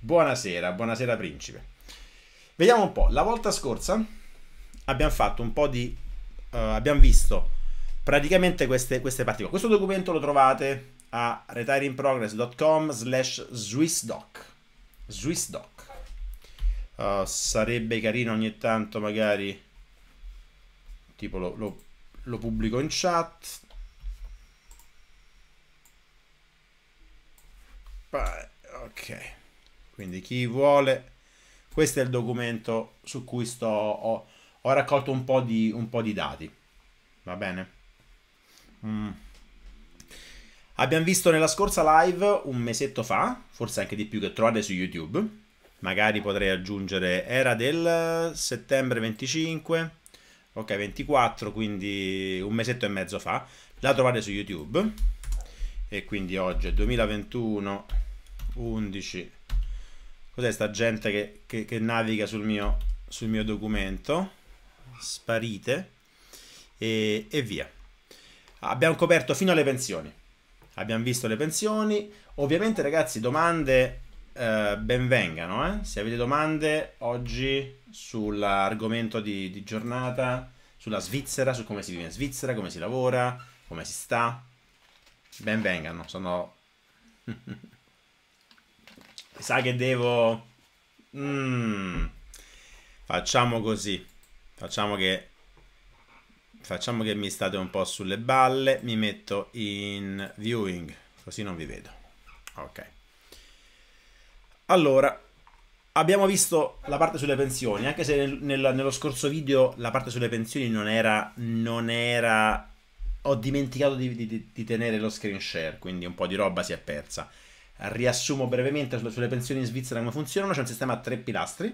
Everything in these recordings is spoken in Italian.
Buonasera, buonasera principe. Vediamo un po', la volta scorsa abbiamo fatto un po' di... Uh, abbiamo visto praticamente queste, queste parti Questo documento lo trovate a retiringprogress.com slash swissdoc. Swissdoc. Uh, sarebbe carino ogni tanto magari... Tipo lo, lo, lo pubblico in chat. Ok. Quindi chi vuole, questo è il documento su cui sto, ho, ho raccolto un po, di, un po' di dati, va bene? Mm. Abbiamo visto nella scorsa live un mesetto fa, forse anche di più che trovate su YouTube, magari potrei aggiungere era del settembre 25, ok 24, quindi un mesetto e mezzo fa, la trovate su YouTube e quindi oggi è 2021 11 cos'è sta gente che, che, che naviga sul mio, sul mio, documento, sparite e, e via. Abbiamo coperto fino alle pensioni, abbiamo visto le pensioni, ovviamente ragazzi domande Uh, eh, benvengano. Eh? Se avete domande oggi sull'argomento di, di, giornata, sulla Svizzera, su come si vive in Svizzera, come si lavora, come si sta, benvengano. Sono sa che devo... Mm. Facciamo così. Facciamo che... Facciamo che mi state un po' sulle balle. Mi metto in viewing. Così non vi vedo. Ok. Allora, abbiamo visto la parte sulle pensioni, anche se nel, nel, nello scorso video la parte sulle pensioni non era... Non era ho dimenticato di, di, di tenere lo screen share, quindi un po' di roba si è persa riassumo brevemente sulle, pensioni in Svizzera come funzionano, c'è un sistema a tre pilastri,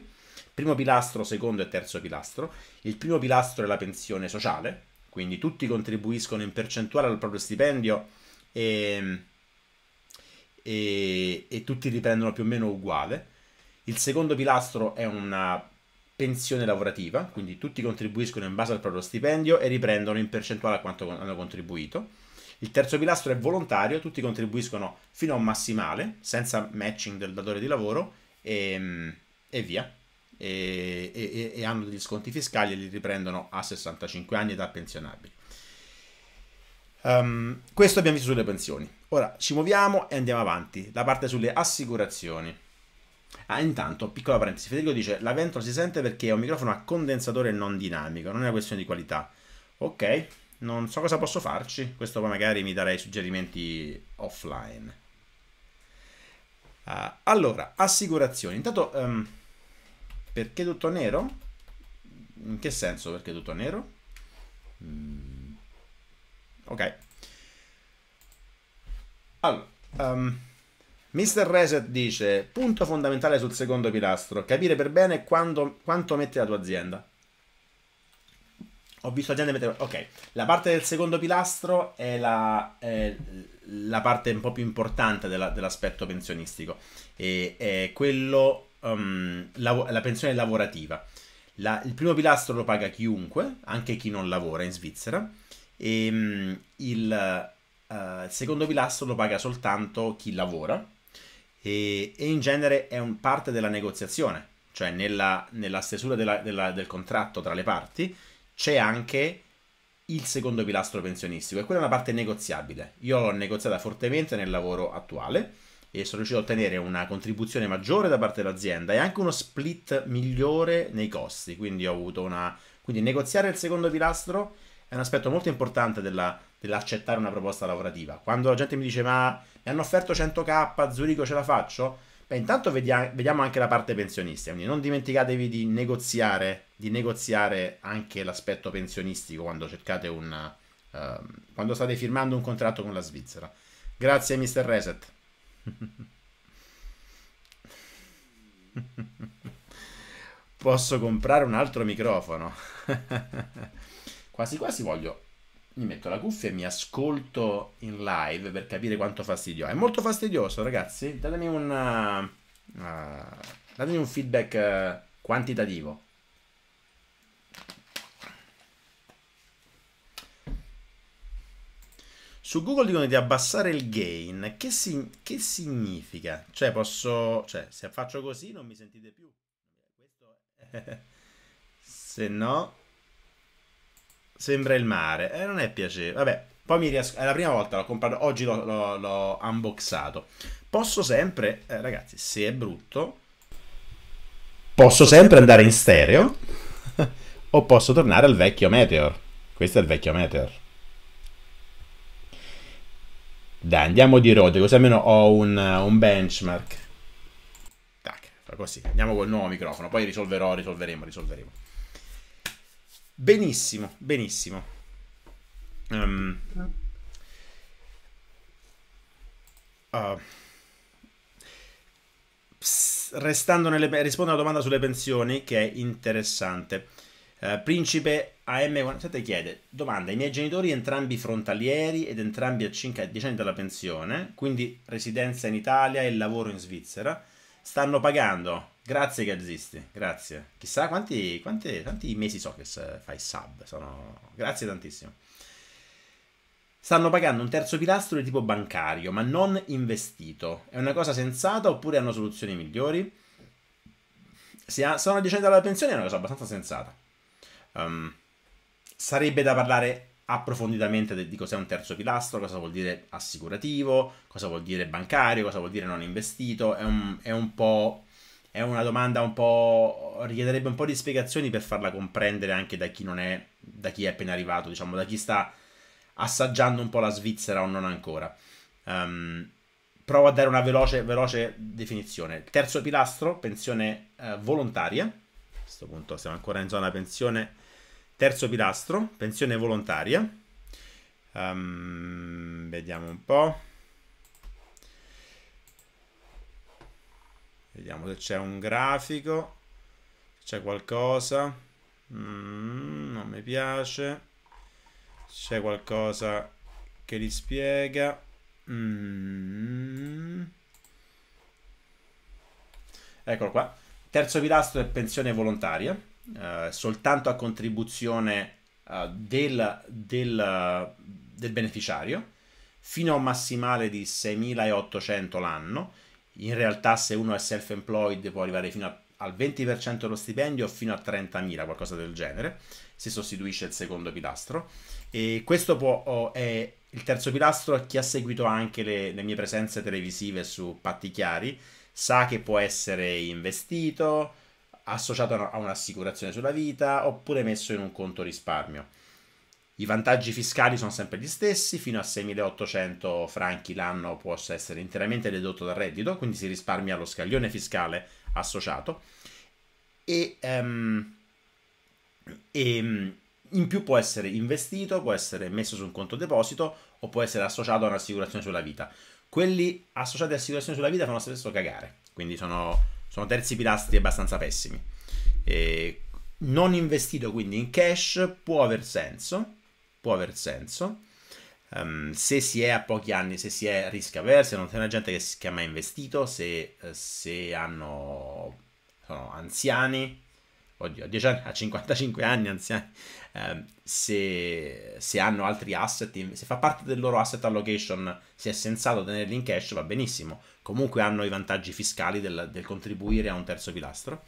primo pilastro, secondo e terzo pilastro. Il primo pilastro è la pensione sociale, quindi tutti contribuiscono in percentuale al proprio stipendio e, e, e tutti riprendono più o meno uguale. Il secondo pilastro è una pensione lavorativa, quindi tutti contribuiscono in base al proprio stipendio e riprendono in percentuale a quanto hanno contribuito. Il terzo pilastro è volontario, tutti contribuiscono fino a un massimale, senza matching del datore di lavoro e, ehm, e via. E, e, e, hanno degli sconti fiscali e li riprendono a 65 anni età pensionabili. Um, questo abbiamo visto sulle pensioni. Ora ci muoviamo e andiamo avanti. La parte sulle assicurazioni. Ah, intanto, piccola parentesi, Federico dice la ventola si sente perché è un microfono a condensatore non dinamico, non è una questione di qualità. Ok, non so cosa posso farci, questo poi magari mi darei suggerimenti offline. Uh, allora, assicurazioni. Intanto, um, perché tutto nero? In che senso perché tutto nero? Mm, ok. Allora, um, ehm, Mr. Reset dice, punto fondamentale sul secondo pilastro, capire per bene quando, quanto mette la tua azienda. Ho visto gente mettere... Ok, la parte del secondo pilastro è la, è la parte un po' più importante della, dell'aspetto pensionistico. E, è quello, um, la, la, pensione lavorativa. La, il primo pilastro lo paga chiunque, anche chi non lavora in Svizzera. E, um, il, uh, il secondo pilastro lo paga soltanto chi lavora. E, e in genere è un parte della negoziazione, cioè nella, nella stesura della, della, del contratto tra le parti c'è anche il secondo pilastro pensionistico e quella è una parte negoziabile. Io l'ho negoziata fortemente nel lavoro attuale e sono riuscito a ottenere una contribuzione maggiore da parte dell'azienda e anche uno split migliore nei costi, quindi ho avuto una quindi negoziare il secondo pilastro è un aspetto molto importante della, dell'accettare una proposta lavorativa. Quando la gente mi dice "Ma mi hanno offerto 100k, a Zurigo ce la faccio?" Beh, intanto vediamo, vediamo anche la parte pensionistica, quindi non dimenticatevi di negoziare, di negoziare anche l'aspetto pensionistico quando cercate un... Uh, quando state firmando un contratto con la Svizzera. Grazie Mr. Reset. Posso comprare un altro microfono? quasi quasi voglio mi metto la cuffia e mi ascolto in live per capire quanto fastidio è. È molto fastidioso, ragazzi. Datemi un, uh, datemi un feedback uh, quantitativo. Su Google dicono di abbassare il gain. Che, si che significa? Cioè, posso. Cioè, se faccio così non mi sentite più. se no. Sembra il mare. Eh, non è piacevole. Vabbè, poi mi riesco... È la prima volta, l'ho comprato... Oggi l'ho, l'ho, l'ho unboxato. Posso sempre... Eh, ragazzi, se è brutto... Posso sempre andare in stereo o posso tornare al vecchio Meteor. Questo è il vecchio Meteor. Dai, andiamo di rode, così almeno ho un, un benchmark. Tac, fa così. Andiamo col nuovo microfono, poi risolverò, risolveremo, risolveremo. Benissimo, benissimo. Um, uh, restando nelle, rispondo alla domanda sulle pensioni che è interessante. Uh, Principe AM47 chiede, domanda, i miei genitori entrambi frontalieri ed entrambi a 5 10 dalla pensione, quindi residenza in Italia e lavoro in Svizzera, stanno pagando Grazie Gazzisti, grazie. Chissà quanti, quanti, quanti mesi so che fai sub, sono... grazie tantissimo. Stanno pagando un terzo pilastro di tipo bancario, ma non investito. È una cosa sensata oppure hanno soluzioni migliori? Se ha, sono adiacenti alla pensione è una cosa abbastanza sensata. Um, sarebbe da parlare approfonditamente di, di cos'è un terzo pilastro, cosa vuol dire assicurativo, cosa vuol dire bancario, cosa vuol dire non investito. È un, è un po' è una domanda un po'... richiederebbe un po' di spiegazioni per farla comprendere anche da chi non è, da chi è appena arrivato, diciamo, da chi sta assaggiando un po' la Svizzera o non ancora. Um, provo a dare una veloce, veloce definizione. Terzo pilastro, pensione eh, volontaria. A questo punto siamo ancora in zona pensione. Terzo pilastro, pensione volontaria. Um, vediamo un po'. Vediamo se c'è un grafico, c'è qualcosa. Mm, non mi piace. C'è qualcosa che li spiega. Mm. Eccolo qua. Terzo pilastro è pensione volontaria, eh, soltanto a contribuzione eh, del, del, del beneficiario, fino a un massimale di 6.800 l'anno in realtà se uno è self-employed può arrivare fino a, al 20% dello stipendio o fino a 30.000, qualcosa del genere, se sostituisce il secondo pilastro. E questo può, oh, è il terzo pilastro, chi ha seguito anche le, le mie presenze televisive su Patti Chiari, sa che può essere investito, associato a un'assicurazione sulla vita oppure messo in un conto risparmio. I vantaggi fiscali sono sempre gli stessi, fino a 6.800 franchi l'anno può essere interamente dedotto dal reddito, quindi si risparmia lo scaglione fiscale associato e, um, ehm, e ehm, in più può essere investito, può essere messo su un conto deposito o può essere associato a un'assicurazione sulla vita. Quelli associati all'assicurazione sulla vita fanno spesso cagare, quindi sono, sono terzi pilastri abbastanza pessimi. E non investito quindi in cash può aver senso, può aver senso. Um, se si è a pochi anni, se si è risk averse, se non c'è una gente che, che ha mai investito, se, eh, se hanno, sono anziani, oddio, a, anni, a 55 anni anziani, um, se, se, hanno altri asset, se fa parte del loro asset allocation, se è sensato tenerli in cash, va benissimo. Comunque hanno i vantaggi fiscali del, del contribuire a un terzo pilastro.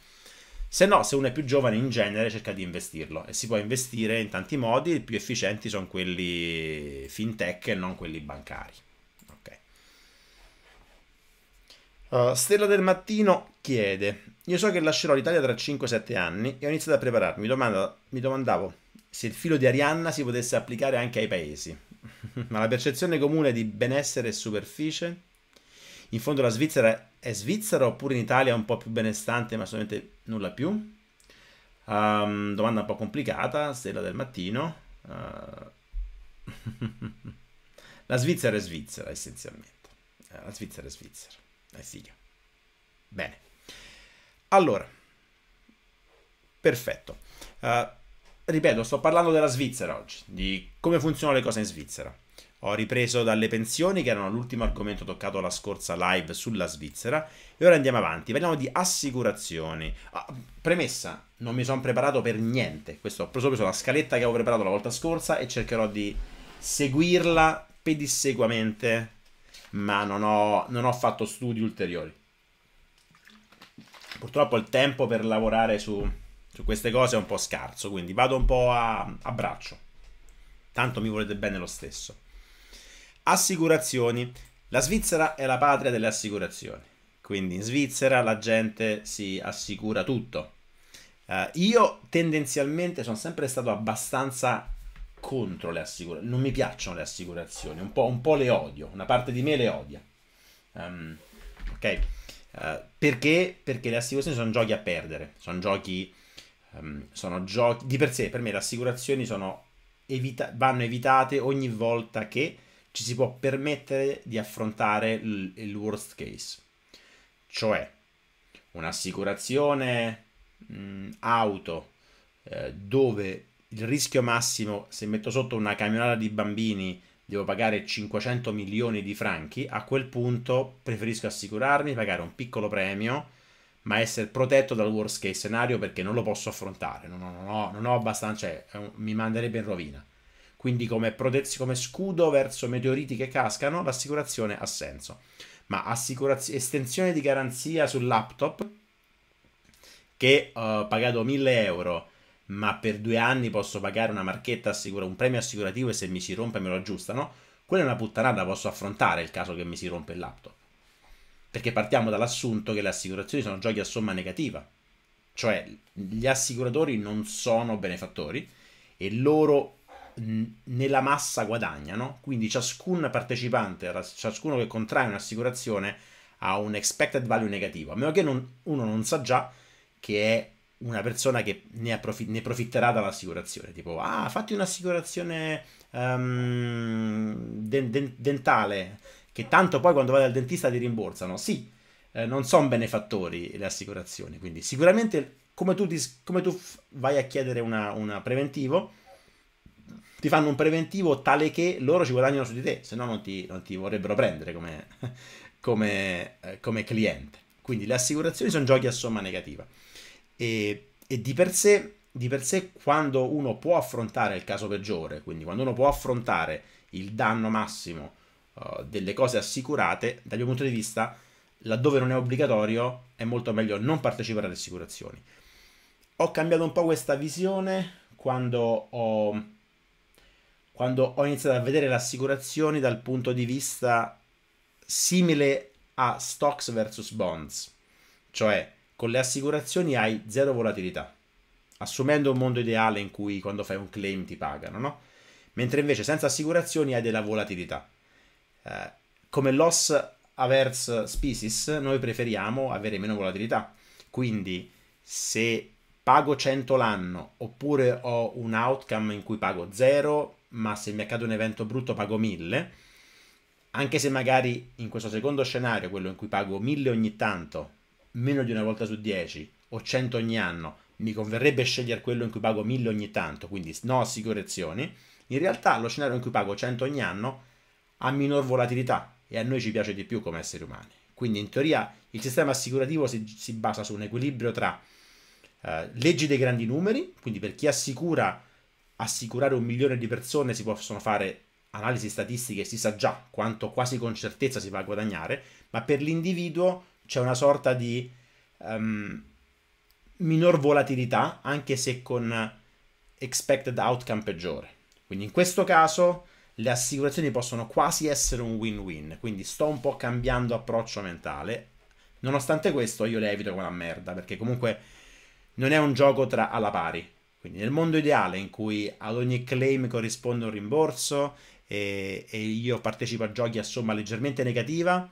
Se no, se uno è più giovane in genere cerca di investirlo e si può investire in tanti modi, i più efficienti sono quelli fintech e non quelli bancari. Ok. Uh, Stella del Mattino chiede, io so che lascerò l'Italia tra 5-7 anni e ho iniziato a prepararmi, mi, domanda, mi domandavo se il filo di Arianna si potesse applicare anche ai paesi, ma la percezione comune di benessere e superficie? In fondo la Svizzera è svizzera oppure in Italia è un po' più benestante ma solamente nulla più? Um, domanda un po' complicata, stella del mattino. Uh... la Svizzera è Svizzera essenzialmente. Eh, la Svizzera è Svizzera. È eh, figa. Bene. Allora, perfetto. Uh, ripeto, sto parlando della Svizzera oggi, di come funzionano le cose in Svizzera. Ho ripreso dalle pensioni, che erano l'ultimo argomento toccato la scorsa live sulla Svizzera, e ora andiamo avanti, parliamo di assicurazioni. Ah, premessa, non mi sono preparato per niente, questo ho preso, preso la scaletta che avevo preparato la volta scorsa e cercherò di seguirla pedisseguamente, ma non ho, non ho fatto studi ulteriori. Purtroppo il tempo per lavorare su, su, queste cose è un po' scarso, quindi vado un po' a, a braccio. Tanto mi volete bene lo stesso. Assicurazioni. La Svizzera è la patria delle assicurazioni, quindi in Svizzera la gente si assicura tutto. Uh, io tendenzialmente sono sempre stato abbastanza contro le assicurazioni, non mi piacciono le assicurazioni, un po', un po', le odio, una parte di me le odia. Um, ok? Uh, perché? Perché le assicurazioni sono giochi a perdere, sono giochi, um, sono giochi di per sé, per me le assicurazioni evita vanno evitate ogni volta che ci si può permettere di affrontare il worst case, cioè un'assicurazione mh, mm, auto eh, dove il rischio massimo, se metto sotto una camionata di bambini, devo pagare 500 milioni di franchi, a quel punto preferisco assicurarmi, pagare un piccolo premio, ma essere protetto dal worst case scenario perché non lo posso affrontare, non ho, non ho, non ho abbastanza, cioè, eh, mi manderebbe in rovina. Quindi come, come scudo verso meteoriti che cascano l'assicurazione ha senso. Ma estensione di garanzia sul laptop che ho eh, pagato 1000 euro ma per due anni posso pagare una marchetta assicura, un premio assicurativo e se mi si rompe me lo aggiustano, quella è una puttanata, posso affrontare il caso che mi si rompe il laptop. Perché partiamo dall'assunto che le assicurazioni sono giochi a somma negativa, cioè gli assicuratori non sono benefattori e loro nella massa guadagnano, quindi ciascun partecipante, ciascuno che contrae un'assicurazione ha un expected value negativo, a meno che non, uno non sa già che è una persona che ne, approf- ne profitterà dall'assicurazione, tipo ah fatti un'assicurazione um, ehm, de- de- dentale che tanto poi quando vai dal dentista ti rimborsano, sì, eh, non sono benefattori le assicurazioni, quindi sicuramente come tu, dis- come tu f- vai a chiedere una, una preventivo, ti fanno un preventivo tale che loro ci guadagnano su di te, se no non ti, non ti vorrebbero prendere come, come, eh, come, cliente. Quindi le assicurazioni sono giochi a somma negativa. E, e di, per sé, di per sé quando uno può affrontare il caso peggiore, quindi quando uno può affrontare il danno massimo uh, delle cose assicurate, dal mio punto di vista, laddove non è obbligatorio, è molto meglio non partecipare alle assicurazioni. Ho cambiato un po' questa visione quando ho quando ho iniziato a vedere le assicurazioni dal punto di vista simile a stocks versus bonds, cioè con le assicurazioni hai zero volatilità, assumendo un mondo ideale in cui quando fai un claim ti pagano, no? Mentre invece senza assicurazioni hai della volatilità. Eh, come loss averse species noi preferiamo avere meno volatilità, quindi se pago 100 l'anno oppure ho un outcome in cui pago 0, ma se mi accade un evento brutto pago 1000, anche se magari in questo secondo scenario, quello in cui pago 1000 ogni tanto, meno di una volta su 10 o 100 ogni anno, mi converrebbe scegliere quello in cui pago 1000 ogni tanto, quindi no assicurazioni, in realtà lo scenario in cui pago 100 ogni anno ha minor volatilità e a noi ci piace di più come esseri umani. Quindi in teoria il sistema assicurativo si, si basa su un equilibrio tra eh, leggi dei grandi numeri, quindi per chi assicura assicurare un milione di persone si possono fare analisi statistiche, si sa già quanto quasi con certezza si va a guadagnare, ma per l'individuo c'è una sorta di um, minor volatilità, anche se con expected outcome peggiore. Quindi in questo caso le assicurazioni possono quasi essere un win-win, quindi sto un po' cambiando approccio mentale. Nonostante questo io le evito come una merda, perché comunque non è un gioco tra alla pari, quindi nel mondo ideale in cui ad ogni claim corrisponde un rimborso e, e io partecipo a giochi a somma leggermente negativa,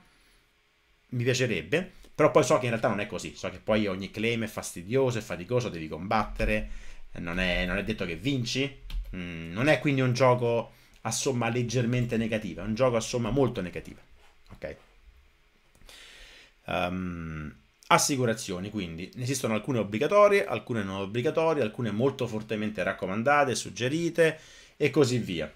mi piacerebbe, però poi so che in realtà non è così, so che poi ogni claim è fastidioso, è faticoso, devi combattere, non è, non è detto che vinci, mm, non è quindi un gioco a somma leggermente negativa, è un gioco a somma molto negativa, ok? Um, Assicurazioni, quindi ne esistono alcune obbligatorie, alcune non obbligatorie, alcune molto fortemente raccomandate, suggerite e così via.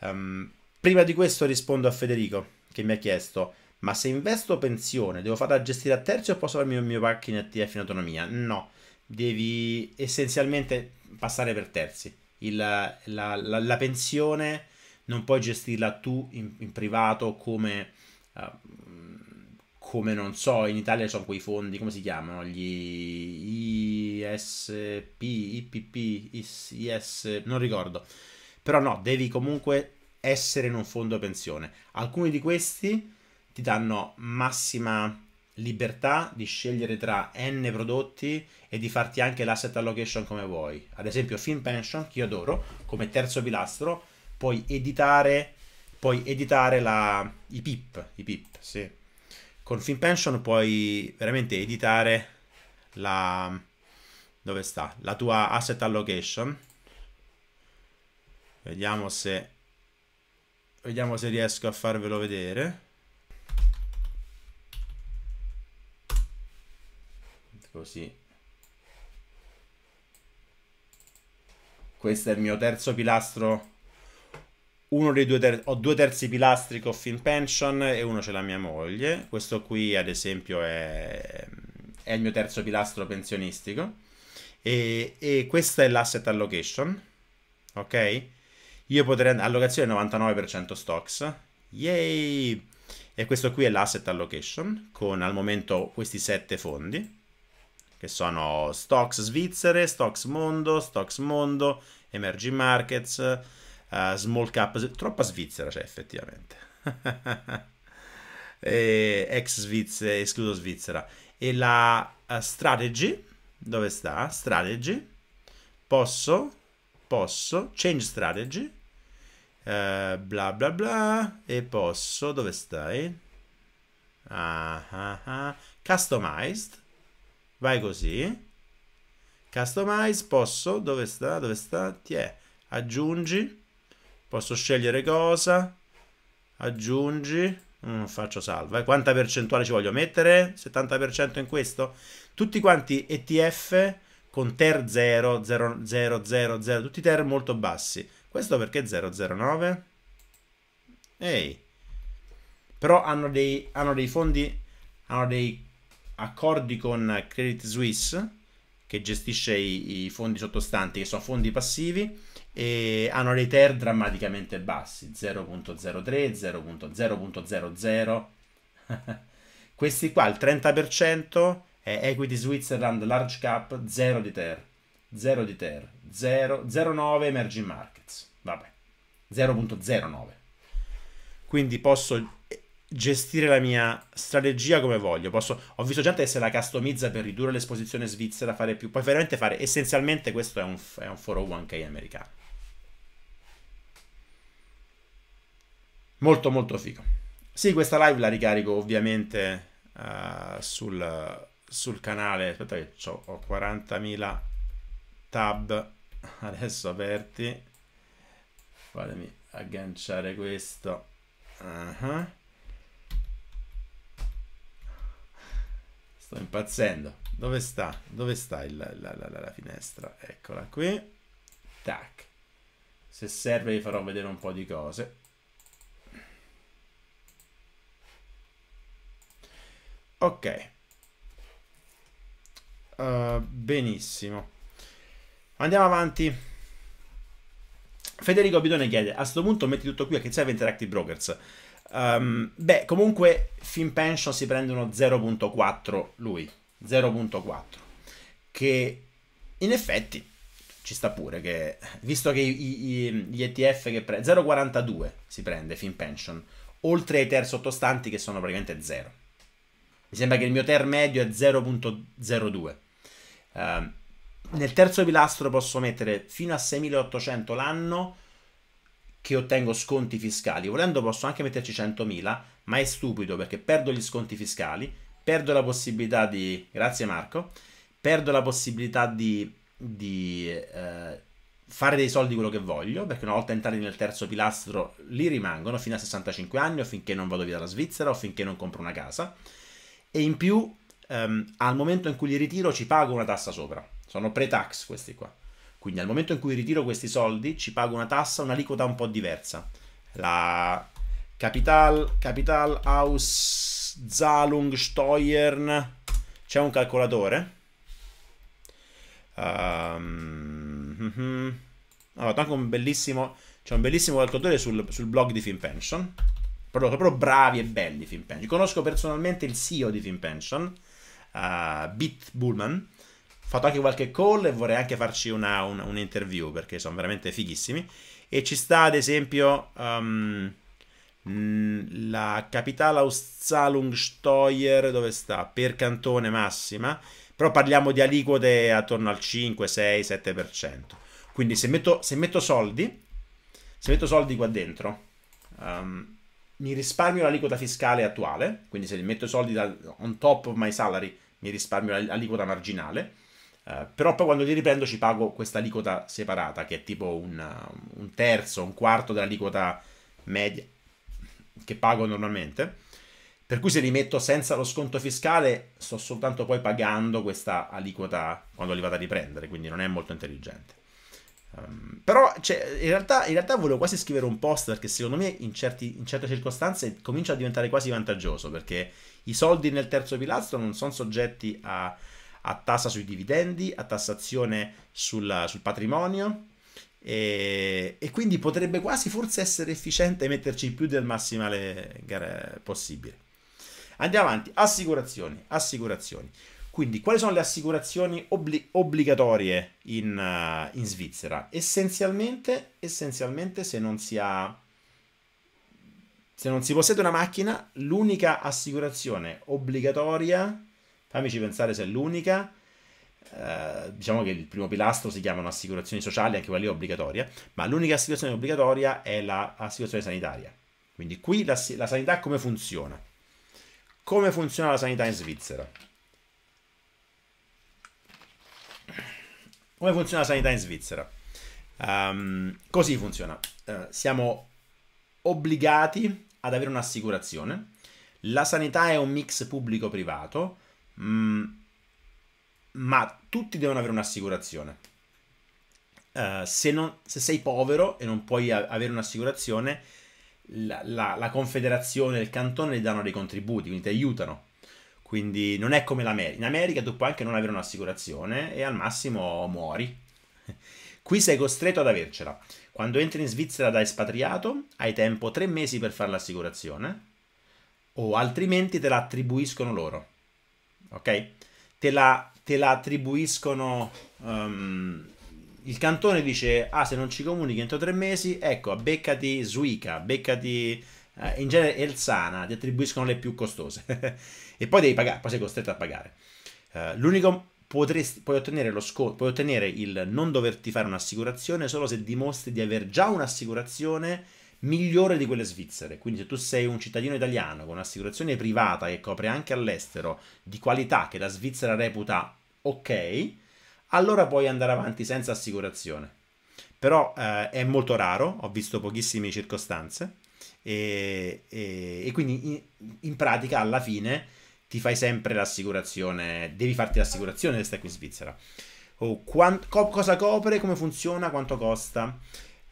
Um, prima di questo rispondo a Federico che mi ha chiesto ma se investo pensione devo farla gestire a terzi o posso farmi il mio pack in ETF in autonomia? No, devi essenzialmente passare per terzi. Il, la, la, la, pensione non puoi gestirla tu in, in privato come... Uh, come non so, in Italia sono quei fondi, come si chiamano? Gli ISP, IPP, IS, non ricordo. Però no, devi comunque essere in un fondo pensione. Alcuni di questi ti danno massima libertà di scegliere tra n prodotti e di farti anche l'asset allocation come vuoi. Ad esempio, Film Pension, che io adoro, come terzo pilastro, puoi editare, puoi editare la, i PIP, i PIP, sì. Con FinPension puoi veramente editare la, dove sta? la tua asset allocation. Vediamo se, vediamo se riesco a farvelo vedere. Così. Questo è il mio terzo pilastro uno dei due terzi, ho due terzi pilastri Coffin pension e uno c'è la mia moglie. Questo qui, ad esempio, è, è il mio terzo pilastro pensionistico. E, e questa è l'asset allocation. Ok? Io potrei allocazione 99% stocks. Yay! E questo qui è l'asset allocation con al momento questi sette fondi che sono stocks svizzere, stocks mondo, stocks mondo, emerging markets, uh, small cap, troppa Svizzera c'è cioè, effettivamente. ex Svizzera, escluso Svizzera. E la uh, strategy, dove sta? Strategy, posso, posso, change strategy, uh, bla bla bla, e posso, dove stai? Ah, ah, ah. Customized, vai così. Customize, posso, dove sta, dove sta, ti è, aggiungi, Posso scegliere cosa? Aggiungi. Mm, faccio salva. Eh. Quanta percentuale ci voglio mettere? 70% in questo? Tutti quanti ETF con TER 0, 0, 0, 0, 0, tutti TER molto bassi. Questo perché 009? Ehi. Però hanno dei, hanno dei fondi, hanno dei accordi con Credit Suisse che gestisce i, i fondi sottostanti, che sono fondi passivi e hanno dei TER drammaticamente bassi, 0.03, 0.0.00. Questi qua, il 30% è Equity Switzerland Large Cap, 0 di TER, 0 di TER, 0.09 Emerging Markets, vabbè, 0.09. Quindi posso eh, gestire la mia strategia come voglio. Posso, ho visto gente che se la customizza per ridurre l'esposizione svizzera, fare più, puoi veramente fare essenzialmente questo è un, è un 401k americano. molto molto figo. Sì, questa live la ricarico ovviamente uh, sul, sul, canale, aspetta che ho 40.000 tab adesso aperti, fatemi agganciare questo. Uh -huh. Sto impazzendo. Dove sta? Dove sta il, la, la, la, la finestra? Eccola qui. Tac. Se serve vi farò vedere un po' di cose. Ok. Uh, benissimo. Andiamo avanti. Federico Bidone chiede, a questo punto metti tutto qui a che serve Interactive Brokers? Um, beh, comunque FinPension si prende uno 0.4 lui, 0.4, che in effetti ci sta pure, che, visto che i, i, gli ETF che prende, 0.42 si prende FinPension, oltre ai terzi sottostanti che sono praticamente 0. Mi sembra che il mio TER medio è 0.02. Uh, ehm, nel terzo pilastro posso mettere fino a 6.800 l'anno che ottengo sconti fiscali. Volendo posso anche metterci 100.000, ma è stupido perché perdo gli sconti fiscali, perdo la possibilità di... Grazie Marco. Perdo la possibilità di, di eh, fare dei soldi quello che voglio, perché una volta entrati nel terzo pilastro li rimangono fino a 65 anni o finché non vado via dalla Svizzera o finché non compro una casa e in più ehm, al momento in cui li ritiro ci pago una tassa sopra. Sono pre-tax questi qua. Quindi al momento in cui ritiro questi soldi ci pago una tassa, un'aliquota un po' diversa. La Capital, Capital House Zahlung Steuern, c'è un calcolatore. Um, uh -huh. allora, anche un bellissimo, c'è un bellissimo calcolatore sul, sul blog di FinPension proprio, bravi e belli Finpension. Conosco personalmente il CEO di Finpension, uh, eh, Bit Bullman, ho fatto anche qualche call e vorrei anche farci una, un, un perché sono veramente fighissimi. E ci sta ad esempio um, la capitale Auszalungsteuer, dove sta? Per cantone massima, però parliamo di aliquote attorno al 5, 6, 7%. Quindi se metto, se metto soldi, se metto soldi qua dentro... Um, mi risparmio l'aliquota fiscale attuale, quindi se metto i soldi da, on top of my salary mi risparmio l'aliquota marginale, eh, però poi quando li riprendo ci pago questa aliquota separata che è tipo un, un terzo, un quarto dell'aliquota media che pago normalmente. Per cui se li metto senza lo sconto fiscale sto soltanto poi pagando questa aliquota quando li vado a riprendere, quindi non è molto intelligente. Ehm, però cioè, in, realtà, in, realtà, volevo quasi scrivere un post perché secondo me in, certi, in, certe circostanze comincia a diventare quasi vantaggioso perché i soldi nel terzo pilastro non sono soggetti a, a tassa sui dividendi, a tassazione sul, sul patrimonio e, e, quindi potrebbe quasi forse essere efficiente metterci più del massimale possibile. Andiamo avanti, assicurazioni, assicurazioni. Quindi, quali sono le assicurazioni obbli obbligatorie in, uh, in Svizzera? Essenzialmente, essenzialmente se, non si ha, se non si possiede una macchina, l'unica assicurazione obbligatoria, fammici pensare se è l'unica, eh, diciamo che il primo pilastro si chiamano assicurazioni sociali, anche quella lì è obbligatoria, ma l'unica assicurazione obbligatoria è l'assicurazione la sanitaria. Quindi qui la, la sanità come funziona? Come funziona la sanità in Svizzera? Come funziona la sanità in Svizzera? Um, così funziona. Uh, siamo obbligati ad avere un'assicurazione. La sanità è un mix pubblico-privato, mm, ma tutti devono avere un'assicurazione. Uh, se, non, se, sei povero e non puoi avere un'assicurazione, la, la, la confederazione, il cantone ti danno dei contributi, quindi ti aiutano quindi non è come l'America. In America tu puoi anche non avere un'assicurazione e al massimo muori. Qui sei costretto ad avercela. Quando entri in Svizzera da espatriato hai tempo tre mesi per fare l'assicurazione o altrimenti te la attribuiscono loro. Ok? Te la, te la attribuiscono... Um, il cantone dice, ah se non ci comunichi entro tre mesi, ecco, beccati Suica, beccati eh, in genere Elsana ti attribuiscono le più costose e poi devi pagare, poi sei costretto a pagare. Eh, l'unico potresti, puoi ottenere, lo sco- puoi ottenere il non doverti fare un'assicurazione solo se dimostri di aver già un'assicurazione migliore di quelle svizzere. Quindi se tu sei un cittadino italiano con un'assicurazione privata che copre anche all'estero di qualità che la Svizzera reputa ok, allora puoi andare avanti senza assicurazione. Però eh, è molto raro, ho visto pochissime circostanze e, e, e quindi in, in, pratica alla fine ti fai sempre l'assicurazione, devi farti l'assicurazione se stai qui in Svizzera. Oh, quant, co, cosa copre, come funziona, quanto costa.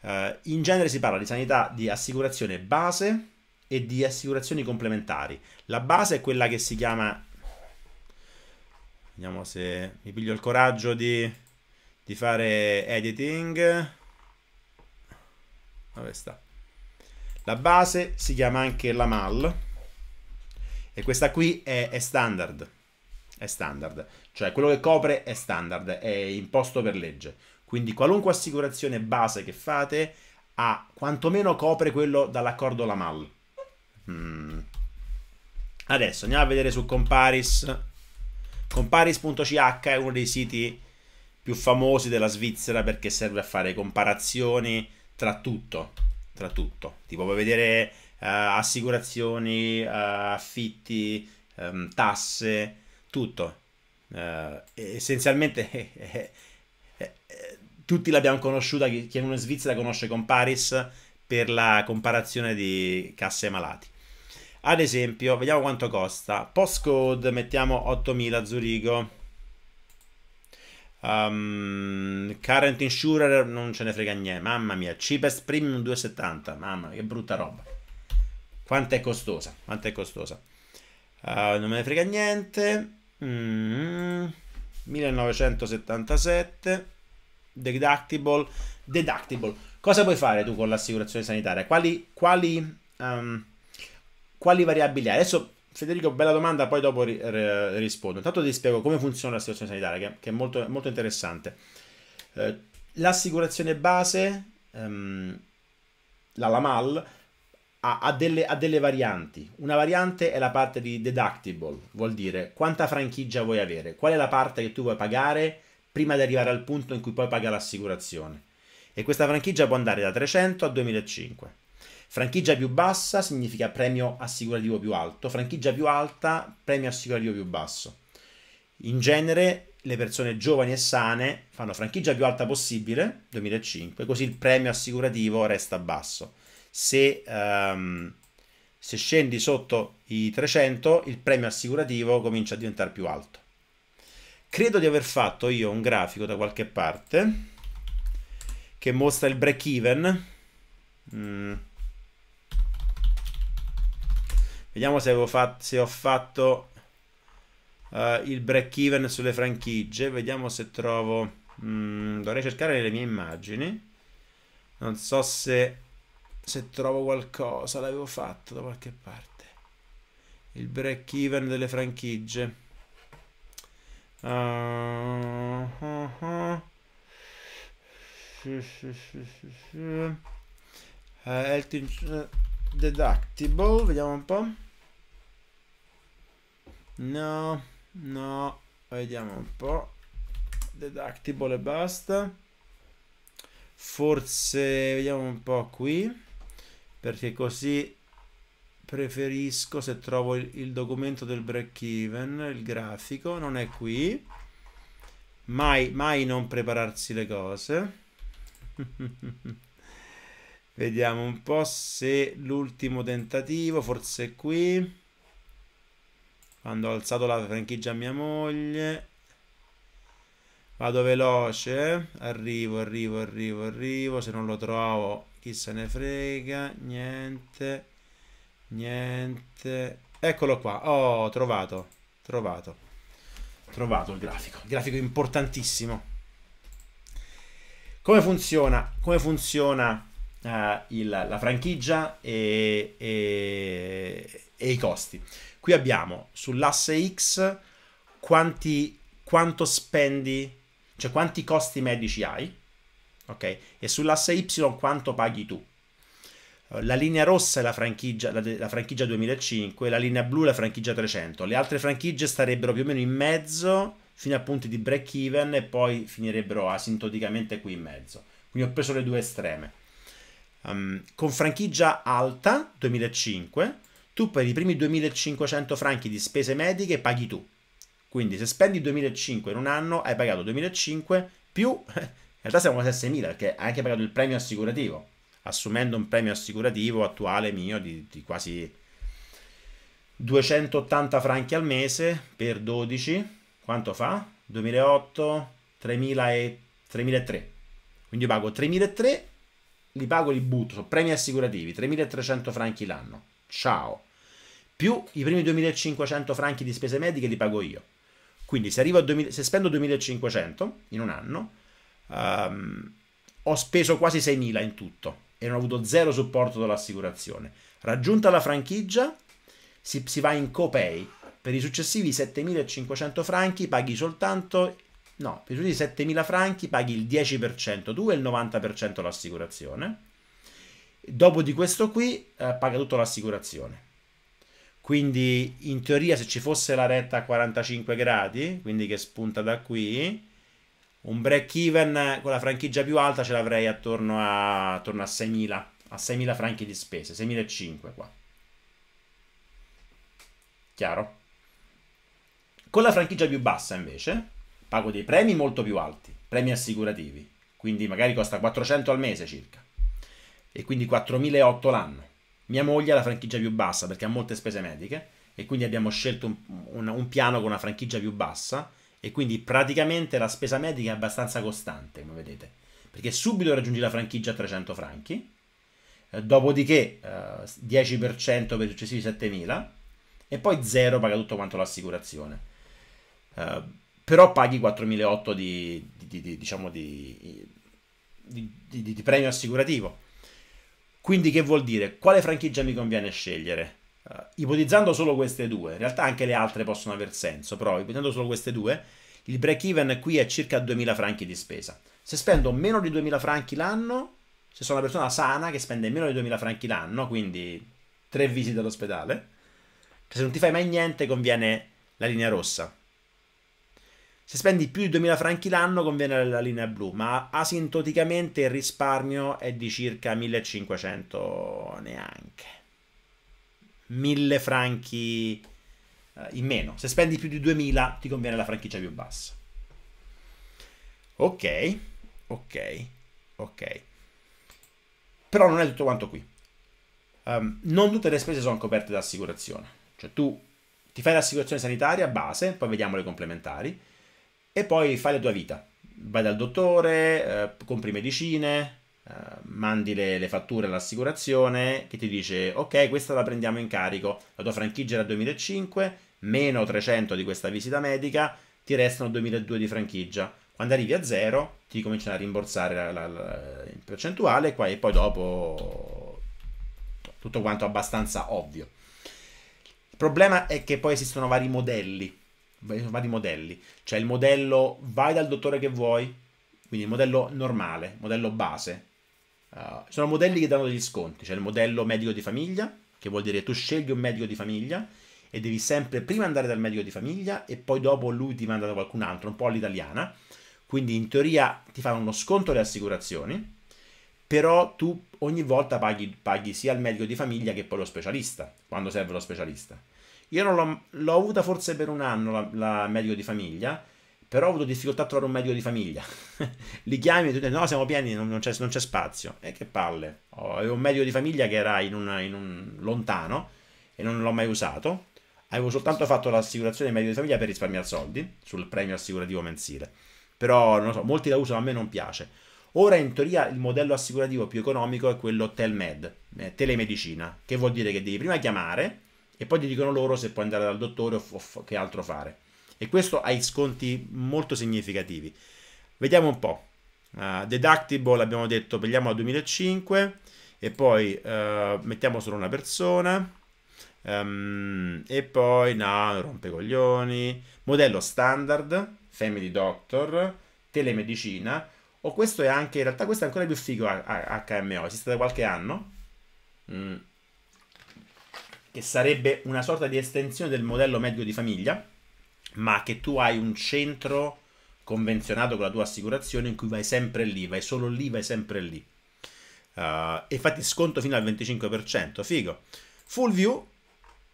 Uh, in genere si parla di sanità di assicurazione base e di assicurazioni complementari. La base è quella che si chiama... Vediamo se mi piglio il coraggio di, di fare editing. Dove sta? La base si chiama anche la MAL e questa qui è, è standard, è standard, cioè quello che copre è standard, è imposto per legge. Quindi qualunque assicurazione base che fate ha quantomeno copre quello dall'accordo la MAL. Mm. Adesso andiamo a vedere su Comparis. Comparis.ch è uno dei siti più famosi della Svizzera perché serve a fare comparazioni tra tutto tra tutto. Tipo puoi vedere uh, assicurazioni, uh, affitti, um, tasse, tutto. Uh, essenzialmente tutti l'abbiamo conosciuta, chi è uno in Svizzera conosce Comparis per la comparazione di casse e malati. Ad esempio, vediamo quanto costa. Postcode, mettiamo 8000 Zurigo Um, current Insurer non ce ne frega niente, mamma mia. Cheapest Premium 270, mamma mia, che brutta roba. Quanto è costosa, quanto è costosa. Uh, non me ne frega niente. Mm, mm-hmm. 1977. Deductible. Deductible. Cosa puoi fare tu con l'assicurazione sanitaria? Quali, quali, um, quali variabili hai? Adesso Federico, bella domanda, poi dopo ri ri rispondo. Intanto ti spiego come funziona la situazione sanitaria, che, che è molto, molto interessante. Eh, l'assicurazione base, ehm, la LAMAL, ha, ha, delle, ha, delle, varianti. Una variante è la parte di deductible, vuol dire quanta franchigia vuoi avere, qual è la parte che tu vuoi pagare prima di arrivare al punto in cui poi paga l'assicurazione. E questa franchigia può andare da 300 a 2005. Franchigia più bassa significa premio assicurativo più alto, franchigia più alta, premio assicurativo più basso. In genere le persone giovani e sane fanno franchigia più alta possibile, 2005, così il premio assicurativo resta basso. Se, um, se scendi sotto i 300, il premio assicurativo comincia a diventare più alto. Credo di aver fatto io un grafico da qualche parte che mostra il break even. Mm Vediamo se, fatto, se ho fatto uh, il break even sulle franchigie. Vediamo se trovo... Mm, dovrei cercare le mie immagini. Non so se, se trovo qualcosa. L'avevo fatto da qualche parte. Il break even delle franchigie. Uh, uh, uh. Sì, sì, sì, Elton eh, Deductible, vediamo un po'. No, no, vediamo un po'. Deductible e basta. Forse vediamo un po' qui, perché così preferisco se trovo il, il documento del break even, il grafico, non è qui. Mai, mai non prepararsi le cose. Vediamo un po' se l'ultimo tentativo, forse è qui quando ho alzato la franchigia a mia moglie. Vado veloce, arrivo, arrivo, arrivo, arrivo, se non lo trovo chi se ne frega, niente, niente. Eccolo qua, oh, trovato, trovato, trovato il grafico, il grafico importantissimo. Come funziona, come funziona uh, il, la franchigia e, e, e i costi? Qui abbiamo sull'asse X quanti, quanto spendi, cioè quanti costi medici hai, ok? E sull'asse Y quanto paghi tu. Eh, la linea rossa è la franchigia, la, la franchigia 2005, la linea blu è la franchigia 300. Le altre franchigie starebbero più o meno in mezzo fino a punti di break even e poi finirebbero asintoticamente qui in mezzo. Quindi ho preso le due estreme. Um, con franchigia alta 2005 tu per i primi 2500 franchi di spese mediche paghi tu. Quindi se spendi 2005 in un anno hai pagato 2005 più, in realtà siamo a 6000 perché hai anche pagato il premio assicurativo, assumendo un premio assicurativo attuale mio di, di quasi 280 franchi al mese per 12, quanto fa? 2008, 3000 e 3003. Quindi io pago 3003, li pago, li butto, premi assicurativi, 3300 franchi l'anno. Ciao più i primi 2500 franchi di spese mediche li pago io. Quindi se, 2000, se spendo 2500 in un anno, um, ho speso quasi 6000 in tutto e non ho avuto zero supporto dall'assicurazione. Raggiunta la franchigia, si, si va in copay. Per i successivi 7500 franchi paghi soltanto No, per i 7.000 franchi paghi il 10% tu e il 90% l'assicurazione. Dopo di questo qui eh, paga tutto l'assicurazione. Quindi in teoria se ci fosse la retta a 45 gradi, quindi che spunta da qui, un break even con la franchigia più alta ce l'avrei attorno a, attorno a 6.000, a 6.000 franchi di spese, 6.500 qua. Chiaro? Con la franchigia più bassa invece pago dei premi molto più alti, premi assicurativi, quindi magari costa 400 al mese circa e quindi 4.008 l'anno. Mia moglie ha la franchigia più bassa perché ha molte spese mediche e quindi abbiamo scelto un, un, un piano con una franchigia più bassa e quindi praticamente la spesa medica è abbastanza costante, come vedete, perché subito raggiungi la franchigia a 300 franchi, eh, dopodiché eh, 10% per i successivi 7000 e poi zero paga tutto quanto l'assicurazione. Eh, però paghi 4.800 di, di, di, diciamo di premio assicurativo quindi che vuol dire? Quale franchigia mi conviene scegliere? Uh, ipotizzando solo queste due, in realtà anche le altre possono aver senso, però ipotizzando solo queste due, il break even qui è circa 2000 franchi di spesa. Se spendo meno di 2000 franchi l'anno, se sono una persona sana che spende meno di 2000 franchi l'anno, quindi tre visite all'ospedale, se non ti fai mai niente conviene la linea rossa. Se spendi più di 2000 franchi l'anno conviene la linea blu, ma asintoticamente il risparmio è di circa 1500 neanche. 1000 franchi eh, in meno. Se spendi più di 2000 ti conviene la franchigia più bassa. Ok, ok, ok. Però non è tutto quanto qui. Um, non tutte le spese sono coperte da assicurazione. Cioè tu ti fai l'assicurazione sanitaria base, poi vediamo le complementari e poi fai la tua vita. Vai dal dottore, eh, compri medicine, eh, mandi le, le, fatture all'assicurazione che ti dice ok questa la prendiamo in carico, la tua franchigia era 2005, meno 300 di questa visita medica, ti restano 2002 di franchigia. Quando arrivi a zero ti cominciano a rimborsare la, la, la in percentuale e poi dopo tutto quanto abbastanza ovvio. Il problema è che poi esistono vari modelli va di modelli, cioè il modello vai dal dottore che vuoi, quindi il modello normale, modello base. Uh, sono modelli che danno degli sconti, cioè il modello medico di famiglia, che vuol dire tu scegli un medico di famiglia e devi sempre prima andare dal medico di famiglia e poi dopo lui ti manda da qualcun altro, un po' all'italiana. Quindi in teoria ti fanno uno sconto le assicurazioni, però tu ogni volta paghi, paghi sia il medico di famiglia che poi lo specialista, quando serve lo specialista. Io non l'ho, l'ho avuta forse per un anno la, la, medico di famiglia, però ho avuto difficoltà a trovare un medico di famiglia. Li chiami e tu dici no, siamo pieni, non, non, c'è, non c'è, spazio. E che palle. Oh, avevo un medico di famiglia che era in un, in un lontano e non l'ho mai usato. Avevo soltanto fatto l'assicurazione medico di famiglia per risparmiare soldi sul premio assicurativo mensile. Però non so, molti la usano, a me non piace. Ora in teoria il modello assicurativo più economico è quello Telmed, eh, telemedicina, che vuol dire che devi prima chiamare e poi ti dicono loro se puoi andare dal dottore o, o che altro fare. E questo ha sconti molto significativi. Vediamo un po'. Uh, deductible abbiamo detto, prendiamo a 2005 e poi uh, mettiamo solo una persona. Um, e poi no, rompe coglioni. Modello standard, family doctor, telemedicina. O oh, questo è anche, in realtà questo è ancora più figo HMO, esiste da qualche anno. Mm, che sarebbe una sorta di estensione del modello medico di famiglia, ma che tu hai un centro convenzionato con la tua assicurazione in cui vai sempre lì, vai solo lì, vai sempre lì. Uh, eh, e fatti sconto fino al 25%, figo. Full view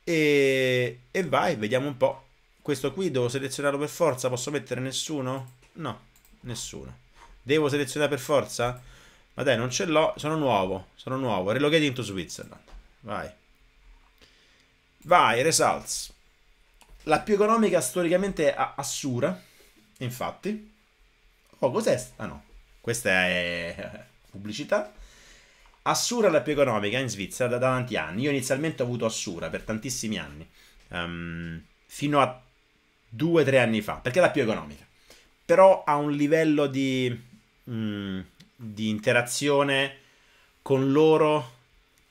e, e vai, vediamo un po'. Questo qui devo selezionarlo per forza, posso mettere nessuno? No, nessuno. Devo selezionare per forza? Ma dai, non ce l'ho, sono nuovo, sono nuovo. Relocating to Switzerland. Vai. Vai, results. La più economica storicamente è Assura, infatti. Oh, cos'è? Ah no, questa è pubblicità. Assura la più economica in Svizzera da, tanti anni. Io inizialmente ho avuto Assura per tantissimi anni, um, fino a 2-3 anni fa, perché è la più economica. Però ha un livello di, mh, mm, di interazione con loro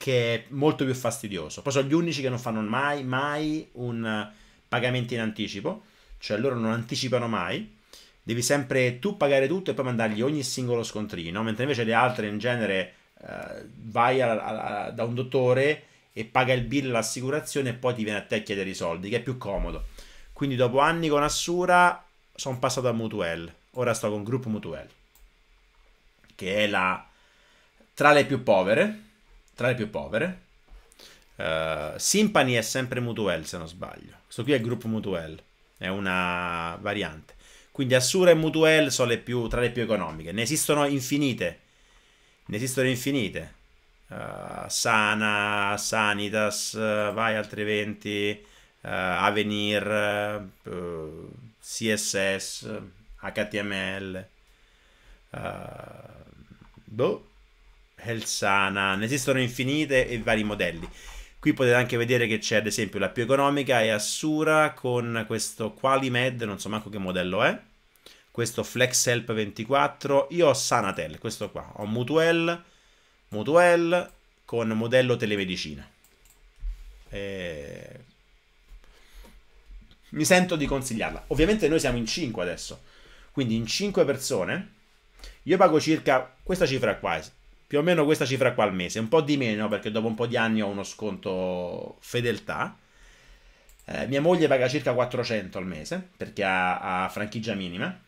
che è molto più fastidioso. Poi sono gli unici che non fanno mai, mai un pagamento in anticipo, cioè loro non anticipano mai. Devi sempre tu pagare tutto e poi mandargli ogni singolo scontrino, mentre invece le altre in genere eh, vai a, a, a, da un dottore e paga il bill l'assicurazione e poi ti viene a te a chiedere i soldi, che è più comodo. Quindi dopo anni con Assura sono passato a Mutuel, ora sto con Gruppo Mutuel, che è la tra le più povere, tra le più povere. Uh, eh, Simpany è sempre Mutuel, se non sbaglio. Questo qui è il gruppo Mutuel, è una variante. Quindi Assura e Mutuel sono le più, tra le più economiche. Ne esistono infinite. Ne esistono infinite. Uh, Sana, Sanitas, uh, vai altri eventi, Avenir, CSS, HTML. boh Helsana. Ne esistono infinite e vari modelli. Qui potete anche vedere che c'è ad esempio la più economica è Assura con questo Qualimed, non so manco che modello è. Questo Flex Help 24. Io ho Sanatel, questo qua. Ho Mutuel, Mutuel con modello telemedicina. E... Mi sento di consigliarla. Ovviamente noi siamo in 5 adesso. Quindi in 5 persone io pago circa questa cifra qua, più o meno questa cifra qua al mese, un po' di meno perché dopo un po' di anni ho uno sconto fedeltà. Eh, mia moglie paga circa 400 al mese perché ha, ha franchigia minima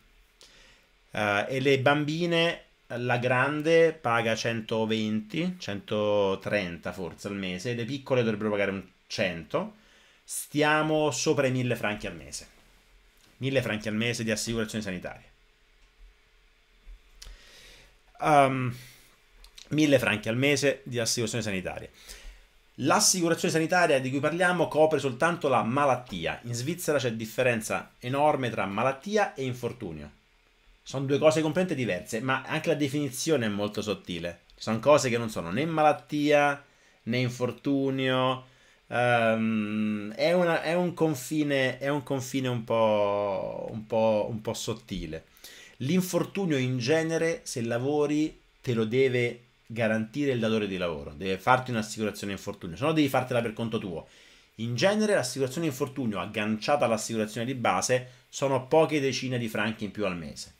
eh, e le bambine, la grande paga 120, 130 forse al mese, le piccole dovrebbero pagare un 100, stiamo sopra i 1000 franchi al mese. 1000 franchi al mese di assicurazioni sanitarie. Um, 1000 franchi al mese di assicurazione sanitaria. L'assicurazione sanitaria di cui parliamo copre soltanto la malattia. In Svizzera c'è differenza enorme tra malattia e infortunio. Sono due cose completamente diverse, ma anche la definizione è molto sottile. sono cose che non sono né malattia né infortunio. Um, è, una, è, un confine, è, un confine, un po', un po', un po sottile. L'infortunio in genere, se lavori, te lo deve garantire il datore di lavoro, deve farti un'assicurazione infortunio, se no devi fartela per conto tuo. In genere l'assicurazione infortunio agganciata all'assicurazione di base sono poche decine di franchi in più al mese.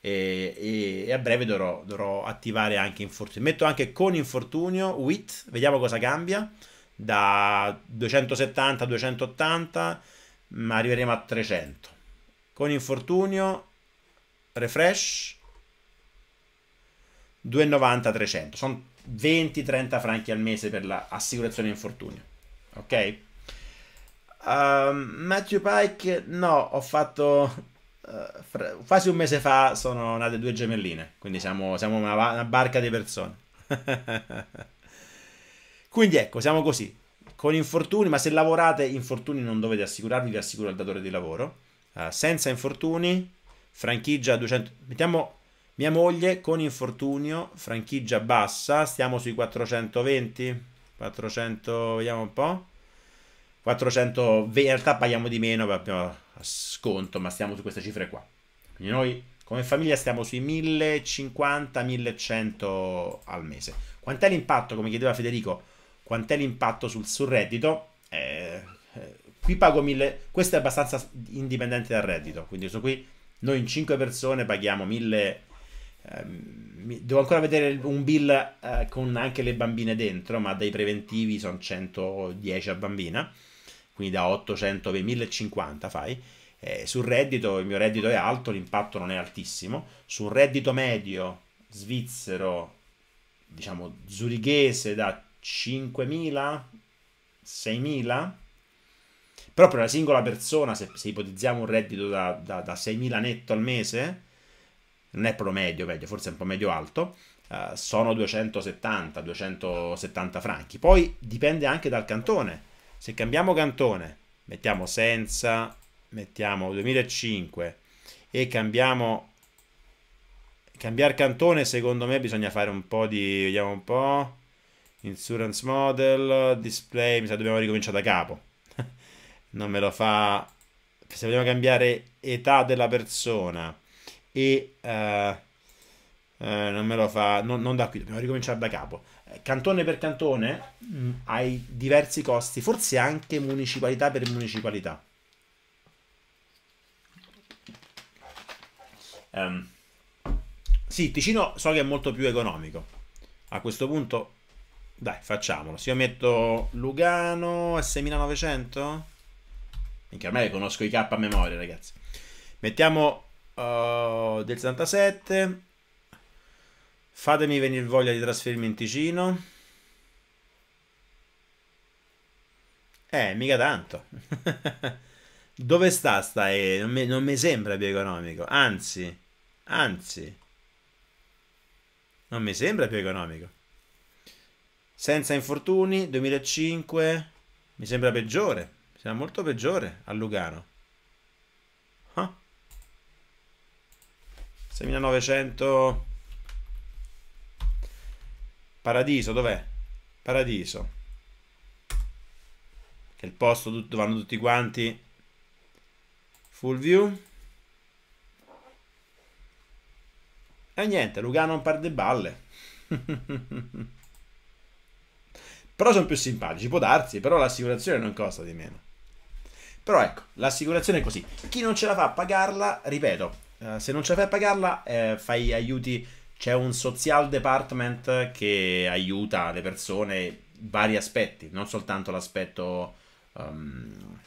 E, e, e a breve dovrò, dovrò, attivare anche infortunio. Metto anche con infortunio, WIT, vediamo cosa cambia, da 270 a 280, ma arriveremo a 300. Con infortunio, refresh, 290-300. Sono 20-30 franchi al mese per l'assicurazione infortunio. Ok? Um, Matthew Pike, no, ho fatto uh, quasi un mese fa sono nate due gemelline, quindi siamo, siamo una, una barca di persone. quindi ecco, siamo così, con infortuni, ma se lavorate infortuni non dovete assicurarvi, vi assicuro il datore di lavoro. Uh, senza infortuni, franchigia 200... Mettiamo mia moglie con infortunio, franchigia bassa, stiamo sui 420, 400, vediamo un po'. 420, in realtà paghiamo di meno, abbiamo sconto, ma stiamo su queste cifre qua. Quindi noi come famiglia stiamo sui 1050-1100 al mese. Quant'è l'impatto, come chiedeva Federico, quant'è l'impatto sul, sul reddito? Eh, eh qui pago 1000, questo è abbastanza indipendente dal reddito, quindi sono qui, noi in 5 persone paghiamo 1000 Ehm, devo ancora vedere un bill eh, con anche le bambine dentro, ma dai preventivi sono 110 a bambina, quindi da 800 a 1050 fai. Eh, sul reddito, il mio reddito è alto, l'impatto non è altissimo. Sul reddito medio svizzero, diciamo zurichese, da 5.000, 6.000. proprio una singola persona, se, se ipotizziamo un reddito da, da, da 6.000 netto al mese, non è proprio medio, medio forse è un po' medio alto, uh, sono 270-270 franchi. Poi dipende anche dal cantone. Se cambiamo cantone, mettiamo senza, mettiamo 2005 e cambiamo... Cambiare cantone secondo me bisogna fare un po' di... vediamo un po'... Insurance model, display, mi sa dobbiamo ricominciare da capo. non me lo fa... Se vogliamo cambiare età della persona, e eh, eh, non me lo fa, non, non, da qui, dobbiamo ricominciare da capo. Eh, cantone per cantone mm. hai diversi costi, forse anche municipalità per municipalità. Um, sì, Ticino so che è molto più economico. A questo punto, dai, facciamolo. Se io metto Lugano e 6900, minchia, ormai conosco i K a memoria, ragazzi. Mettiamo uh, del 77. Fatemi venire voglia di trasferirmi in Ticino. Eh, mica tanto. Dove sta sta Non mi, non mi sembra più economico. Anzi, anzi. Non mi sembra più economico. Senza infortuni, 2005. Mi sembra peggiore. Mi sembra molto peggiore a Lugano. 6900 Paradiso dov'è? Paradiso che è il posto dove vanno tutti quanti full view e niente Lugano un par perde balle però sono più simpatici può darsi però l'assicurazione non costa di meno però ecco l'assicurazione è così chi non ce la fa a pagarla ripeto eh, se non ce la fai a pagarla, eh, fai aiuti. C'è un social department che aiuta le persone vari aspetti, non soltanto l'aspetto. Um,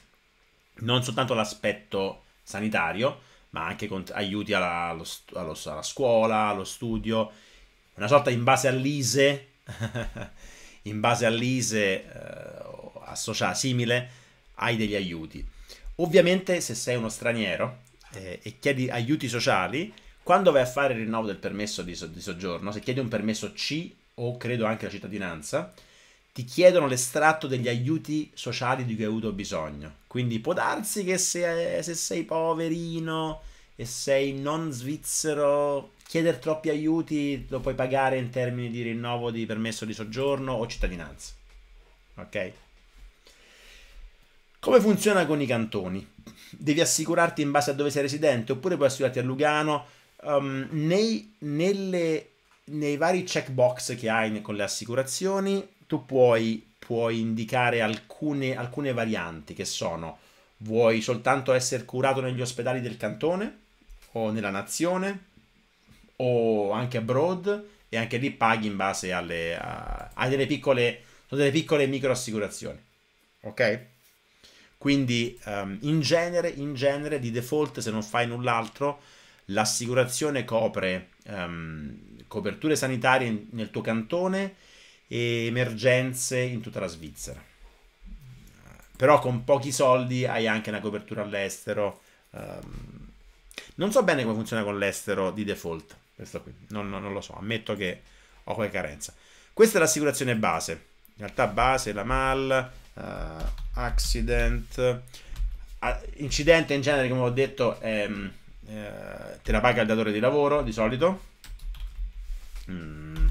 non soltanto l'aspetto sanitario, ma anche con, aiuti alla, allo, allo, alla scuola, allo studio, una sorta in base all'ISE, in base all'ISE eh, associata simile, hai degli aiuti. Ovviamente se sei uno straniero, eh, e chiedi aiuti sociali, quando vai a fare il rinnovo del permesso di, so- di soggiorno, se chiedi un permesso C o credo anche la cittadinanza, ti chiedono l'estratto degli aiuti sociali di cui hai avuto bisogno. Quindi può darsi che se, eh, se sei poverino e sei non svizzero, chiedere troppi aiuti lo puoi pagare in termini di rinnovo di permesso di soggiorno o cittadinanza. Ok? Come funziona con i cantoni? Devi assicurarti in base a dove sei residente oppure puoi assicurarti a Lugano um, nei, nelle, nei vari checkbox che hai con le assicurazioni tu puoi, puoi indicare alcune, alcune varianti che sono vuoi soltanto essere curato negli ospedali del cantone o nella nazione o anche abroad e anche lì paghi in base alle a, delle piccole sono delle piccole microassicurazioni ok quindi um, in, genere, in, genere, di default se non fai null'altro l'assicurazione copre um, coperture sanitarie nel tuo cantone e emergenze in tutta la Svizzera. Però con pochi soldi hai anche una copertura all'estero. Um, non so bene come funziona con l'estero di default. Questo qui, non, non, non, lo so, ammetto che ho qualche carenza. Questa è l'assicurazione base. In realtà base, la MAL, uh, accident incidente in genere come ho detto è, mm, eh, te la paga il datore di lavoro di solito mm,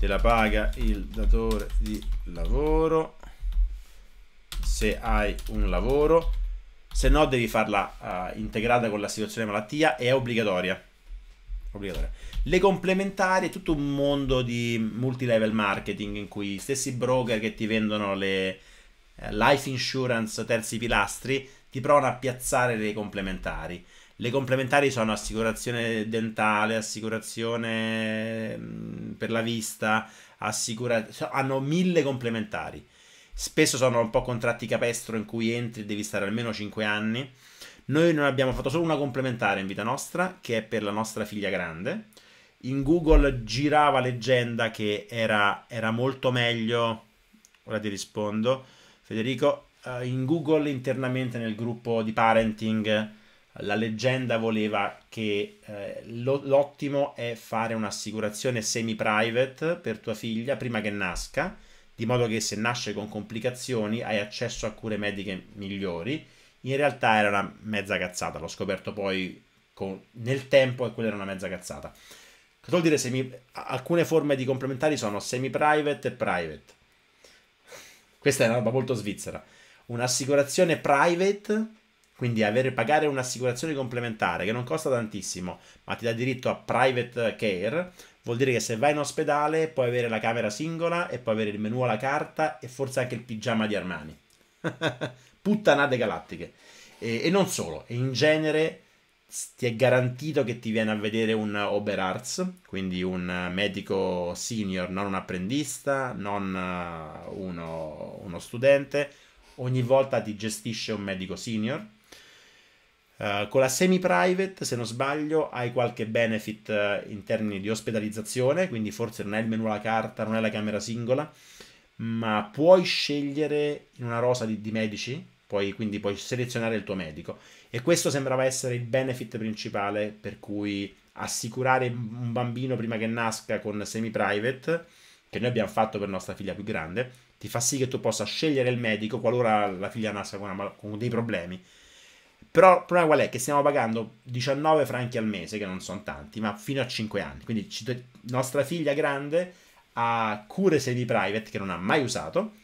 te la paga il datore di lavoro se hai un lavoro se no devi farla uh, integrata con la situazione malattia e è obbligatoria obbligatoria le complementari tutto un mondo di multilevel marketing in cui gli stessi broker che ti vendono le, eh, life insurance, terzi pilastri, ti provano a piazzare dei complementari. Le complementari sono assicurazione dentale, assicurazione mm, per la vista, assicura... hanno mille complementari. Spesso sono un po' contratti capestro in cui entri e devi stare almeno 5 anni. Noi non abbiamo fatto solo una complementare in vita nostra, che è per la nostra figlia grande. In Google girava leggenda che era, era molto meglio, ora ti rispondo, Federico, eh, in Google internamente nel gruppo di parenting la leggenda voleva che eh, lo, l'ottimo è fare un'assicurazione semi-private per tua figlia prima che nasca, di modo che se nasce con complicazioni hai accesso a cure mediche migliori. In realtà era una mezza cazzata, l'ho scoperto poi con, nel tempo e quella era una mezza cazzata. Cosa vuol dire semi? Alcune forme di complementari sono semi-private e private. Questa è una roba molto svizzera. Un'assicurazione private, quindi avere, pagare un'assicurazione complementare che non costa tantissimo, ma ti dà diritto a private care, vuol dire che se vai in ospedale puoi avere la camera singola e puoi avere il menu alla carta e forse anche il pigiama di Armani. Puttanate galattiche. E, e non solo, in genere ti è garantito che ti viene a vedere un Oberarz, quindi un medico senior, non un apprendista, non eh, uno, uno studente. Ogni volta ti gestisce un medico senior. Uh, con la semi-private, se non sbaglio, hai qualche benefit uh, in termini di ospedalizzazione, quindi forse non è il menu alla carta, non è la camera singola, ma puoi scegliere in una rosa di, di medici Puoi, quindi puoi selezionare il tuo medico. E questo sembrava essere il benefit principale per cui assicurare un bambino prima che nasca con semi-private, che noi abbiamo fatto per nostra figlia più grande, ti fa sì che tu possa scegliere il medico qualora la figlia nasca con, una, con dei problemi. Però il problema qual è? Che stiamo pagando 19 franchi al mese, che non sono tanti, ma fino a 5 anni. Quindi nostra figlia grande ha cure semi-private che non ha mai usato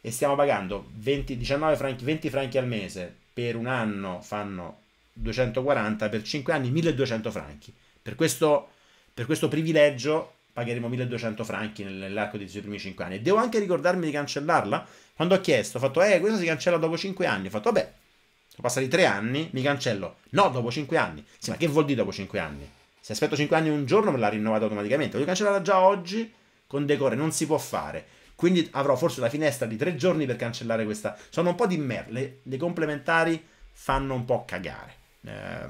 e stiamo pagando 20, 19 franchi, 20 franchi al mese per un anno fanno 240, per 5 anni 1200 franchi. Per questo, per questo privilegio pagheremo 1200 franchi nell'arco dei suoi primi 5 anni. E devo anche ricordarmi di cancellarla. Quando ho chiesto, ho fatto, eh, questa si cancella dopo 5 anni. Ho fatto, vabbè, sono passati 3 anni, mi cancello. No, dopo 5 anni. Sì, ma che vuol dire dopo 5 anni? Se aspetto 5 anni un giorno me l'ha rinnovata automaticamente. Voglio cancellarla già oggi con decore, non si può fare. Quindi avrò forse la finestra di tre giorni per cancellare questa. Sono un po' di merda. Le complementari fanno un po' cagare. Eh,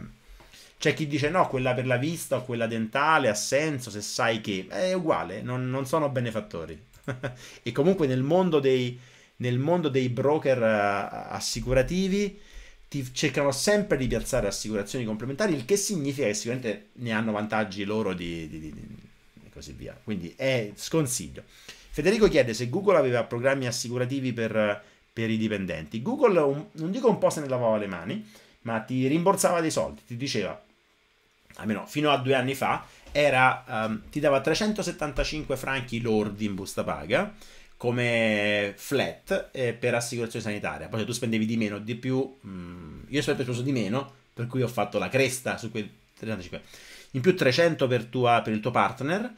c'è chi dice no, quella per la vista o quella dentale ha senso se sai che è uguale, non, non sono benefattori. e comunque nel mondo dei, nel mondo dei broker uh, assicurativi ti cercano sempre di piazzare assicurazioni complementari, il che significa che sicuramente ne hanno vantaggi loro di, di, di, di e così via. Quindi è sconsiglio. Federico chiede se Google aveva programmi assicurativi per, per i dipendenti. Google, un, non dico un po' se ne lavava le mani, ma ti rimborsava dei soldi, ti diceva, almeno fino a due anni fa, era, um, ti dava 375 franchi lordi in busta paga come flat eh, per assicurazione sanitaria. Poi se tu spendevi di meno o di più, mh, mm, io sempre speso di meno, per cui ho fatto la cresta su quei 35. In più 300 per, tua, per il tuo partner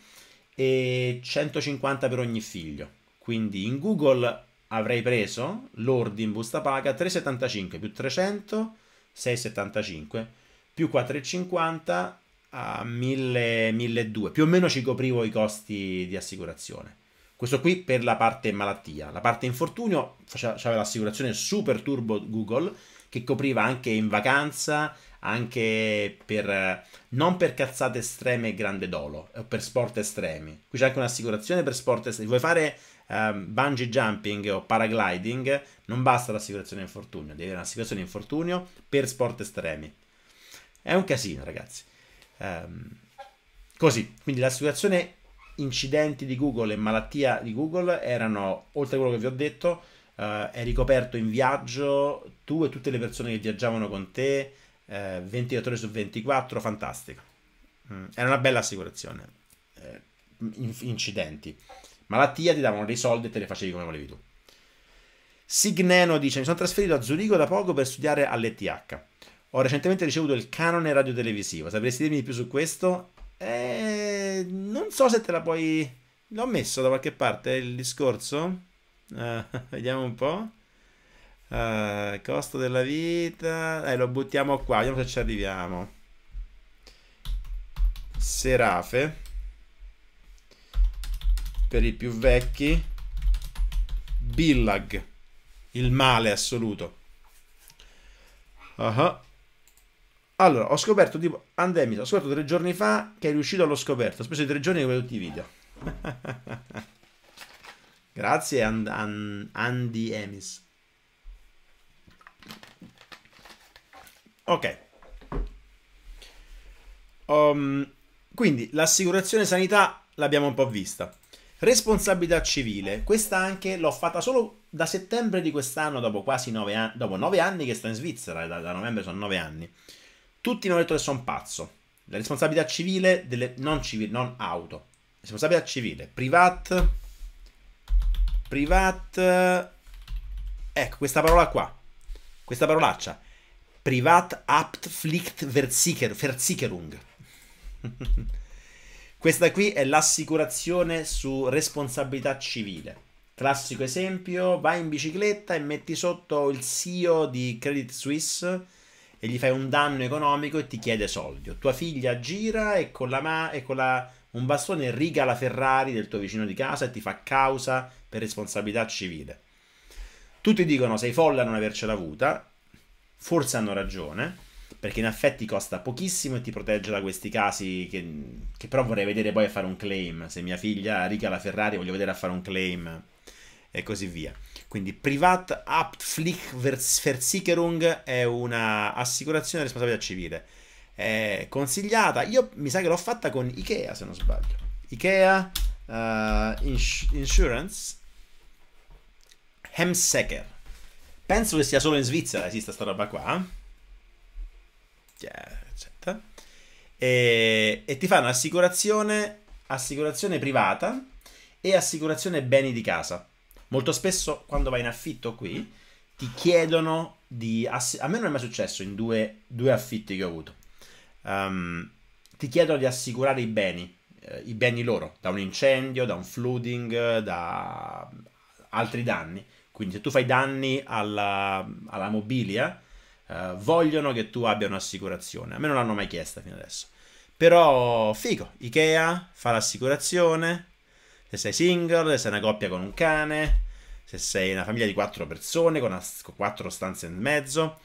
e 150 per ogni figlio. Quindi in Google avrei preso lordi in busta paga 3,75 più 300, 6,75 più 4,50 a 1000, 1.200. Più o meno ci coprivo i costi di assicurazione. Questo qui per la parte malattia. La parte infortunio c'era l'assicurazione super turbo Google che copriva anche in vacanza anche per non per cazzate estreme e grande dolo, eh, per sport estremi. Qui c'è anche un'assicurazione per sport estremi. Vuoi fare um, bungee jumping o paragliding? Non basta l'assicurazione infortunio, devi avere un'assicurazione infortunio per sport estremi. È un casino, ragazzi. Um, così, quindi l'assicurazione incidenti di Google e malattia di Google erano, oltre a quello che vi ho detto, uh, è ricoperto in viaggio, tu e tutte le persone che viaggiavano con te, eh, 24 ore su 24, fantastico. Mm, era una bella assicurazione. Eh, incidenti. Malattia ti davano dei soldi e te le facevi come volevi tu. Signeno dice: Mi sono trasferito a Zurigo da poco per studiare all'ETH. Ho recentemente ricevuto il canone radiotelevisivo. Sapresti dirmi di più su questo? Eh, non so se te la puoi. L'ho messo da qualche parte il discorso. Eh, vediamo un po'. Uh, costo della vita. Eh, lo buttiamo qua, vediamo se ci arriviamo. Serafe. Per i più vecchi. Billag. Il male assoluto. Uh ah, -huh. Ah. Allora, ho scoperto tipo Andemita, ho scoperto tre giorni fa che è riuscito allo scoperto. Ho speso i tre giorni che vedo tutti i video. Grazie And And Andy Emis. Ok. Um, quindi l'assicurazione sanità l'abbiamo un po' vista. Responsabilità civile, questa anche l'ho fatta solo da settembre di quest'anno, dopo quasi nove anni, dopo nove anni che sto in Svizzera, da, da novembre sono nove anni. Tutti mi hanno detto che sono pazzo. La responsabilità civile, delle, non, civile, non auto, responsabilità civile, privat, privat, ecco questa parola qua, questa parolaccia, Privat apt flict verzicher, verzicherung. Questa qui è l'assicurazione su responsabilità civile. Classico esempio, vai in bicicletta e metti sotto il CEO di Credit Suisse e gli fai un danno economico e ti chiede soldi. O tua figlia gira e con, ma- e con la- un bastone riga la Ferrari del tuo vicino di casa e ti fa causa per responsabilità civile. Tutti dicono sei folle a non avercela avuta, Forse hanno ragione, perché in effetti costa pochissimo e ti protegge da questi casi che, che però vorrei vedere poi a fare un claim. Se mia figlia rica la Ferrari voglio vedere a fare un claim e così via. Quindi Privat Privathaftpflichtversicherung è un'assicurazione di responsabilità civile. È consigliata, io mi sa che l'ho fatta con Ikea se non sbaglio. Ikea uh, ins Insurance Hemseker. Penso che sia solo in Svizzera esista sta roba qua. Yeah, cioè, E, e ti fanno assicurazione, assicurazione privata e assicurazione beni di casa. Molto spesso quando vai in affitto qui ti chiedono di... a me non è mai successo in due, due affitti che ho avuto. Um, ti chiedono di assicurare i beni, eh, i beni loro, da un incendio, da un flooding, da altri danni quindi se tu fai danni alla, alla mobilia, eh, vogliono che tu abbia un'assicurazione. A me non l'hanno mai chiesta fino adesso. Però, figo, Ikea fa l'assicurazione, se sei single, se sei una coppia con un cane, se sei una famiglia di quattro persone, con, quattro stanze e mezzo,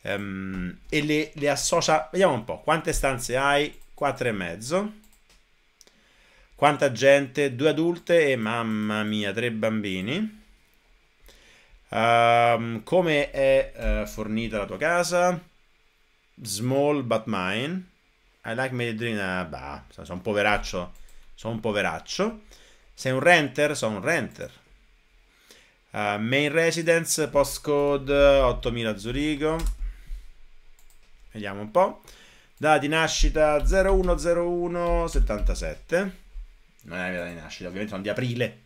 ehm, e le, le associa, vediamo un po', quante stanze hai? Quattro e mezzo. Quanta gente? Due adulte e mamma mia, tre bambini. Um, come è uh, fornita la tua casa? Small but mine. I like Mediterranean. Eh, bah, sono un poveraccio. Sono un poveraccio. Sei un renter? Sono un renter. Uh, main residence, postcode 8000 Zurigo. Vediamo un po'. Data di nascita 010177. Non è la mia data di nascita, ovviamente sono di aprile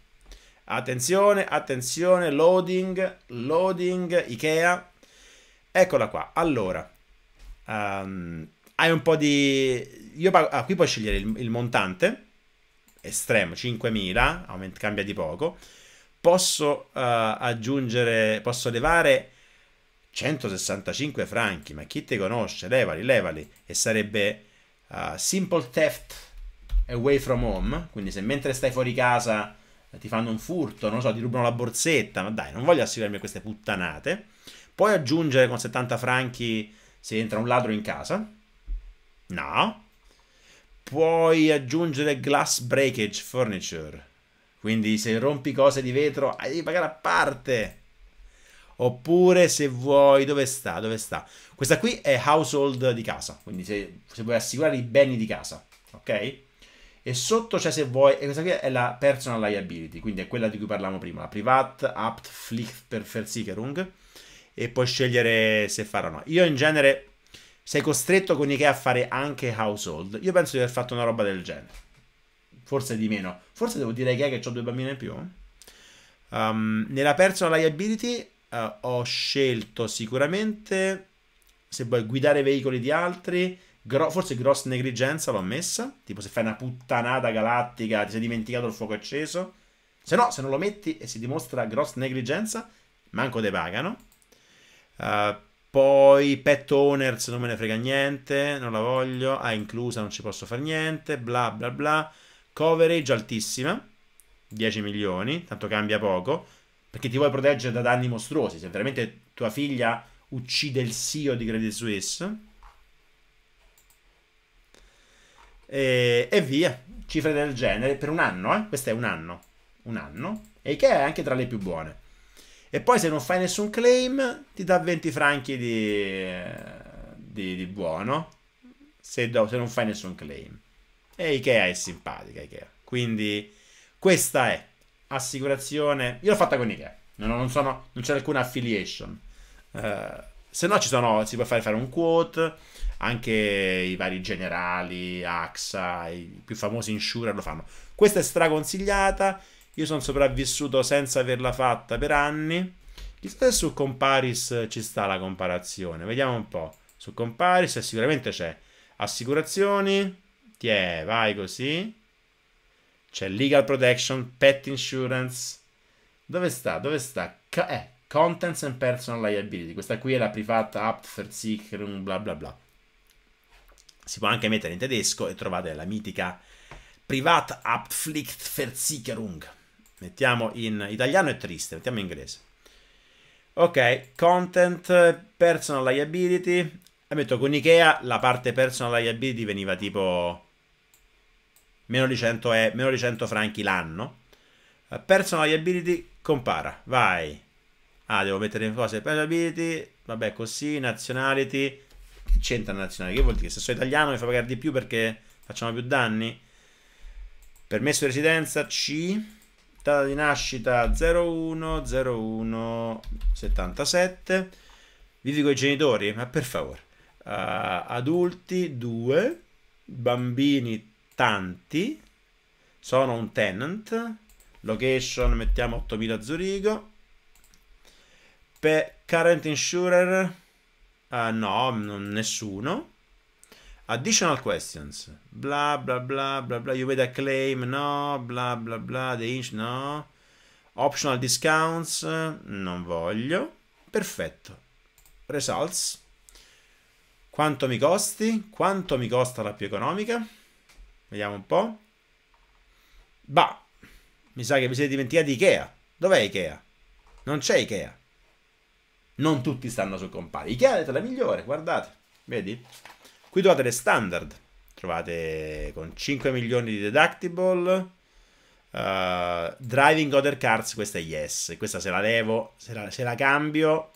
Attenzione, attenzione, loading, loading, Ikea. Eccola qua. Allora, um, hai un po' di... Io pago... Ah, qui puoi scegliere il, il montante, estremo, 5.000, aument... cambia di poco. Posso uh, aggiungere, posso levare 165 franchi, ma chi ti conosce? Levali, levali. E sarebbe uh, Simple Theft Away From Home, quindi se mentre stai fuori casa ti fanno un furto, non lo so, ti rubano la borsetta, ma dai, non voglio assicurarmi a queste puttanate. Puoi aggiungere con 70 franchi se entra un ladro in casa? No. Puoi aggiungere glass breakage furniture. Quindi se rompi cose di vetro, hai di pagare a parte. Oppure se vuoi, dove sta? Dove sta? Questa qui è household di casa, quindi se, se vuoi assicurare i beni di casa, ok? e sotto c'è se vuoi, e questa qui è la personal liability, quindi è quella di cui parlavamo prima, la private, apt, flicht, per Versicherung, e puoi scegliere se fare o no. Io in genere sei costretto con Ikea a fare anche household, io penso di aver fatto una roba del genere, forse di meno, forse devo dire a Ikea che ho due bambine in più. Um, nella personal liability uh, ho scelto sicuramente se vuoi guidare veicoli di altri, Gro forse gross negligenza l'ho messa. Tipo se fai una puttanata galattica, ti sei dimenticato il fuoco acceso. Se no, se non lo metti e si dimostra gross negligenza, manco te pagano. Uh, poi pet owners non me ne frega niente, non la voglio. Ah, inclusa, non ci posso fare niente. Bla bla bla. Coverage altissima, 10 milioni, tanto cambia poco. Perché ti vuoi proteggere da danni mostruosi. Se veramente tua figlia uccide il CEO di Credit Suisse e, e via. Cifre del genere per un anno, eh? Questo è un anno. Un anno. E che è anche tra le più buone. E poi se non fai nessun claim ti dà 20 franchi di, di, di buono se, se, non fai nessun claim. E Ikea è simpatica, Ikea. Quindi questa è assicurazione. Io l'ho fatta con Ikea, non, non, sono, non c'è alcuna affiliation. Uh, se no ci sono, si può fare, fare un quote, anche i vari generali, AXA, i più famosi insurer lo fanno. Questa è straconsigliata, io sono sopravvissuto senza averla fatta per anni. Chissà su Comparis ci sta la comparazione, vediamo un po'. Su Comparis sicuramente c'è assicurazioni, tiè, vai così. C'è legal protection, pet insurance. Dove sta? Dove sta? eh, contents and personal liability. Questa qui è la privata apt for secret, bla bla bla. Si può anche mettere in tedesco e trovate la mitica Privatabpflichtversicherung. Mettiamo in italiano è triste, mettiamo in inglese. Ok, content, personal liability. E metto con Ikea la parte personal liability veniva tipo meno di 100, e, meno di 100 franchi l'anno. Eh, personal liability compara, vai. Ah, devo mettere in cose personal liability, vabbè così, nazionality, che c'entra la nazionale? Che vuol dire? Se sono italiano mi fa pagare di più perché facciamo più danni? Permesso di residenza C. Data di nascita 01 77. Vivi con i genitori? Ma per favore. Uh, adulti 2. Bambini tanti. Sono un tenant. Location mettiamo 8000 a Zurigo. Per current insurer Uh, no, nessuno. Additional questions. Bla bla bla bla bla. You made a claim. No. Bla bla bla. The inch. No. Optional discounts. Non voglio. Perfetto. Results. Quanto mi costi? Quanto mi costa la più economica? Vediamo un po'. Bah. Mi sa che vi siete dimenticati Ikea. Dov'è Ikea? Non c'è Ikea non tutti stanno sul compari. Ikea ha detto la migliore, guardate, vedi? Qui trovate le standard, trovate con 5 milioni di deductible, uh, driving other cars, questa è yes, questa se la levo, se la, se la cambio,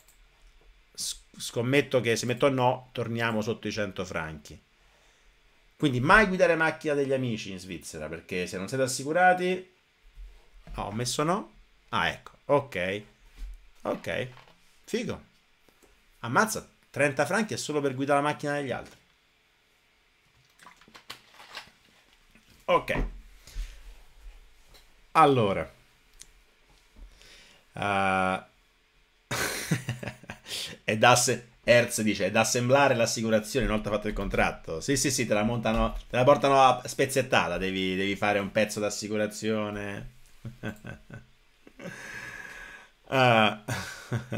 scommetto che se metto no, torniamo sotto i 100 franchi. Quindi mai guidare macchina degli amici in Svizzera, perché se non siete assicurati... Oh, ho messo no? Ah, ecco, ok, ok. Figo. Ammazza, 30 franchi è solo per guidare la macchina degli altri. Ok. Allora. Uh, è da se- Hertz dice, è da assemblare l'assicurazione una volta fatto il contratto. Sì, sì, sì, te la, montano, te la portano spezzettata, devi, devi fare un pezzo d'assicurazione. Uh,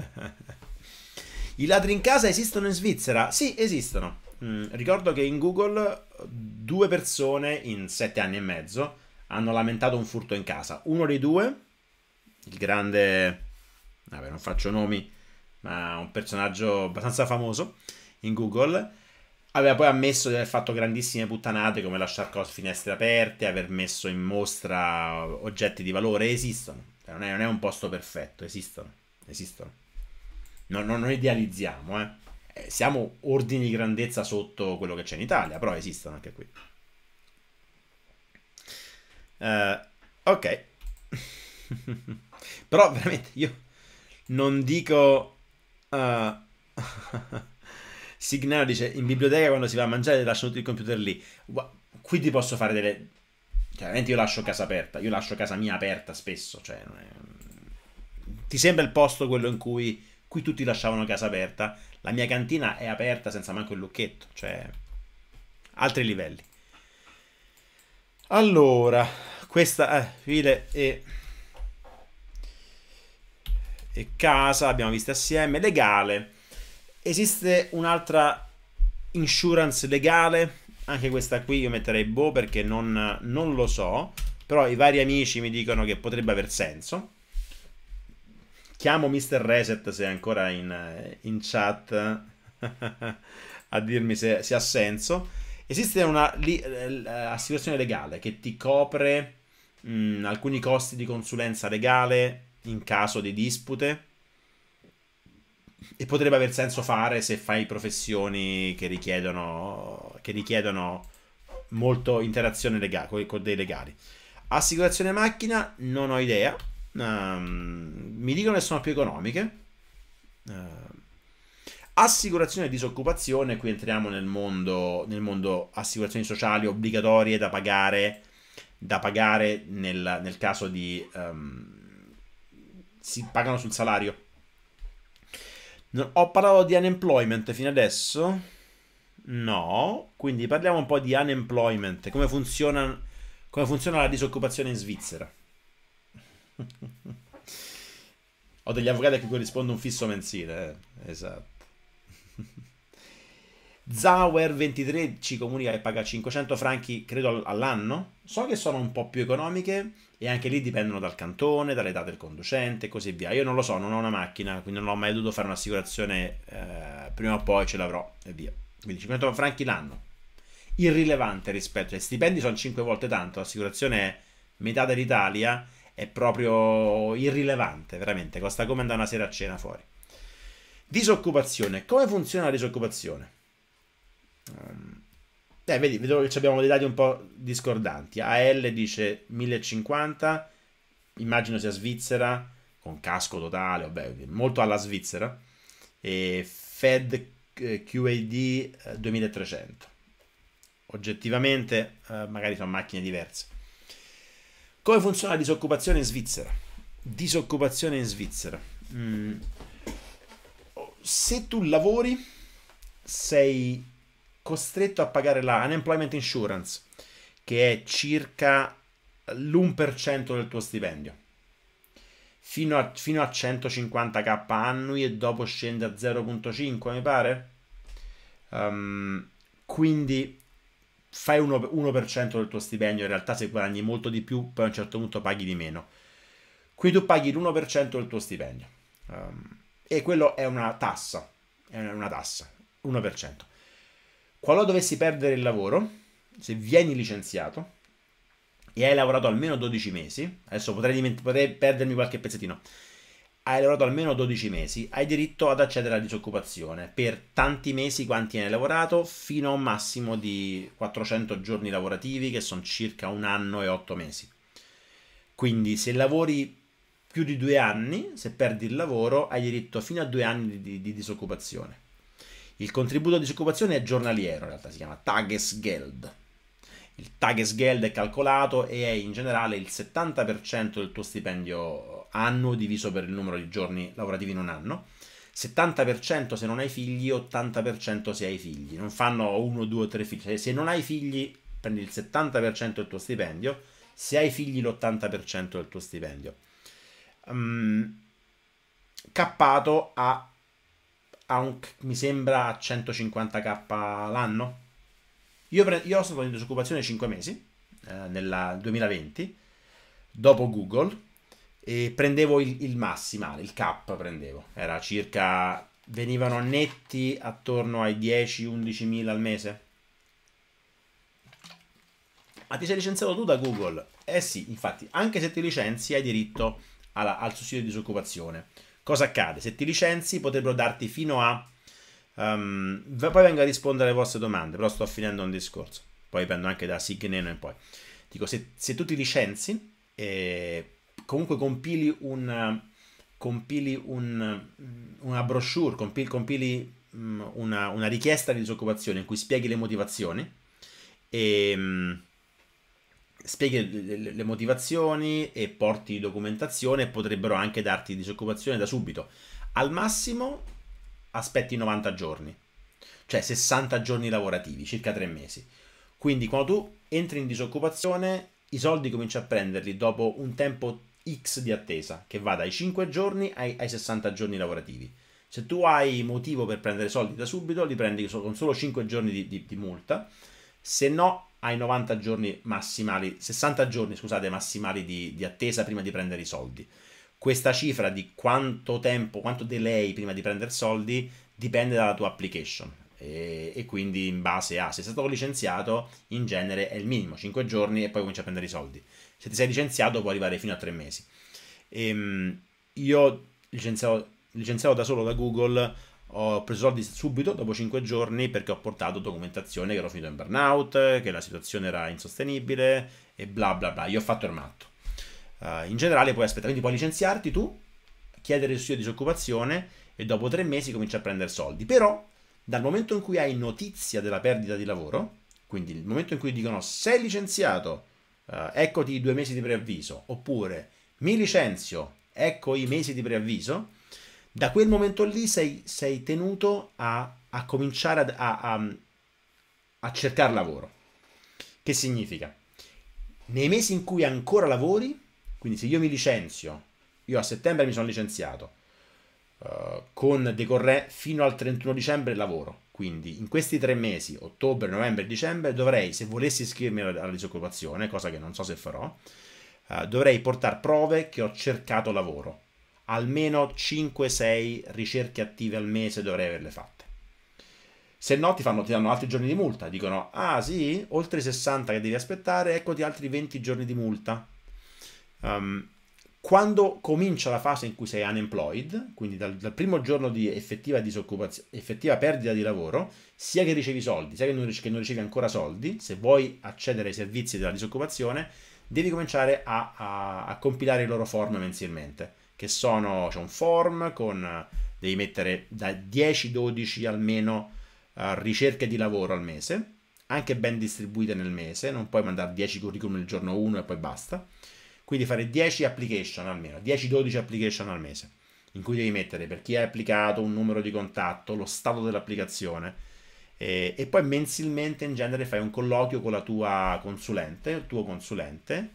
I ladri in casa esistono in Svizzera? Sì, esistono. Mm, ricordo che in Google due persone in sette anni e mezzo hanno lamentato un furto in casa. Uno dei due, il grande... Vabbè, non faccio nomi, ma un personaggio abbastanza famoso in Google, aveva poi ammesso di aver fatto grandissime puttanate come lasciare finestre aperte, aver messo in mostra oggetti di valore, esistono non è, non è un posto perfetto, esistono, esistono. No, no, non idealizziamo, eh. eh. Siamo ordini di grandezza sotto quello che c'è in Italia, però esistono anche qui. Uh, ok. però veramente io non dico... Eh, uh... Signano dice in biblioteca quando si va a mangiare lasciano tutto il computer lì. Qui ti posso fare delle, Chiaramente cioè, io lascio casa aperta, io lascio casa mia aperta spesso, cioè è... ti sembra il posto quello in cui qui tutti lasciavano casa aperta, la mia cantina è aperta senza manco il lucchetto, cioè altri livelli. Allora, questa eh, file e, e casa abbiamo visto assieme, legale. Esiste un'altra insurance legale anche questa qui io metterei boh perché non, non lo so. Però i vari amici mi dicono che potrebbe aver senso. Chiamo Mr. Reset se è ancora in, in chat a dirmi se, se, ha senso. Esiste una li, eh, assicurazione legale che ti copre mh, mm, alcuni costi di consulenza legale in caso di dispute e potrebbe aver senso fare se fai professioni che richiedono che richiedono molto interazione legale, con, con dei legali. Assicurazione macchina, non ho idea. Um, mi dicono che sono più economiche. Uh, assicurazione disoccupazione, qui entriamo nel mondo, nel mondo assicurazioni sociali obbligatorie da pagare, da pagare nel, nel caso di... Um, si pagano sul salario. No, ho parlato di unemployment fino adesso. No, quindi parliamo un po' di unemployment, come funziona, come funziona la disoccupazione in Svizzera. Ho degli avvocati a cui corrisponde un fisso mensile, eh? esatto. Zauer23 ci comunica che paga 500 franchi, credo, all'anno. So che sono un po' più economiche e anche lì dipendono dal cantone, dall'età del conducente e così via. Io non lo so, non ho una macchina, quindi non ho mai dovuto fare un'assicurazione, eh, prima o poi ce l'avrò e via quindi 50 franchi l'anno, irrilevante rispetto ai stipendi, sono 5 volte tanto, l'assicurazione è metà dell'Italia, è proprio irrilevante, veramente, costa come andare una sera a cena fuori. Disoccupazione, come funziona la disoccupazione? Um, eh, vedi, vedo che abbiamo dei dati un po' discordanti. AL dice 1050, immagino sia Svizzera, con casco totale, vabbè, molto alla Svizzera. E Fed QAD 2300. Eh, Oggettivamente eh, magari sono macchine diverse. Come funziona la disoccupazione in Svizzera? Disoccupazione in Svizzera. Mm. Se tu lavori sei costretto a pagare la unemployment insurance che è circa l'1% del tuo stipendio fino a, fino a 150k annui e dopo scende a 0.5 mi pare um, quindi fai 1%, 1 del tuo stipendio in realtà se guadagni molto di più poi a un certo punto paghi di meno qui tu paghi l'1% del tuo stipendio um, e quello è una tassa è una tassa 1% qualora dovessi perdere il lavoro se vieni licenziato e hai lavorato almeno 12 mesi, adesso potrei, diment- potrei perdermi qualche pezzettino, hai lavorato almeno 12 mesi, hai diritto ad accedere alla disoccupazione per tanti mesi quanti hai lavorato, fino a un massimo di 400 giorni lavorativi, che sono circa un anno e 8 mesi. Quindi se lavori più di due anni, se perdi il lavoro, hai diritto fino a due anni di, di disoccupazione. Il contributo a disoccupazione è giornaliero, in realtà si chiama Tagesgeld il Tagesgeld è calcolato e è in generale il 70% del tuo stipendio annuo diviso per il numero di giorni lavorativi in un anno. 70% se non hai figli, 80% se hai figli. Non fanno 1, 2, tre figli. Cioè, se non hai figli, prendi il 70% del tuo stipendio, se hai figli l'80% del tuo stipendio. Um, cappato a, a un, mi sembra 150k l'anno io, pre- io sono stato in disoccupazione 5 mesi, eh, nel 2020, dopo Google, e prendevo il, il massimale, il cap prendevo. Era circa... venivano netti attorno ai 10-11 mila al mese. Ma ti sei licenziato tu da Google? Eh sì, infatti, anche se ti licenzi hai diritto alla, al sussidio di disoccupazione. Cosa accade? Se ti licenzi potrebbero darti fino a Um, poi vengo a rispondere alle vostre domande, però sto finendo un discorso. Poi prendo anche da Signeno in poi. Dico, se, se tu ti licenzi, eh, comunque compili, un, compili un, mm, una brochure, compili, compili mm, una, una, richiesta di disoccupazione in cui spieghi le motivazioni e ehm, spieghi le, motivazioni e porti documentazione potrebbero anche darti disoccupazione da subito al massimo aspetti 90 giorni, cioè 60 giorni lavorativi, circa 3 mesi. Quindi quando tu entri in disoccupazione, i soldi cominci a prenderli dopo un tempo X di attesa, che va dai 5 giorni ai, ai 60 giorni lavorativi. Se tu hai motivo per prendere soldi da subito, li prendi con solo 5 giorni di, di, di multa, se no hai 90 giorni massimali, 60 giorni scusate massimali di, di attesa prima di prendere i soldi questa cifra di quanto tempo, quanto delay prima di prendere soldi dipende dalla tua application e, e quindi in base a se sei stato licenziato in genere è il minimo 5 giorni e poi cominci a prendere i soldi se ti sei licenziato può arrivare fino a 3 mesi e, ehm, io licenziato, licenziato da solo da Google ho preso soldi subito dopo 5 giorni perché ho portato documentazione che ero finito in burnout, che la situazione era insostenibile e bla bla bla. Io ho fatto il matto. Uh, in generale puoi aspettare, quindi puoi licenziarti tu, chiedere il studio di disoccupazione e dopo tre mesi cominci a prendere soldi. Però dal momento in cui hai notizia della perdita di lavoro, quindi il momento in cui dicono sei licenziato, uh, eccoti i due mesi di preavviso, oppure mi licenzio, ecco i mesi di preavviso, da quel momento lì sei, sei tenuto a, a cominciare ad, a, a, a cercare lavoro. Che significa? Nei mesi in cui ancora lavori, quindi se io mi licenzio, io a settembre mi sono licenziato, uh, con decorre fino al 31 dicembre lavoro. Quindi in questi tre mesi, ottobre, novembre e dicembre, dovrei, se volessi iscrivermi alla disoccupazione, cosa che non so se farò, uh, dovrei portare prove che ho cercato lavoro. Almeno 5-6 ricerche attive al mese dovrei averle fatte. Se no ti, fanno, ti danno altri giorni di multa, dicono, ah sì, oltre i 60 che devi aspettare, eccoti altri 20 giorni di multa Um, quando comincia la fase in cui sei unemployed, quindi dal, dal primo giorno di effettiva, effettiva perdita di lavoro, sia che ricevi soldi, sia che non, che non, ricevi ancora soldi, se vuoi accedere ai servizi della disoccupazione, devi cominciare a, a, a compilare i loro form mensilmente, che sono, c'è un form con, devi mettere da 10-12 almeno uh, ricerche di lavoro al mese, anche ben distribuite nel mese, non puoi mandare 10 curriculum il giorno 1 e poi basta quindi fare 10 application almeno, 10-12 application al mese, in cui devi mettere per chi hai applicato un numero di contatto, lo stato dell'applicazione e, e poi mensilmente in genere fai un colloquio con la tua consulente, il tuo consulente.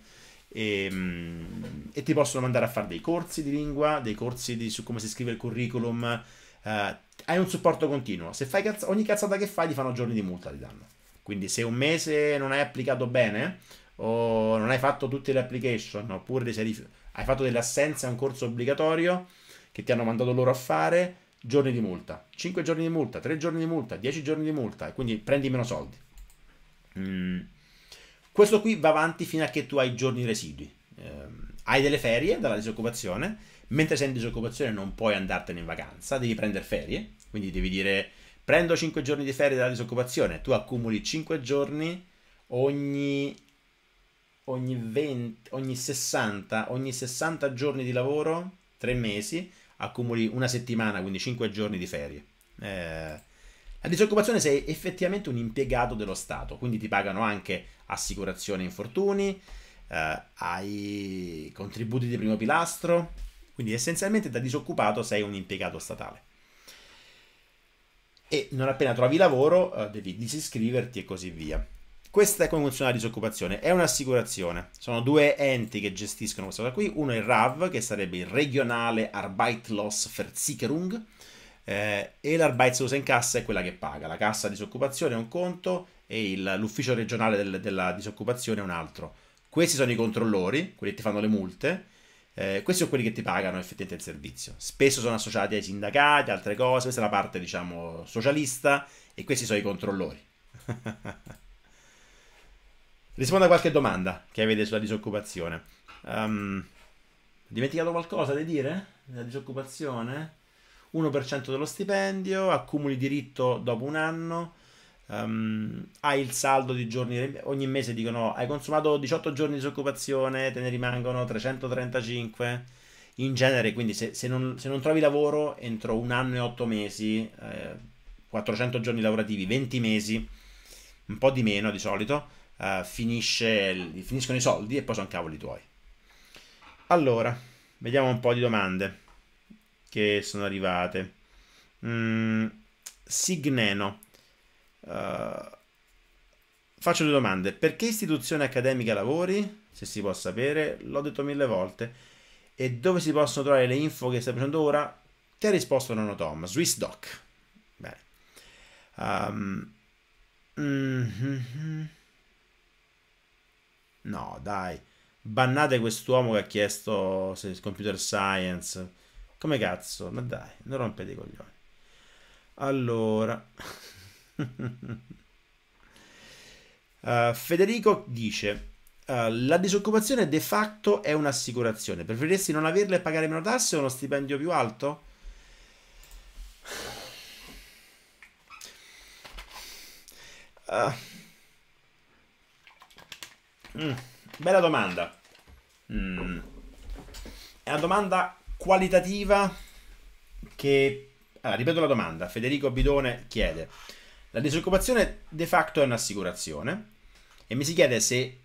E, ehm, e, ti possono mandare a fare dei corsi di lingua, dei corsi di, su come si scrive il curriculum. Uh, hai un supporto continuo. Se fai cazz- ogni cazzata che fai, ti fanno giorni di multa, ti danno. Quindi, se un mese non hai applicato bene, o non hai fatto tutte le application, oppure sei, hai fatto delle assenze a un corso obbligatorio che ti hanno mandato loro a fare, giorni di multa, 5 giorni di multa, 3 giorni di multa, 10 giorni di multa, e quindi prendi meno soldi. Mm. Questo qui va avanti fino a che tu hai giorni residui. Eh, hai delle ferie dalla disoccupazione, mentre sei in disoccupazione non puoi andartene in vacanza, devi prendere ferie, quindi devi dire prendo 5 giorni di ferie dalla disoccupazione, tu accumuli 5 giorni ogni ogni, 20, ogni, 60, ogni 60 giorni di lavoro, 3 mesi, accumuli una settimana, quindi 5 giorni di ferie. Eh, la disoccupazione sei effettivamente un impiegato dello Stato, quindi ti pagano anche assicurazione infortuni, eh, hai contributi di primo pilastro, quindi essenzialmente da disoccupato sei un impiegato statale. E non appena trovi lavoro eh, devi disiscriverti e così via. Questa è come funziona la disoccupazione, è un'assicurazione. Sono due enti che gestiscono questa cosa qui, uno è il RAV, che sarebbe il regionale Arbeitslosversicherung, eh, e l'Arbeitslosengkasse è quella che paga. La cassa disoccupazione è un conto e il, l'ufficio regionale del, della disoccupazione è un altro. Questi sono i controllori, quelli che ti fanno le multe, eh, questi sono quelli che ti pagano effettivamente il servizio. Spesso sono associati ai sindacati, altre cose, questa è la parte, diciamo, socialista, e questi sono i controllori. Rispondo a qualche domanda che avete sulla disoccupazione. Um, dimenticato qualcosa di dire? La disoccupazione? 1% dello stipendio, accumuli diritto dopo un anno, um, hai il saldo di giorni, ogni mese dicono hai consumato 18 giorni di disoccupazione, te ne rimangono 335. In genere, quindi se, se, non, se non, trovi lavoro entro un anno e 8 mesi, eh, 400 giorni lavorativi, 20 mesi, un po' di meno di solito, eh, finisce, finiscono i soldi e poi sono cavoli tuoi. Allora, vediamo un po' di domande che sono arrivate. Mm, Signeno. Uh, faccio due domande. Per che istituzione accademica lavori? Se si può sapere, l'ho detto mille volte. E dove si possono trovare le info che stai facendo ora? Ti ha risposto nonno Tom, SwissDoc. Bene. Um, mm -hmm. No, dai. Bannate quest'uomo che ha chiesto se computer science. Come cazzo? Ma dai, non rompete i coglioni. Allora... uh, Federico dice... Uh, la disoccupazione de facto è un'assicurazione. Preferiresti non averla e pagare meno tasse o uno stipendio più alto? Uh, Mm, bella domanda. Mm. È una domanda qualitativa che... Allora, ripeto la domanda. Federico Bidone chiede. La disoccupazione de facto è un'assicurazione e mi si chiede se,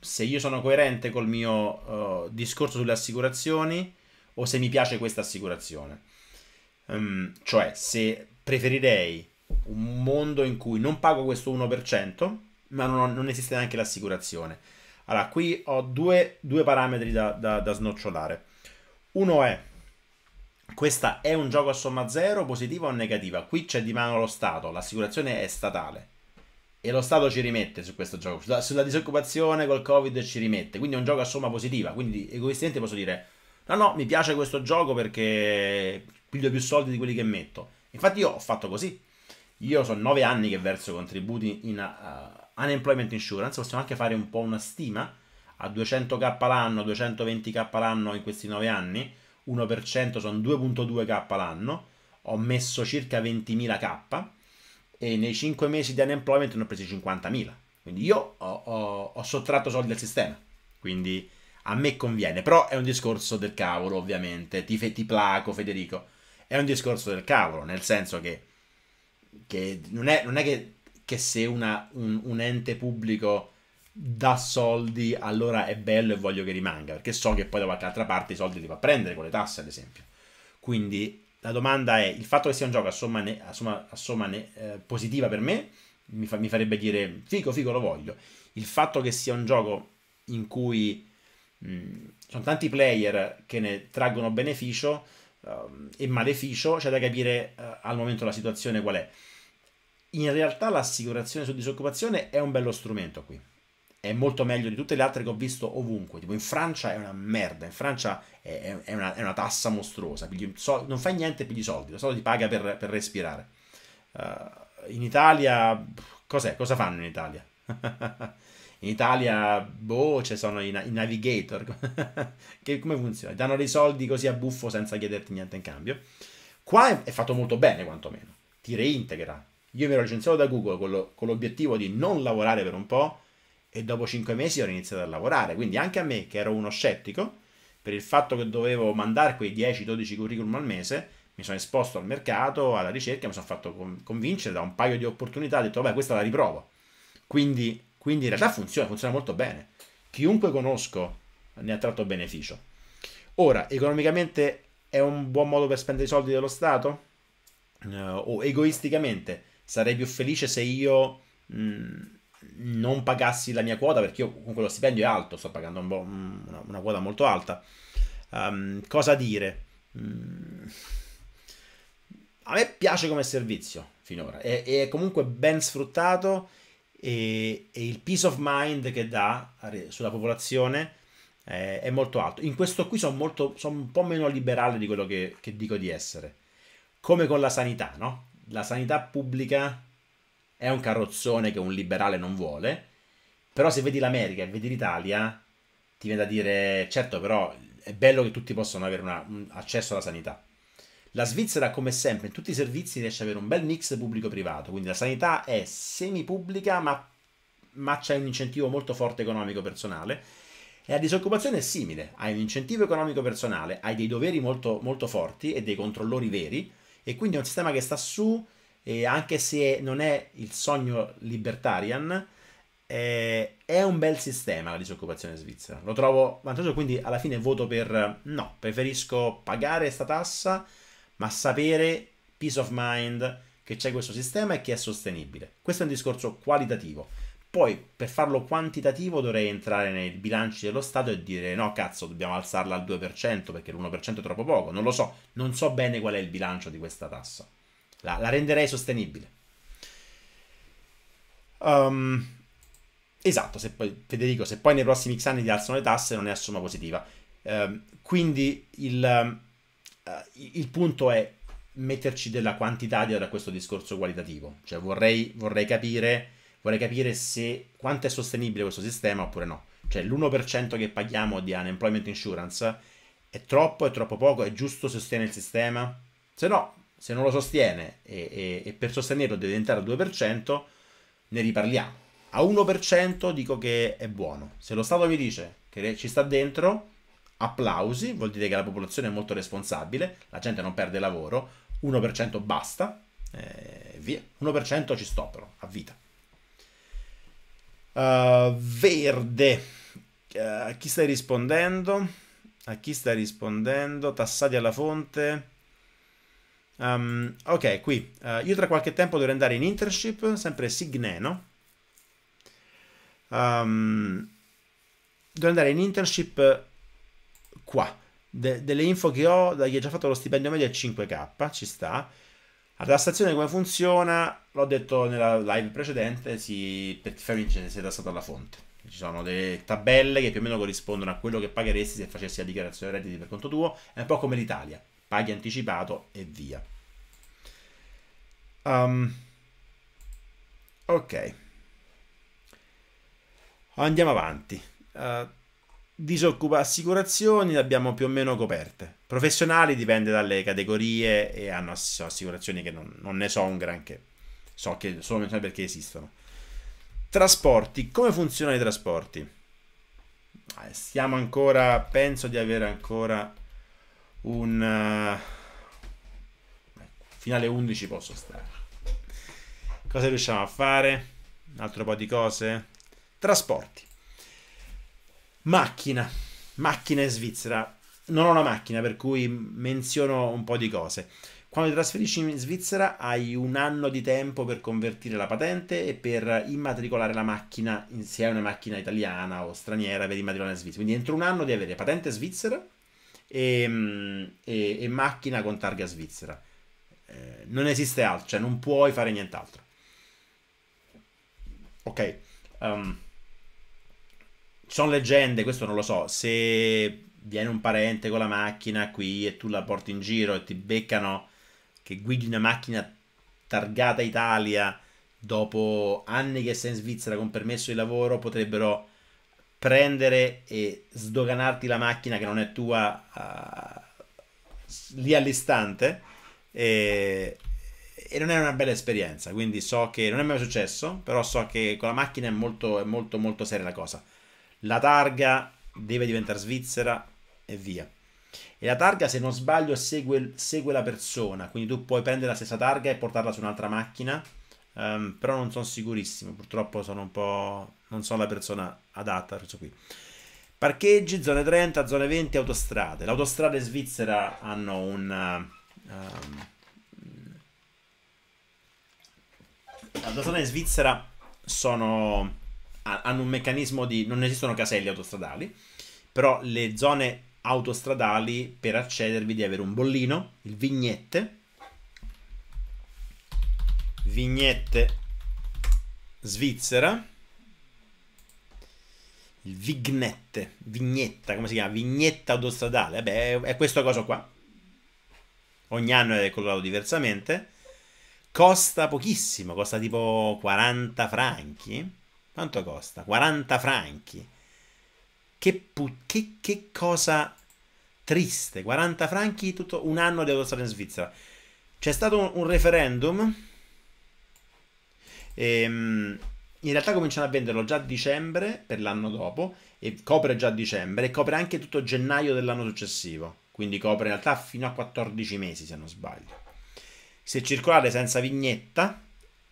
se io sono coerente col mio uh, discorso sulle assicurazioni o se mi piace questa assicurazione. Um, cioè, se preferirei un mondo in cui non pago questo 1%, ma non, non esiste neanche l'assicurazione. Allora, qui ho due, due parametri da, da, da snocciolare. Uno è, questa è un gioco a somma zero, positiva o negativa? Qui c'è di mano lo Stato, l'assicurazione è statale. E lo Stato ci rimette su questo gioco, sulla, sulla disoccupazione col Covid ci rimette. Quindi è un gioco a somma positiva, quindi egoisticamente posso dire, no no, mi piace questo gioco perché piglio più soldi di quelli che metto. Infatti io ho fatto così. Io sono nove anni che verso contributi in... Uh, unemployment insurance, possiamo anche fare un po' una stima a 200k l'anno, 220k l'anno in questi 9 anni, 1% sono 2.2k l'anno, ho messo circa 20.000k e nei 5 mesi di unemployment ne ho presi 50.000. Quindi io ho, ho, ho sottratto soldi al sistema. Quindi a me conviene, però è un discorso del cavolo, ovviamente. Ti, fe, ti placo, Federico. È un discorso del cavolo, nel senso che, che non, è, non è che che se una, un, un ente pubblico dà soldi, allora è bello e voglio che rimanga, perché so che poi da qualche altra parte i soldi li va a prendere con le tasse, ad esempio. Quindi la domanda è, il fatto che sia un gioco a somma, ne, a somma, a somma ne, eh, positiva per me, mi, fa, mi, farebbe dire figo, figo, lo voglio. Il fatto che sia un gioco in cui mh, sono tanti player che ne traggono beneficio uh, e maleficio, c'è da capire uh, al momento la situazione qual è in realtà l'assicurazione su disoccupazione è un bello strumento qui. È molto meglio di tutte le altre che ho visto ovunque. Tipo in Francia è una merda, in Francia è, è, una, è una, tassa mostruosa. non fai niente, pigli soldi, lo Stato ti paga per, per respirare. Uh, in Italia, cos'è? Cosa fanno in Italia? in Italia, boh, ci sono i, i navigator. che, come funziona? Danno dei soldi così a buffo senza chiederti niente in cambio. Qua è, è fatto molto bene, quantomeno. Ti reintegra, io mi ero licenziato da Google con, lo, con l'obiettivo di non lavorare per un po' e dopo cinque mesi ho iniziato a lavorare. Quindi anche a me, che ero uno scettico, per il fatto che dovevo mandare quei 10-12 curriculum al mese, mi sono esposto al mercato, alla ricerca, mi sono fatto convincere da un paio di opportunità, ho detto vabbè questa la riprovo. Quindi, quindi in realtà funziona, funziona molto bene. Chiunque conosco ne ha tratto beneficio. Ora, economicamente è un buon modo per spendere i soldi dello Stato? Eh, o egoisticamente? sarei più felice se io mh, mm, non pagassi la mia quota, perché io comunque lo stipendio è alto, sto pagando un mm, una, una, quota molto alta. Um, cosa dire? Mm, a me piace come servizio finora, è, è comunque ben sfruttato e, e, il peace of mind che dà sulla popolazione è, è molto alto. In questo qui sono, molto, sono un po' meno liberale di quello che, che dico di essere, come con la sanità, no? la sanità pubblica è un carrozzone che un liberale non vuole, però se vedi l'America e vedi l'Italia, ti viene da dire, certo però è bello che tutti possano avere una, un accesso alla sanità. La Svizzera, come sempre, in tutti i servizi riesce ad avere un bel mix pubblico-privato, quindi la sanità è semipubblica, ma, ma c'è un incentivo molto forte economico personale. E la disoccupazione è simile, hai un incentivo economico personale, hai dei doveri molto, molto forti e dei controllori veri, e quindi è un sistema che sta su, anche se non è il sogno libertarian, eh, è un bel sistema la disoccupazione svizzera. Lo trovo vantaggioso, quindi alla fine voto per no. Preferisco pagare questa tassa, ma sapere, peace of mind, che c'è questo sistema e che è sostenibile. Questo è un discorso qualitativo. Poi per farlo quantitativo dovrei entrare nei bilanci dello Stato e dire no cazzo dobbiamo alzarla al 2% perché l'1% è troppo poco, non lo so, non so bene qual è il bilancio di questa tassa, la, la renderei sostenibile. Um, esatto, se poi, Federico, se poi nei prossimi X anni ti alzano le tasse non è a positiva. Um, quindi il, uh, il punto è metterci della quantità dietro a questo discorso qualitativo, cioè vorrei, vorrei capire vorrei capire se quanto è sostenibile questo sistema oppure no. Cioè l'1% che paghiamo di unemployment insurance è troppo, è troppo poco, è giusto sostiene il sistema? Se no, se non lo sostiene e, e, e per sostenerlo deve diventare al 2%, ne riparliamo. A 1% dico che è buono. Se lo Stato mi dice che ci sta dentro, applausi, vuol dire che la popolazione è molto responsabile, la gente non perde lavoro, 1% basta, eh, via. 1% ci stoppano a vita. Eh, verde, uh, eh, a chi stai rispondendo? A chi stai rispondendo? Tassati alla fonte. Um, ok, qui. Uh, io tra qualche tempo dovrei andare in internship, sempre Signeno. Um, ehm, dovrei andare in internship qua. De delle info che ho, gli ho già fatto lo stipendio medio a 5k, ci sta. La tassazione come funziona? L'ho detto nella live precedente, si, per vincere si è tassata alla fonte. Ci sono delle tabelle che più o meno corrispondono a quello che pagheresti se facessi la dichiarazione redditi per conto tuo, è un po' come l'Italia, paghi anticipato e via. Um, ok, andiamo avanti. Uh, Disoccupa assicurazioni le abbiamo più o meno coperte. Professionali dipende dalle categorie e hanno assicurazioni che non, non ne so un granché. So che sono menzionate perché esistono. Trasporti. Come funzionano i trasporti? Eh, stiamo ancora... Penso di avere ancora un... Uh, finale 11 posso stare. Cosa riusciamo a fare? Un altro po' di cose. Trasporti. Macchina, macchina in Svizzera. Non ho una macchina, per cui menziono un po' di cose. Quando ti trasferisci in Svizzera hai un anno di tempo per convertire la patente e per immatricolare la macchina, se hai una macchina italiana o straniera, per immatricolare in Svizzera. Quindi entro un anno devi avere patente svizzera e, mm, e, e macchina con targa svizzera. Eh, non esiste altro, cioè non puoi fare nient'altro. Ok. Um sono leggende, questo non lo so, se viene un parente con la macchina qui e tu la porti in giro e ti beccano che guidi una macchina targata Italia dopo anni che sei in Svizzera con permesso di lavoro potrebbero prendere e sdoganarti la macchina che non è tua uh, lì all'istante e, e, non è una bella esperienza quindi so che non è mai successo però so che con la macchina è molto, è molto molto seria la cosa la targa deve diventare svizzera e via. E la targa, se non sbaglio, segue, segue la persona, quindi tu puoi prendere la stessa targa e portarla su un'altra macchina, um, però non sono sicurissimo, purtroppo sono un po'... non sono la persona adatta a questo qui. Parcheggi, zone 30, zone 20, autostrade. Le autostrade svizzera hanno un... Um, ehm, le autostrade in Svizzera sono hanno un meccanismo di... non esistono caselli autostradali, però le zone autostradali per accedervi di avere un bollino, il vignette, vignette Svizzera, il vignette, vignetta, come si chiama? Vignetta autostradale, beh, è questa cosa qua. Ogni anno è colorato diversamente. Costa pochissimo, costa tipo 40 franchi quanto costa? 40 franchi. Che, che, che cosa triste. 40 franchi tutto un anno di stare in Svizzera. C'è stato un, un referendum. Ehm, in realtà cominciano a venderlo già a dicembre per l'anno dopo e copre già dicembre e copre anche tutto gennaio dell'anno successivo. Quindi copre in realtà fino a 14 mesi se non sbaglio. Se circolate senza vignetta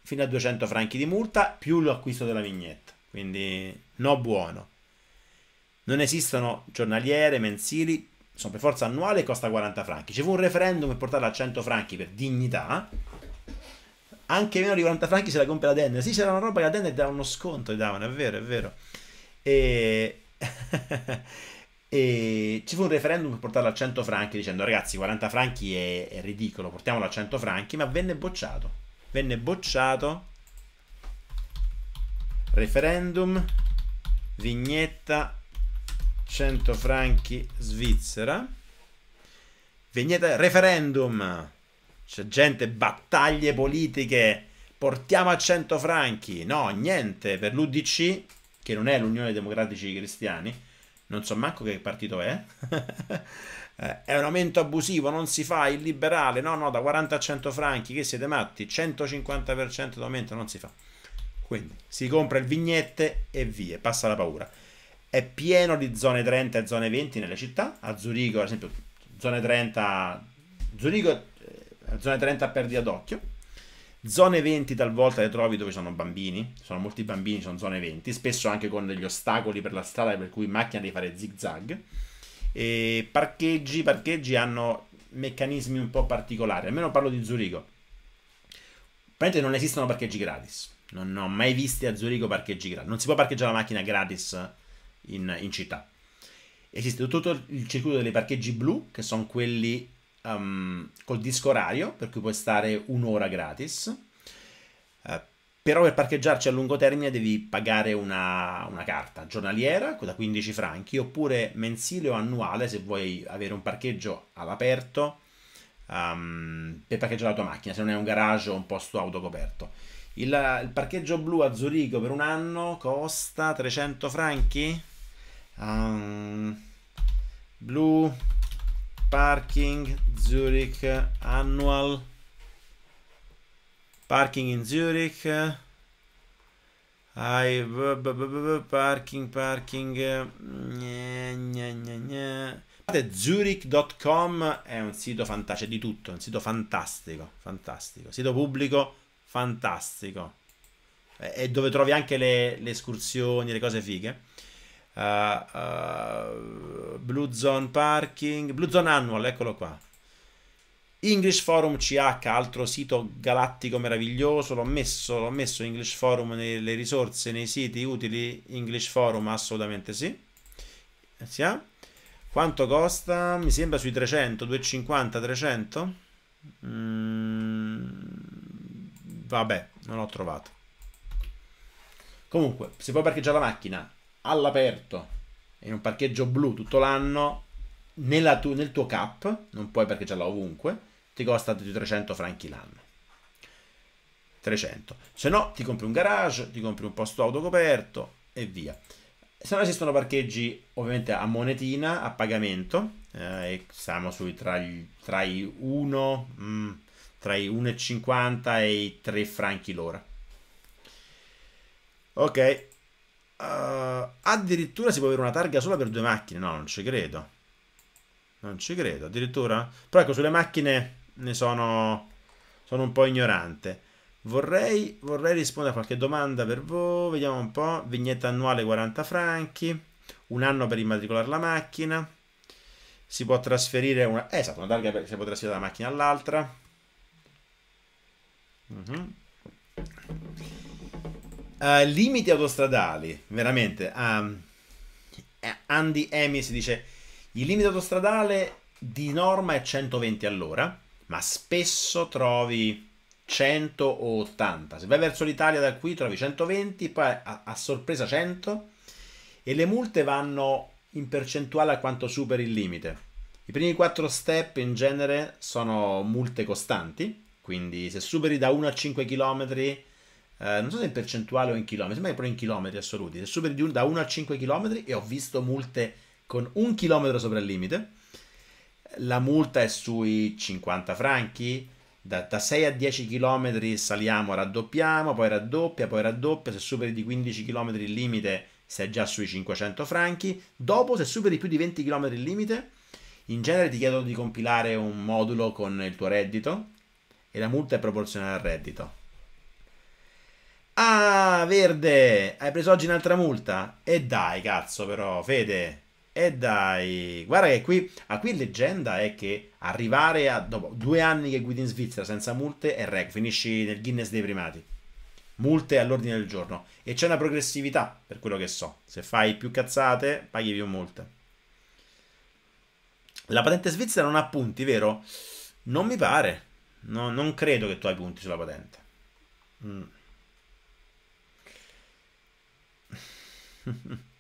fino a 200 franchi di multa più l'acquisto della vignetta. Quindi no buono. Non esistono giornaliere, mensili, sono per forza annuale e costa 40 franchi. Ci fu un referendum per portarla a 100 franchi per dignità. Anche meno di 40 franchi se la compra la Denner. Sì, c'era una roba che la Denner dava uno sconto, gli davano, è vero, è vero. E... e... ci fu un referendum per portarla a 100 franchi dicendo ragazzi 40 franchi è, è ridicolo, portiamolo a 100 franchi, ma venne bocciato venne bocciato referendum vignetta 100 franchi Svizzera vignetta referendum c'è gente battaglie politiche portiamo a 100 franchi no niente per l'UDC che non è l'Unione Democratici Cristiani non so manco che partito è eh, è un aumento abusivo, non si fa il liberale, no, no, da 40 a 100 franchi, che siete matti, 150% d'aumento non si fa. Quindi si compra il vignette e via, passa la paura. È pieno di zone 30 e zone 20 nelle città, a Zurigo ad esempio, zone 30, Zurigo, eh, zone 30 perdi ad occhio, Zone 20 talvolta le trovi dove sono bambini, sono molti bambini, sono zone 20, spesso anche con degli ostacoli per la strada per cui macchina devi fare zig zag. E parcheggi, parcheggi hanno meccanismi un po' particolari, almeno parlo di Zurigo. Praticamente non esistono parcheggi gratis. Non, ho mai visto a Zurigo parcheggi gratis. Non si può parcheggiare la macchina gratis in, in città. Esiste tutto il circuito dei parcheggi blu, che sono quelli um, col disco orario, per cui puoi stare un'ora gratis. Però per parcheggiarci a lungo termine devi pagare una, una, carta giornaliera da 15 franchi oppure mensile o annuale se vuoi avere un parcheggio all'aperto um, per parcheggiare la tua macchina, se non è un garage o un posto autocoperto. Il, il parcheggio blu a Zurigo per un anno costa 300 franchi? Um, blu Parking Zurich Annual Parking in Zurich. Hai parking, parking. Gne, gne, gne, gne. Zurich.com è un sito fantastico, di tutto, un sito fantastico, fantastico, sito pubblico fantastico. E dove trovi anche le, le escursioni, le cose fighe. Uh, uh, Blue Zone Parking, Blue Zone Annual, eccolo qua. English Forum CH, altro sito galattico meraviglioso, l'ho messo, l'ho messo English Forum nelle risorse, nei siti utili, English Forum assolutamente sì. sì. Quanto costa? Mi sembra sui 300, 250, 300? Mm, vabbè, non l'ho trovato. Comunque, se puoi parcheggiare la macchina all'aperto, in un parcheggio blu tutto l'anno, nel tuo cap, non puoi parcheggiarla ovunque, ti costa di 300 franchi l'anno. 300. Se no, ti compri un garage, ti compri un posto auto e via. Se no, esistono parcheggi ovviamente a monetina, a pagamento, eh, e siamo sui tra, tra i 1, mm, tra i 1,50 e i 3 franchi l'ora. Ok. Uh, addirittura si può avere una targa sola per due macchine. No, non ci credo. Non ci credo, addirittura. Però ecco, sulle macchine ne sono, sono un po' ignorante. Vorrei, vorrei rispondere a qualche domanda per voi, vediamo un po'. Vignetta annuale 40 franchi, un anno per immatricolare la macchina, si può trasferire una... Eh, esatto, una targa per, si può trasferire da una macchina all'altra. Uh -huh. uh, limiti autostradali, veramente. Um, Andy Amy si dice, il limite autostradale di norma è 120 all'ora ma spesso trovi 180. Se vai verso l'Italia da qui trovi 120, poi a, a, sorpresa 100 e le multe vanno in percentuale a quanto superi il limite. I primi 4 step in genere sono multe costanti, quindi se superi da 1 a 5 km, eh, non so se in percentuale o in chilometri, ma è proprio in chilometri assoluti, se superi da 1 a 5 km e ho visto multe con un chilometro sopra il limite, la multa è sui 50 franchi. Da, da, 6 a 10 km saliamo, raddoppiamo, poi raddoppia, poi raddoppia. Se superi di 15 km il limite, sei già sui 500 franchi. Dopo, se superi più di 20 km il limite, in genere ti chiedono di compilare un modulo con il tuo reddito e la multa è proporzionale al reddito. Ah, verde, hai preso oggi un'altra multa? E eh, dai, cazzo, però, Fede. E dai, guarda che qui, ah, qui leggenda è che arrivare a, dopo due anni che guidi in Svizzera senza multe è reg, finisci nel Guinness dei primati. Multe all'ordine del giorno. E c'è una progressività, per quello che so. Se fai più cazzate, paghi più multe. La patente svizzera non ha punti, vero? Non mi pare. No, non credo che tu hai punti sulla patente. Mm.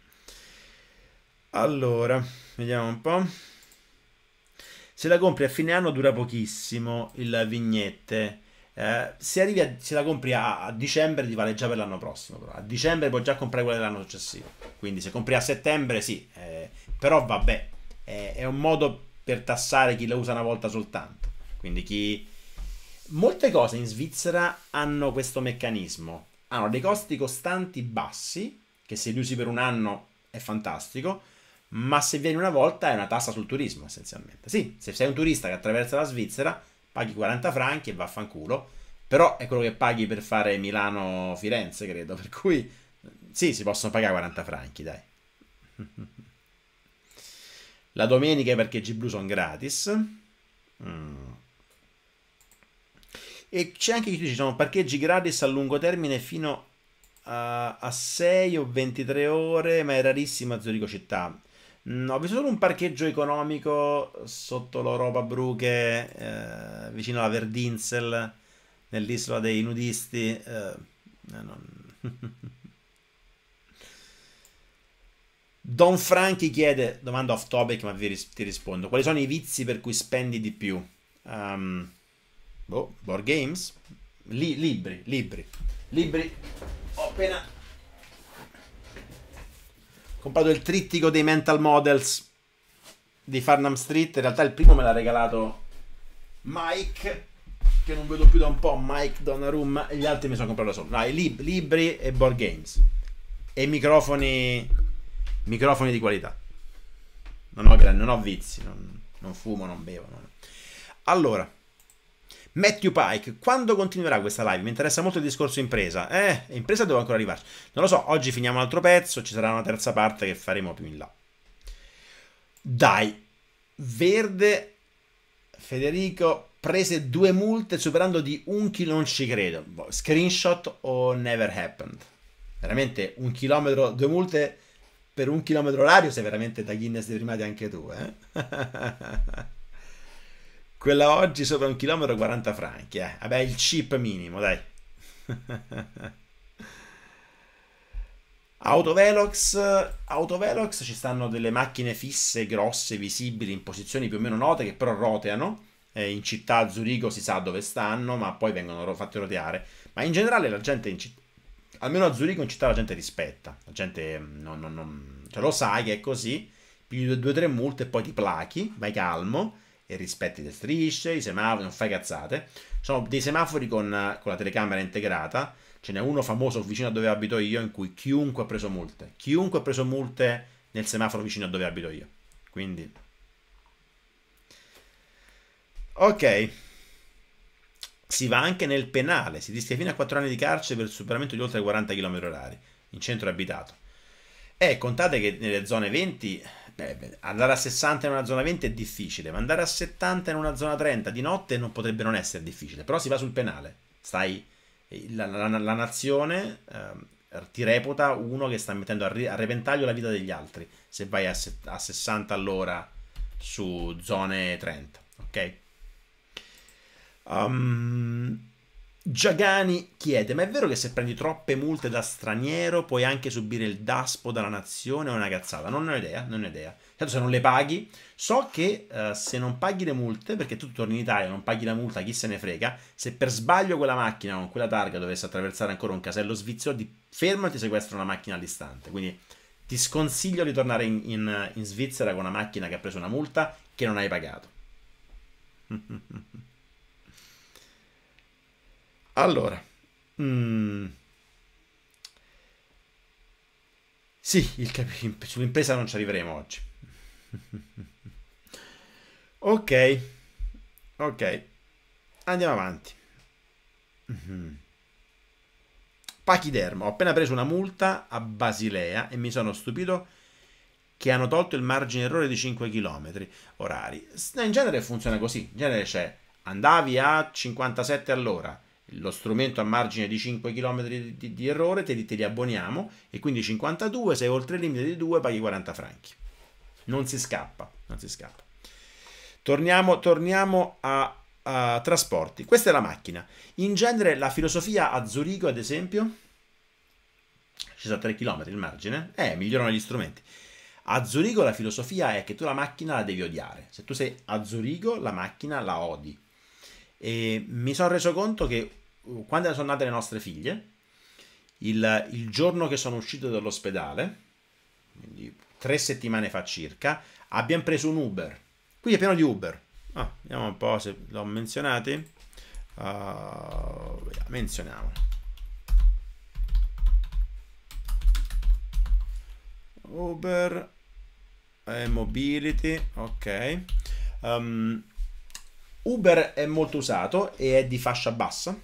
Allora, vediamo un po'. Se la compri a fine anno dura pochissimo il vignette. Eh, se, arrivi a, se la compri a, a, dicembre ti vale già per l'anno prossimo. Però. A dicembre puoi già comprare quella dell'anno successivo. Quindi se compri a settembre sì. Eh, però vabbè, eh, è un modo per tassare chi la usa una volta soltanto. Quindi chi... Molte cose in Svizzera hanno questo meccanismo. Hanno dei costi costanti bassi, che se li usi per un anno è fantastico ma se vieni una volta è una tassa sul turismo essenzialmente. Sì, se sei un turista che attraversa la Svizzera paghi 40 franchi e vaffanculo, però è quello che paghi per fare Milano-Firenze, credo, per cui sì, si possono pagare 40 franchi, dai. La domenica i parcheggi blu sono gratis. Mm. E c'è anche chi ci sono parcheggi gratis a lungo termine fino a, a 6 o 23 ore, ma è rarissimo a Zurigo città. No, ho visto solo un parcheggio economico sotto l'Europa Brughe, eh, vicino alla Verdinzel, nell'isola dei nudisti. Eh, eh non... Don Franchi chiede, domanda off topic ma vi, ti rispondo, quali sono i vizi per cui spendi di più? Um, boh, board games? Li libri, libri, libri, ho appena comprato il trittico dei Mental Models di Farnham Street. In realtà il primo me l'ha regalato Mike, che non vedo più da un po', Mike Donnarumma, e gli altri mi sono comprato da solo. No, i lib- libri e board games. E microfoni, microfoni di qualità. Non ho, non ho vizi, non, non fumo, non bevo. Non... Allora, Matthew Pike, quando continuerà questa live? Mi interessa molto il discorso impresa. Eh, impresa devo ancora arrivarci. Non lo so, oggi finiamo un altro pezzo, ci sarà una terza parte che faremo più in là. Dai, Verde, Federico, prese due multe superando di un chilo, non ci credo. Boh, screenshot o never happened? Veramente un chilometro, due multe per un chilometro orario sei veramente da Guinness dei primati anche tu, eh? Quella oggi sopra un chilometro 40 franchi, eh. Vabbè, il chip minimo, dai. Autovelox, Autovelox ci stanno delle macchine fisse, grosse, visibili, in posizioni più o meno note, che però roteano. Eh, in città a Zurigo si sa dove stanno, ma poi vengono fatte roteare. Ma in generale la gente in città, almeno a Zurigo in città la gente rispetta, la gente non, mm, non, non, cioè lo sai che è così, pigli due o tre multe e poi ti plachi, vai calmo e rispetti le strisce, i semafori, non fai cazzate. Sono dei semafori con, con la telecamera integrata, ce n'è uno famoso vicino a dove abito io in cui chiunque ha preso multe, chiunque ha preso multe nel semaforo vicino a dove abito io. Quindi... Ok, si va anche nel penale, si rischia fino a 4 anni di carcere per il superamento di oltre 40 km orari in centro abitato. E contate che nelle zone 20 eh, beh, andare a 60 in una zona 20 è difficile, ma andare a 70 in una zona 30 di notte non potrebbe non essere difficile, però si va sul penale, stai, eh, la, la, la nazione eh, ti reputa uno che sta mettendo a, ri, a, repentaglio la vita degli altri, se vai a, a 60 all'ora su zone 30, ok? Um, Giagani chiede, ma è vero che se prendi troppe multe da straniero puoi anche subire il daspo dalla nazione o una cazzata? Non ho idea, non ho idea. Tanto se non le paghi, so che uh, se non paghi le multe, perché tu torni in Italia, e non paghi la multa, chi se ne frega, se per sbaglio quella macchina con quella targa dovesse attraversare ancora un casello svizzero, ti fermo e ti sequestro una macchina all'istante. Quindi ti sconsiglio di tornare in, in, in Svizzera con una macchina che ha preso una multa che non hai pagato. Allora, mm, sì, il, sull'impresa non ci arriveremo oggi. ok, ok, andiamo avanti. Mm-hmm. Pachidermo, ho appena preso una multa a Basilea e mi sono stupito che hanno tolto il margine errore di 5 km orari. In genere funziona così, in genere c'è andavi a 57 all'ora, lo strumento a margine di 5 km di, di, di errore, te li, te li, abboniamo e quindi 52, se oltre il limite di 2 paghi 40 franchi. Non si scappa, non si scappa. Torniamo, torniamo a, a, trasporti. Questa è la macchina. In genere la filosofia a Zurigo, ad esempio, ci sono 3 km il margine, eh, migliorano gli strumenti. A Zurigo la filosofia è che tu la macchina la devi odiare. Se tu sei a Zurigo, la macchina la odi e mi sono reso conto che uh, quando sono nate le nostre figlie, il, il giorno che sono uscito dall'ospedale, quindi tre settimane fa circa, abbiamo preso un Uber. Qui è pieno di Uber. Ah, vediamo un po' se l'ho menzionato. Uh, ah, menzioniamo. Uber e eh, Mobility, ok. Um, Uber è molto usato e è di fascia bassa.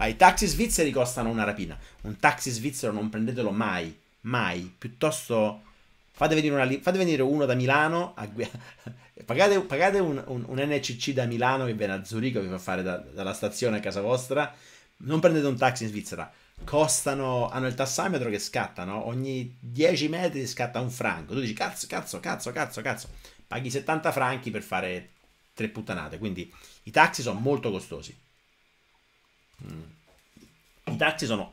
I taxi svizzeri costano una rapina. Un taxi svizzero non prendetelo mai, mai. Piuttosto fate venire, una, fate venire uno da Milano, a, pagate, pagate un, un, un, NCC da Milano che viene a Zurigo, vi fa fare da, dalla stazione a casa vostra. Non prendete un taxi in Svizzera. Costano, hanno il tassametro che scattano. Ogni 10 metri scatta un franco. Tu dici cazzo, cazzo, cazzo, cazzo, cazzo paghi 70 franchi per fare tre puttanate, quindi i taxi sono molto costosi. Mm. I taxi sono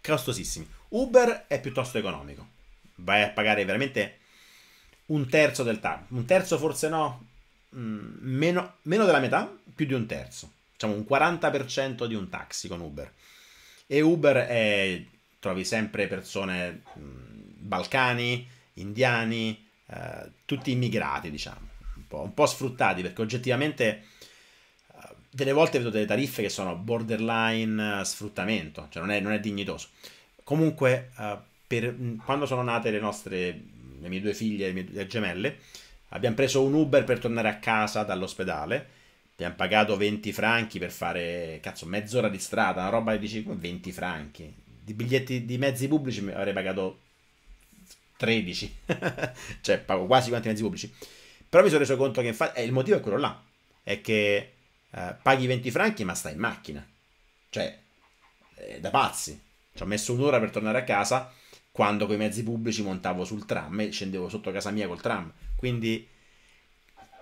costosissimi. Uber è piuttosto economico, vai a pagare veramente un terzo del taxi, un terzo forse no, mm, meno, meno della metà, più di un terzo, diciamo un 40% di un taxi con Uber. E Uber è, trovi sempre persone mh, mm, balcani, indiani, eh, tutti immigrati, diciamo, un po', un po', sfruttati, perché oggettivamente eh, delle volte vedo delle tariffe che sono borderline eh, sfruttamento, cioè non è, non è dignitoso. Comunque, per, quando sono nate le nostre, le mie due figlie, le mie due gemelle, abbiamo preso un Uber per tornare a casa dall'ospedale, abbiamo pagato 20 franchi per fare, cazzo, mezz'ora di strada, una roba che dici, 20 franchi? Di biglietti di mezzi pubblici avrei pagato 13, cioè pago quasi quanti mezzi pubblici. Però mi sono reso conto che infatti eh, il motivo è quello là, è che eh, paghi 20 franchi ma stai in macchina, cioè eh, da pazzi. Ci ho messo un'ora per tornare a casa quando con i mezzi pubblici montavo sul tram e scendevo sotto casa mia col tram. Quindi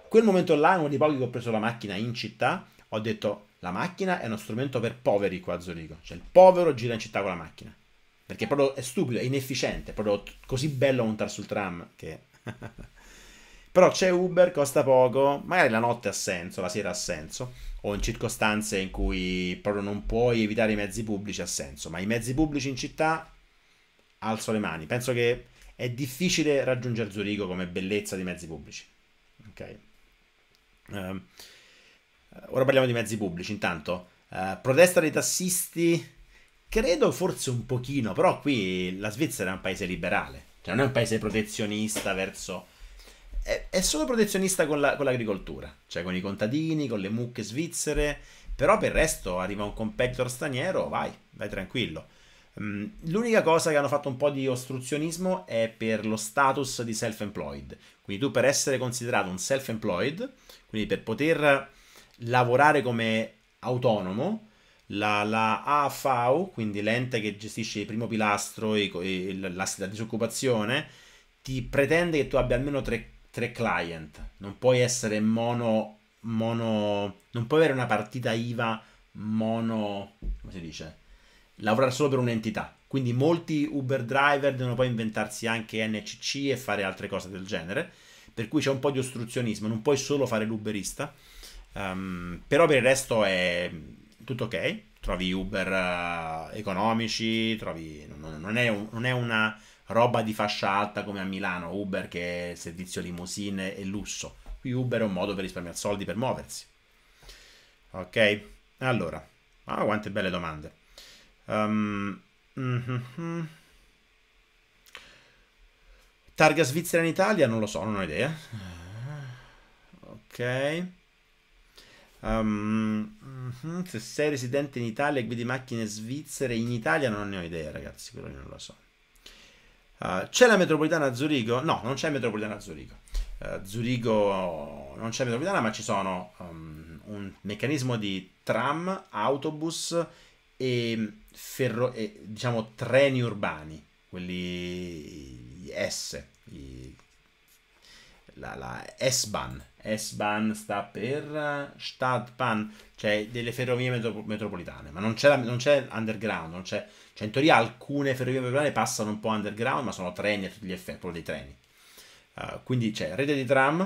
quel momento là, uno dei pochi che ho preso la macchina in città, ho detto la macchina è uno strumento per poveri qua a Zurigo, cioè il povero gira in città con la macchina. Perché proprio è stupido, è inefficiente, è proprio così bello montare sul tram che... Però c'è Uber, costa poco, magari la notte ha senso, la sera ha senso, o in circostanze in cui proprio non puoi evitare i mezzi pubblici ha senso, ma i mezzi pubblici in città alzo le mani. Penso che è difficile raggiungere Zurigo come bellezza di mezzi pubblici. Ok. Um, ora parliamo di mezzi pubblici, intanto. Uh, protesta dei tassisti Credo forse un pochino, però qui la Svizzera è un paese liberale, cioè non è un paese protezionista verso... È, è solo protezionista con, la, con l'agricoltura, cioè con i contadini, con le mucche svizzere, però per il resto arriva un competitor straniero, vai, vai tranquillo. Mm, l'unica cosa che hanno fatto un po' di ostruzionismo è per lo status di self-employed. Quindi tu per essere considerato un self-employed, quindi per poter lavorare come autonomo, la, la AFAO, quindi l'ente che gestisce il primo pilastro e, e la, la disoccupazione, ti pretende che tu abbia almeno tre, tre client. Non puoi essere mono, mono... Non puoi avere una partita IVA mono... come si dice? Lavorare solo per un'entità. Quindi molti Uber driver devono poi inventarsi anche NCC e fare altre cose del genere. Per cui c'è un po' di ostruzionismo, non puoi solo fare l'Uberista. Um, però per il resto è tutto ok, trovi Uber eh, economici, trovi, non, non, è un, non, è una roba di fascia alta come a Milano, Uber che è servizio limousine e lusso. Qui Uber è un modo per risparmiare soldi per muoversi. Ok, allora, ah, quante belle domande. Um, mm-hmm. Targa svizzera in Italia? Non lo so, non ho idea. Ok. Um, se sei residente in Italia e guidi macchine svizzere in Italia non ne ho idea, ragazzi, quello non lo so. Uh, c'è la metropolitana a Zurigo? No, non c'è metropolitana a Zurigo. Uh, Zurigo non c'è metropolitana, ma ci sono um, un meccanismo di tram, autobus e, ferro- e diciamo treni urbani, quelli S, i la, la S-Bahn. S-Bahn sta per Stadtbahn, cioè delle ferrovie metro, metropolitane, ma non c'è, non c'è underground, non c'è, cioè in teoria alcune ferrovie metropolitane passano un po' underground, ma sono treni a tutti gli effetti, quello dei treni. Uh, quindi c'è rete di tram,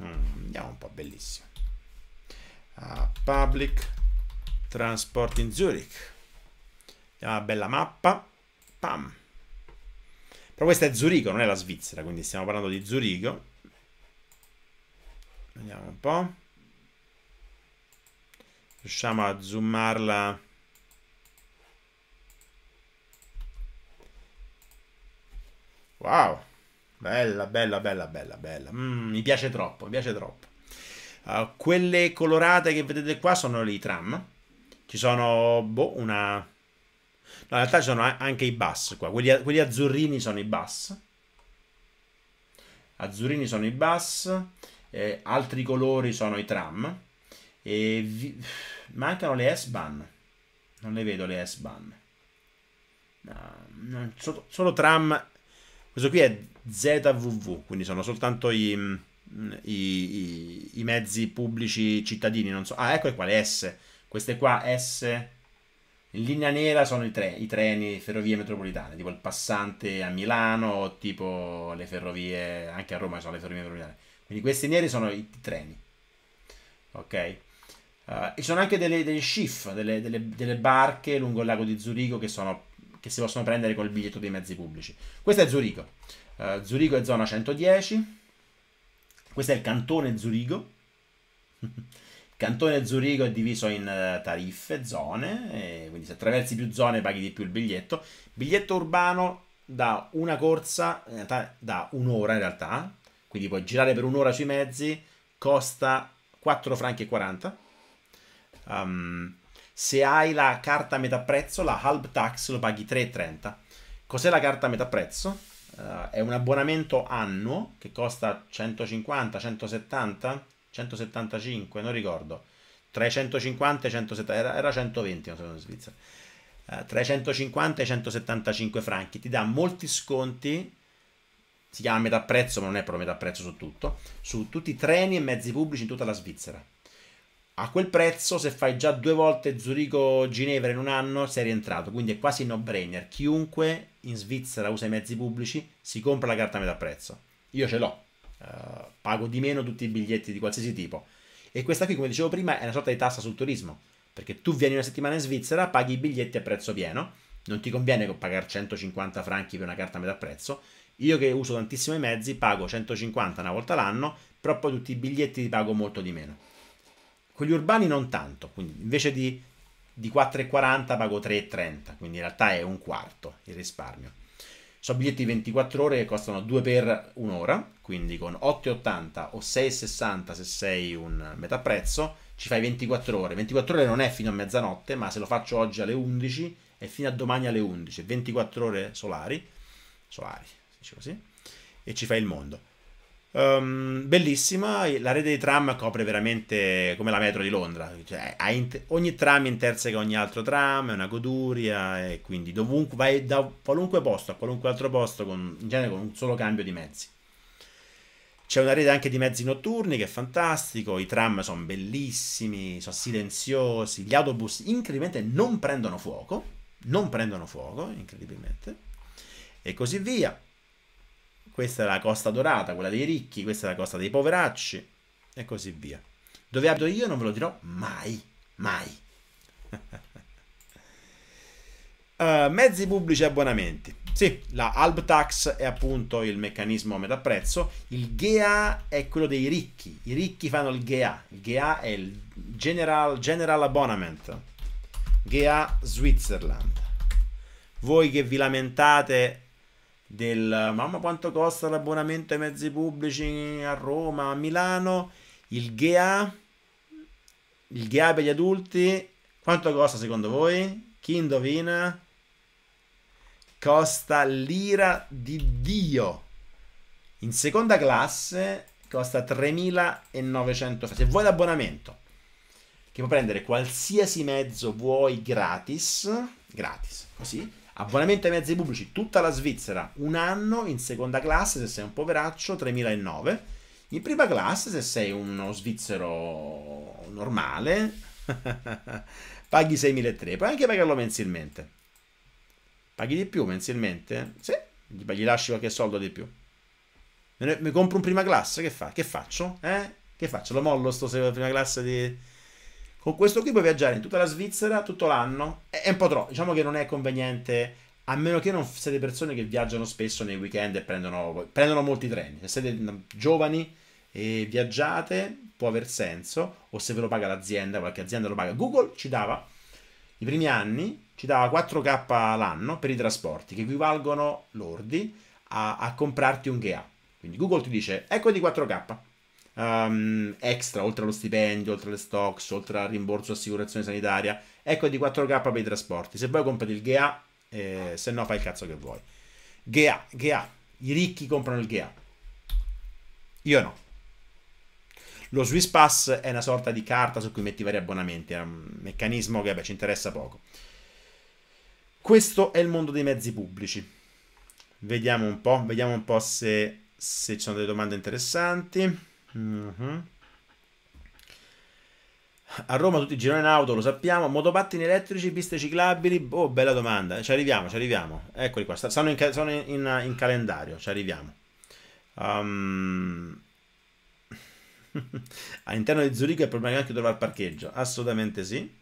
mm, andiamo un po' bellissimo. Uh, public transport in Zurich, andiamo a bella mappa, pam. Però questa è Zurigo, non è la Svizzera, quindi stiamo parlando di Zurigo Vediamo un po'. Riusciamo a zoomarla. Wow, bella, bella, bella, bella, bella. Mm, mi piace troppo, mi piace troppo. Uh, quelle colorate che vedete qua sono i tram. Ci sono, boh, una... No, in realtà ci sono anche i bus qua. Quelli, quelli azzurrini sono i bus. Azzurrini sono i bus eh, altri colori sono i tram, e vi... mancano le s bahn non le vedo le s bahn no, solo, solo, tram, questo qui è ZVV, quindi sono soltanto i, mm, i, i, i mezzi pubblici cittadini, non so, ah ecco qua ecco, le S, queste qua S... In linea nera sono i, tre, i treni ferrovie metropolitane, tipo il passante a Milano, tipo le ferrovie, anche a Roma sono le ferrovie metropolitane. Quindi questi neri sono i treni. Ok? Uh, ci sono anche delle, delle schiff, delle, delle, delle, barche lungo il lago di Zurigo che, sono, che, si possono prendere col biglietto dei mezzi pubblici. Questo è Zurigo. Uh, Zurigo è zona 110. Questo è il cantone Zurigo. il cantone Zurigo è diviso in eh, tariffe, zone, quindi se attraversi più zone paghi di più il biglietto. Biglietto urbano da una corsa, in realtà da un'ora in realtà, quindi puoi girare per un'ora sui mezzi, costa 4 franchi e 40. Um, ehm, se hai la carta a metà prezzo, la Halb Tax lo paghi 3,30. Cos'è la carta a metà prezzo? Uh, è un abbonamento annuo che costa 150, 170, 175, non ricordo. 350 e 170, era, 120, non so in Svizzera. Uh, 350 e 175 franchi, ti dà molti sconti si chiama metà prezzo, ma non è proprio metà prezzo su tutto, su tutti i treni e mezzi pubblici in tutta la Svizzera. A quel prezzo, se fai già due volte Zurigo-Ginevra in un anno, sei rientrato, quindi è quasi no-brainer. Chiunque in Svizzera usa i mezzi pubblici si compra la carta a metà prezzo. Io ce l'ho, uh, pago di meno tutti i biglietti di qualsiasi tipo. E questa qui, come dicevo prima, è una sorta di tassa sul turismo, perché tu vieni una settimana in Svizzera, paghi i biglietti a prezzo pieno, non ti conviene pagare 150 franchi per una carta a metà prezzo, io che uso tantissimi mezzi pago 150 una volta l'anno, però poi tutti i biglietti li pago molto di meno. Con gli urbani non tanto, quindi invece di, di 4,40 pago 3,30, quindi in realtà è un quarto il risparmio. Sono biglietti 24 ore che costano 2 per un'ora, quindi con 8,80 o 6,60 se sei un metà prezzo, ci fai 24 ore. 24 ore non è fino a mezzanotte, ma se lo faccio oggi alle 11 è fino a domani alle 11, 24 ore solari, solari, Dice così. E ci fai il mondo. Um, bellissima, la rete di tram copre veramente come la metro di Londra, cioè, ogni tram interseca ogni altro tram, è una goduria e quindi dovunque vai da qualunque posto a qualunque altro posto, con, in genere con un solo cambio di mezzi. C'è una rete anche di mezzi notturni che è fantastico, i tram sono bellissimi, sono silenziosi, gli autobus incredibilmente non prendono fuoco, non prendono fuoco, incredibilmente, e così via questa è la Costa Dorata, quella dei ricchi, questa è la Costa dei poveracci e così via. Dove abito io non ve lo dirò mai, mai. uh, mezzi pubblici e abbonamenti. Sì, la Albtax è appunto il meccanismo a metà prezzo, il GEA è quello dei ricchi, i ricchi fanno il GEA, il GEA è il General, General Abonnement, GEA Switzerland. Voi che vi lamentate del mamma quanto costa l'abbonamento ai mezzi pubblici a Roma, a Milano, il GEA, il GEA per gli adulti, quanto costa secondo voi? Chi indovina? Costa l'ira di Dio. In seconda classe costa 3.900. Se vuoi l'abbonamento, che puoi prendere qualsiasi mezzo vuoi gratis, gratis, così, Abbonamento ai mezzi pubblici, tutta la Svizzera, un anno, in seconda classe se sei un poveraccio, 3.009, in prima classe se sei uno svizzero normale, paghi 6.300, puoi anche pagarlo mensilmente. Paghi di più mensilmente? Sì, gli lasci qualche soldo di più. Mi compro un prima classe, che, fa? che faccio? Eh? Che faccio? Lo mollo sto prima classe di con questo qui puoi viaggiare in tutta la Svizzera tutto l'anno. È un po' troppo. Diciamo che non è conveniente. A meno che non siete persone che viaggiano spesso nei weekend e prendono, prendono molti treni. Se siete mm, giovani e viaggiate, può aver senso. O se ve lo paga l'azienda, qualche azienda lo paga. Google ci dava i primi anni, ci dava 4K l'anno per i trasporti, che equivalgono lordi a, a comprarti un GA. Quindi Google ti dice: Ecco di 4K um, extra, oltre allo stipendio, oltre alle stocks, oltre al rimborso assicurazione sanitaria. Ecco di 4K per i trasporti. Se vuoi compri il GEA, eh, se no fai il cazzo che vuoi. GEA, GEA. I ricchi comprano il GEA. Io no. Lo Swiss Pass è una sorta di carta su cui metti vari abbonamenti, è un meccanismo che beh, ci interessa poco. Questo è il mondo dei mezzi pubblici. Vediamo un po', vediamo un po' se, se ci sono delle domande interessanti. Mm-hmm. A Roma tutti girano in auto, lo sappiamo. Motopattini elettrici, piste ciclabili? Oh, bella domanda. Ci arriviamo, ci arriviamo. Eccoli qua, stanno in, sono in, in calendario, ci arriviamo. Um... All'interno di Zurigo è problema anche trovare parcheggio. Assolutamente sì.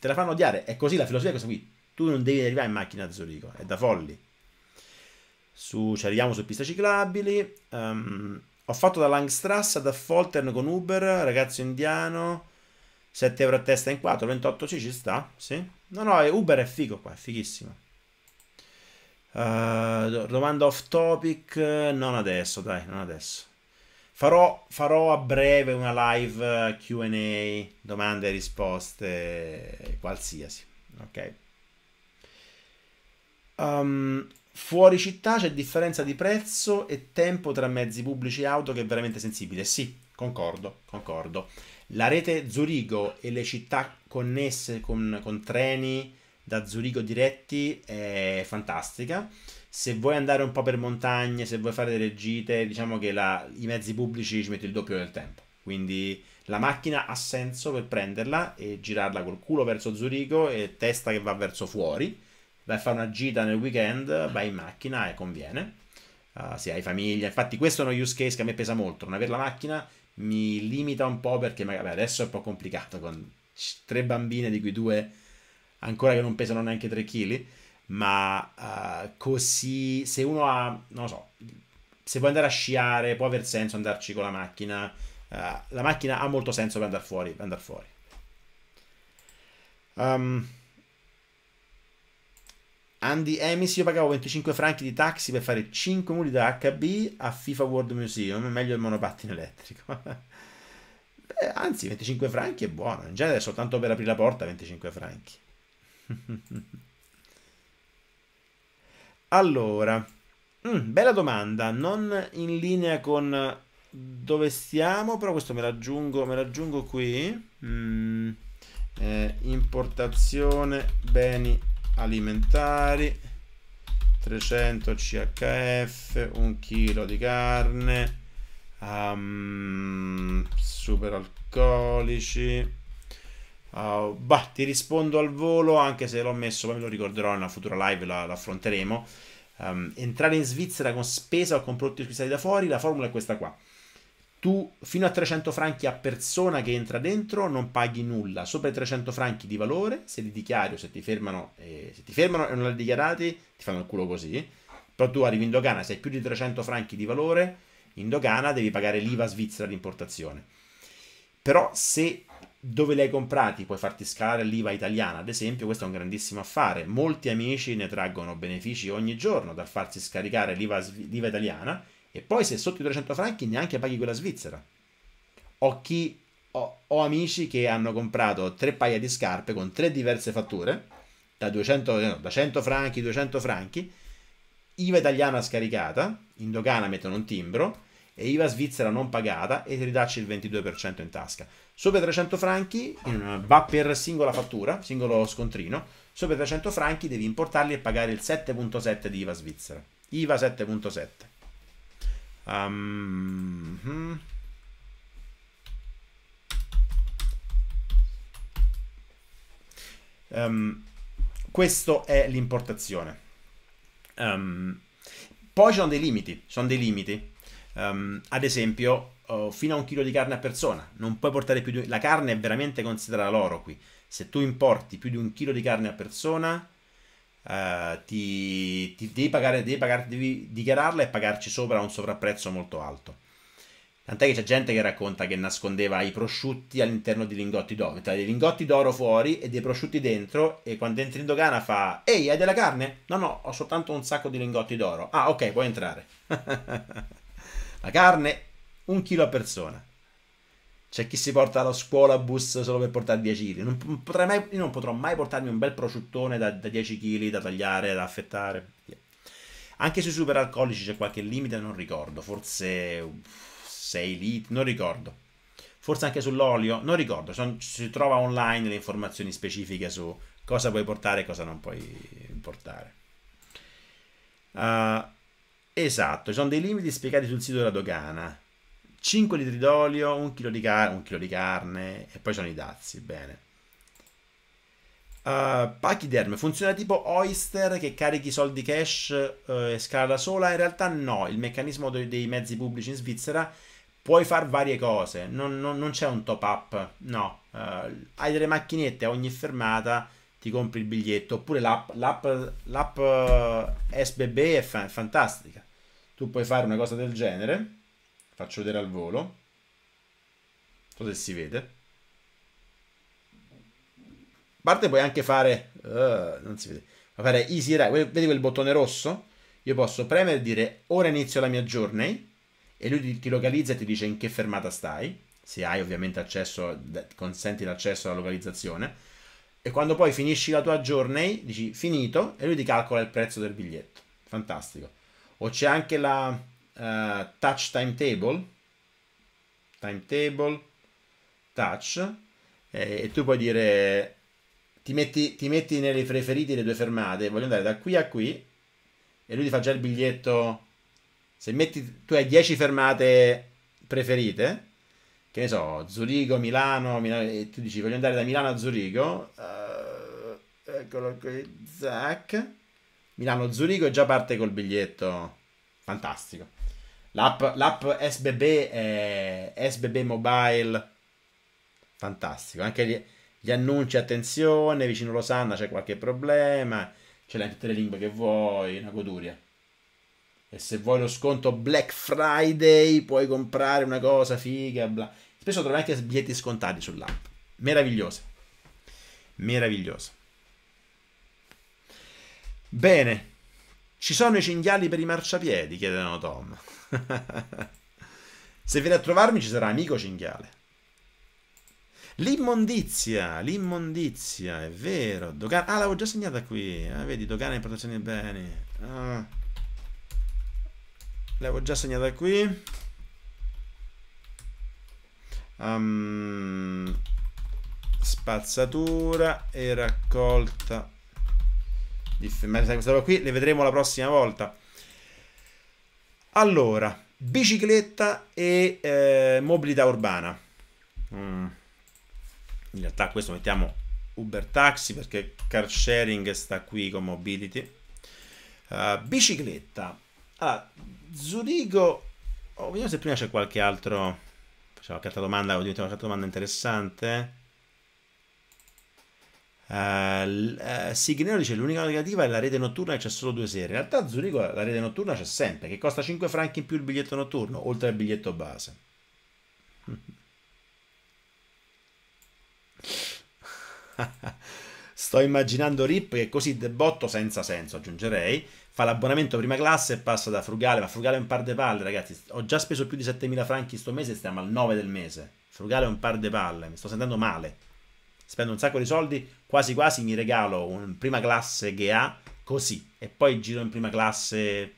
Te la fanno odiare. È così la filosofia è questa qui. Tu non devi arrivare in macchina a Zurigo, è da folli. Su, ci arriviamo su piste ciclabili. Um, ho fatto da Langstrasse da Foltern con Uber, ragazzo indiano, 7 euro a testa in 4, 28 c ci sta, sì. No, no, eh, Uber è figo qua, è fighissimo. Uh, domanda off topic, non adesso, dai, non adesso. Farò, farò, a breve una live eh, QA, domande e risposte, qualsiasi. Ok. Um, Fuori città c'è differenza di prezzo e tempo tra mezzi pubblici e auto che è veramente sensibile. Sì, concordo, concordo. La rete Zurigo e le città connesse con, con treni da Zurigo diretti è fantastica. Se vuoi andare un po' per montagne, se vuoi fare delle gite, diciamo che la, i mezzi pubblici ci metti il doppio del tempo. Quindi la macchina ha senso per prenderla e girarla col culo verso Zurigo e testa che va verso fuori vai a fare una gita nel weekend, vai in macchina e conviene. Uh, se hai famiglia, infatti questo è uno use case che a me pesa molto, non avere la macchina mi limita un po' perché magari beh, adesso è un po' complicato con tre bambine di cui due ancora che non pesano neanche 3 kg, ma uh, così se uno ha, non lo so, se vuoi andare a sciare può aver senso andarci con la macchina, uh, la macchina ha molto senso per andare fuori, per andare fuori. Um, Andy Emis, io pagavo 25 franchi di taxi per fare 5 muli da HB a FIFA World Museum, meglio il monopattino elettrico. Beh, anzi, 25 franchi è buono, in genere soltanto per aprire la porta 25 franchi. allora, mh, mm, bella domanda, non in linea con dove stiamo, però questo me l'aggiungo, me l'aggiungo qui. Mm, eh, importazione beni alimentari 300 CHF, un chilo di carne, um, alcolici Uh, bah, ti rispondo al volo anche se l'ho messo, poi me lo ricorderò in una futura live, la, la affronteremo. Um, entrare in Svizzera con spesa o con prodotti acquistati da fuori, la formula è questa qua tu fino a 300 franchi a persona che entra dentro non paghi nulla, sopra i 300 franchi di valore, se li dichiari o se ti fermano, eh, se ti fermano e non li dichiarati, ti fanno il culo così, però tu arrivi in dogana, se hai più di 300 franchi di valore, in dogana devi pagare l'IVA svizzera di importazione. Però se dove li hai comprati puoi farti scalare l'IVA italiana, ad esempio, questo è un grandissimo affare. Molti amici ne traggono benefici ogni giorno dal farsi scaricare l'IVA italiana e poi se sotto i 300 franchi neanche paghi quella svizzera. Ho, chi, ho, ho amici che hanno comprato tre paia di scarpe con tre diverse fatture, da, 200, eh no, da 100 franchi, 200 franchi, IVA italiana scaricata, in dogana mettono un timbro, e IVA svizzera non pagata e ti ridacci il 22% in tasca. Sopra i 300 franchi va per singola fattura, singolo scontrino, sopra i 300 franchi devi importarli e pagare il 7.7 di IVA svizzera. IVA 7.7. Um, hmm. um, questo è l'importazione. Um, poi ci sono dei limiti, sono dei limiti. ad esempio, oh, fino a un chilo di carne a persona, non puoi portare più di... La carne è veramente considerata l'oro qui. Se tu importi più di un chilo di carne a persona, eh, ti, ti, devi, pagare, devi, pagare, devi dichiararla e pagarci sopra un sovrapprezzo molto alto. Tant'è che c'è gente che racconta che nascondeva i prosciutti all'interno di lingotti d'oro, metteva dei lingotti d'oro fuori e dei prosciutti dentro e quando entri in dogana fa «Ehi, hai della carne?» «No, no, ho soltanto un sacco di lingotti d'oro». «Ah, ok, puoi entrare». La carne, un chilo a persona. C'è chi si porta allo scuola bus solo per portare 10 kg. Non mai, io non potrò mai portarmi un bel prosciuttone da, da 10 kg da tagliare, da affettare. Anche sui superalcolici c'è qualche limite, non ricordo. Forse 6 litri, non ricordo. Forse anche sull'olio, non ricordo. Sono, si trova online le informazioni specifiche su cosa puoi portare e cosa non puoi portare. Uh, esatto, ci sono dei limiti spiegati sul sito della dogana 5 litri d'olio, un chilo di, car di, carne e poi ci sono i dazi, bene. Uh, Pachyderm funziona tipo Oyster che carichi soldi cash uh, e scala da sola? In realtà no, il meccanismo dei, dei mezzi pubblici in Svizzera puoi fare varie cose, non, non, non c'è un top up, no. Uh, hai delle macchinette a ogni fermata, ti compri il biglietto, oppure l'app, l'app, l'app uh, SBB è fa fantastica, tu puoi fare una cosa del genere Faccio vedere al volo. Non so se si vede. A parte puoi anche fare... Uh, non si vede. Ma fare easy ride. Vedi quel bottone rosso? Io posso premere e dire ora inizio la mia journey e lui ti, localizza e ti dice in che fermata stai. Se hai ovviamente accesso, consenti l'accesso alla localizzazione. E quando poi finisci la tua journey, dici finito e lui ti calcola il prezzo del biglietto. Fantastico. O c'è anche la uh, touch timetable, timetable, touch, eh, e tu puoi dire ti metti, ti metti nei preferiti le due fermate, voglio andare da qui a qui, e lui ti fa già il biglietto, se metti, tu hai 10 fermate preferite, che ne so, Zurigo, Milano, Milano e tu dici voglio andare da Milano a Zurigo, uh, eccolo qui, Zac, Milano, Zurigo e già parte col biglietto, fantastico. L'app, l'app SBB, è SBB Mobile, fantastico. Anche gli, gli annunci, attenzione, vicino Losanna c'è qualche problema, ce l'hai in tutte le lingue che vuoi, una goduria. E se vuoi lo sconto Black Friday puoi comprare una cosa figa, bla. Spesso trovi anche biglietti scontati sull'app. Meravigliosa. Meravigliosa. Bene, ci sono i cinghiali per i marciapiedi? chiedevano Tom. Se viene a trovarmi ci sarà amico cinghiale. L'immondizia, l'immondizia, è vero. Dogan ah, l'avevo già segnata qui. Eh, vedi, dogana in protezione dei beni. Ah. L'avevo già segnata qui. Um, spazzatura e raccolta ma questa robe qui le vedremo la prossima volta. Allora, bicicletta e eh, mobilità urbana. Mm. In realtà questo mettiamo Uber Taxi perché car sharing sta qui con mobility. Uh, bicicletta. Allora, Zurigo... Oh, vediamo se prima c'è qualche altro... Facciamo qualche altra domanda, domanda interessante. Uh, Signero dice l'unica negativa è la rete notturna che c'è solo due sere. In realtà a Zurigo la rete notturna c'è sempre, che costa 5 franchi in più il biglietto notturno, oltre al biglietto base. Sto immaginando Rip che così debotto senza senso, aggiungerei, fa l'abbonamento prima classe e passa da Frugale, ma Frugale è un par de palle, ragazzi. Ho già speso più di 7.000 franchi sto mese, stiamo al 9 del mese. Frugale è un par de palle, mi sto sentendo male spendo un sacco di soldi, quasi quasi mi regalo un prima classe che ha così e poi giro in prima classe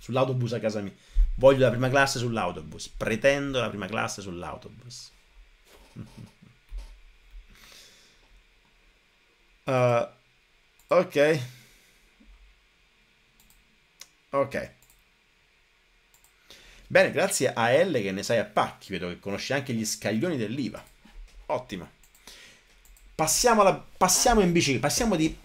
sull'autobus a casa mia. Voglio la prima classe sull'autobus, pretendo la prima classe sull'autobus. uh, ok. Ok. Bene, grazie a L che ne sai a pacchi, vedo che conosci anche gli scaglioni dell'IVA. Ottimo passiamo, alla, passiamo in bicicletta, passiamo di,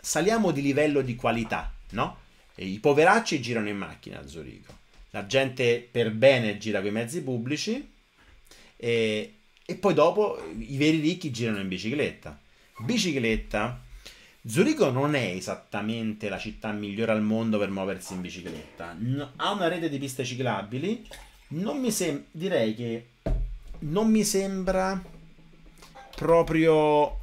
saliamo di livello di qualità, no? E I poveracci girano in macchina a Zurigo, la gente per bene gira con i mezzi pubblici e, e poi dopo i veri ricchi girano in bicicletta. Bicicletta, Zurigo non è esattamente la città migliore al mondo per muoversi in bicicletta, no, ha una rete di piste ciclabili, non mi sembra, direi che non mi sembra proprio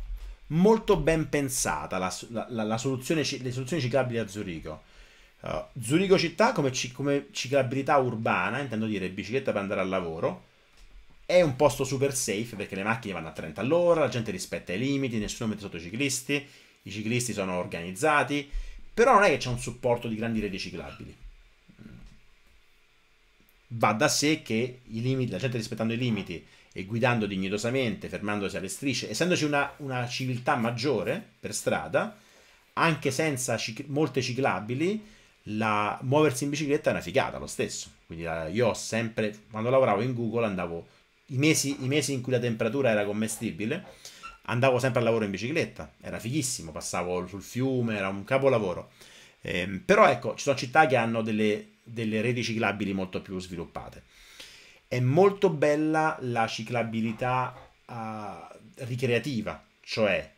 molto ben pensata la, la, la soluzione, le soluzioni ciclabili a Zurigo. Uh, Zurigo città come, come ciclabilità urbana, intendo dire bicicletta per andare al lavoro, è un posto super safe perché le macchine vanno a 30 all'ora, la gente rispetta i limiti, nessuno mette sotto i ciclisti, i ciclisti sono organizzati, però non è che c'è un supporto di grandi reti ciclabili mm. va da sé che limiti, la gente rispettando i limiti e guidando dignitosamente, fermandosi alle strisce, essendoci una, una civiltà maggiore per strada, anche senza cic- molte ciclabili, la, muoversi in bicicletta è una figata lo stesso. Quindi la, eh, io ho sempre, quando lavoravo in Google, andavo i mesi, i mesi in cui la temperatura era commestibile, andavo sempre al lavoro in bicicletta, era fighissimo, passavo sul fiume, era un capolavoro. Eh, però ecco, ci sono città che hanno delle, delle reti ciclabili molto più sviluppate è molto bella la ciclabilità uh, ricreativa, cioè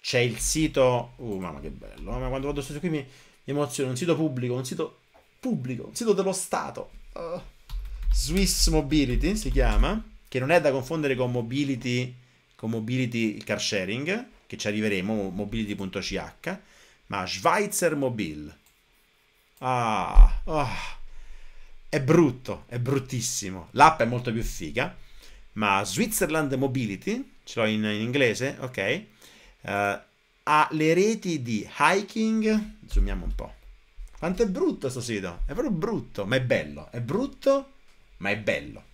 c'è il sito, uh, mamma che bello, ma quando vado su qui mi, mi emoziono, un sito pubblico, un sito pubblico, un sito dello Stato, uh, Swiss Mobility si chiama, che non è da confondere con Mobility, con Mobility car sharing, che ci arriveremo, mobility.ch, ma Schweizer Mobil. Ah, ah. Oh è brutto, è bruttissimo. L'app è molto più figa, ma Switzerland Mobility, ce l'ho in, in inglese, ok, uh, ha le reti di hiking, zoomiamo un po'. Quanto è brutto questo sito? È proprio brutto, ma è bello. È brutto, ma è bello.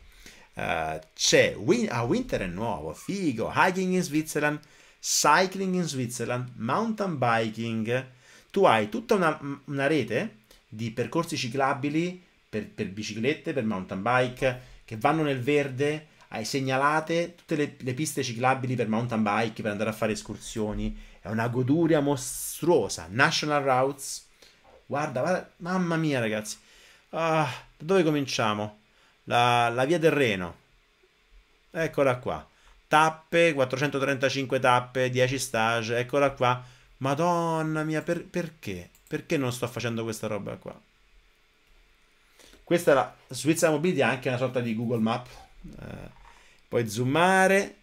Uh, c'è win- ah, Winter è nuovo, figo, hiking in Switzerland, cycling in Switzerland, mountain biking. Tu hai tutta una, una rete di percorsi ciclabili per, per biciclette, per mountain bike, che vanno nel verde, hai segnalate tutte le, le, piste ciclabili per mountain bike, per andare a fare escursioni. È una goduria mostruosa. National Routes. Guarda, guarda mamma mia ragazzi. Ah, da dove cominciamo? La, la via del Reno. Eccola qua. Tappe, 435 tappe, 10 stage. Eccola qua. Madonna mia, per, perché? Perché non sto facendo questa roba qua? Questa è la Svizzera Mobility, ha anche una sorta di Google Map. Eh, puoi zoomare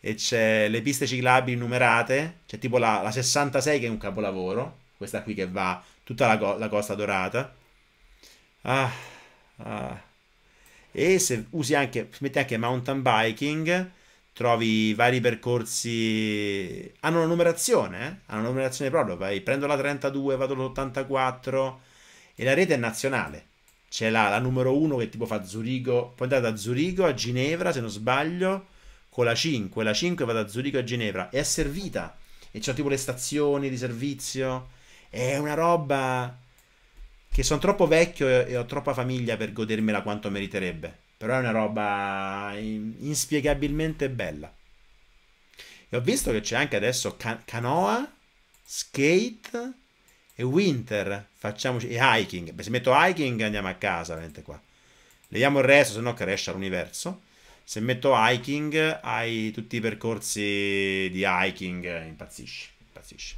e c'è le piste ciclabili numerate, c'è tipo la, la, 66 che è un capolavoro, questa qui che va tutta la, la costa dorata. Ah, ah. E se usi anche, metti anche mountain biking, trovi vari percorsi, hanno una numerazione, eh? hanno una numerazione proprio, vai, prendo la 32, vado all'84 e la rete è nazionale ce l'ha la numero 1 che tipo fa Zurigo, poi andare a Zurigo a Ginevra, se non sbaglio, con la 5, la 5 va da Zurigo a Ginevra, e è servita, e c'ha tipo le stazioni di servizio, è una roba che sono troppo vecchio e ho troppa famiglia per godermela quanto meriterebbe, però è una roba inspiegabilmente bella. E ho visto che c'è anche adesso can- canoa, skate e winter, facciamoci e hiking. Beh, se metto hiking andiamo a casa, veramente qua. Vediamo il resto, se no cresce l'universo. Se metto hiking, hai tutti i percorsi di hiking, impazzisci, impazzisci.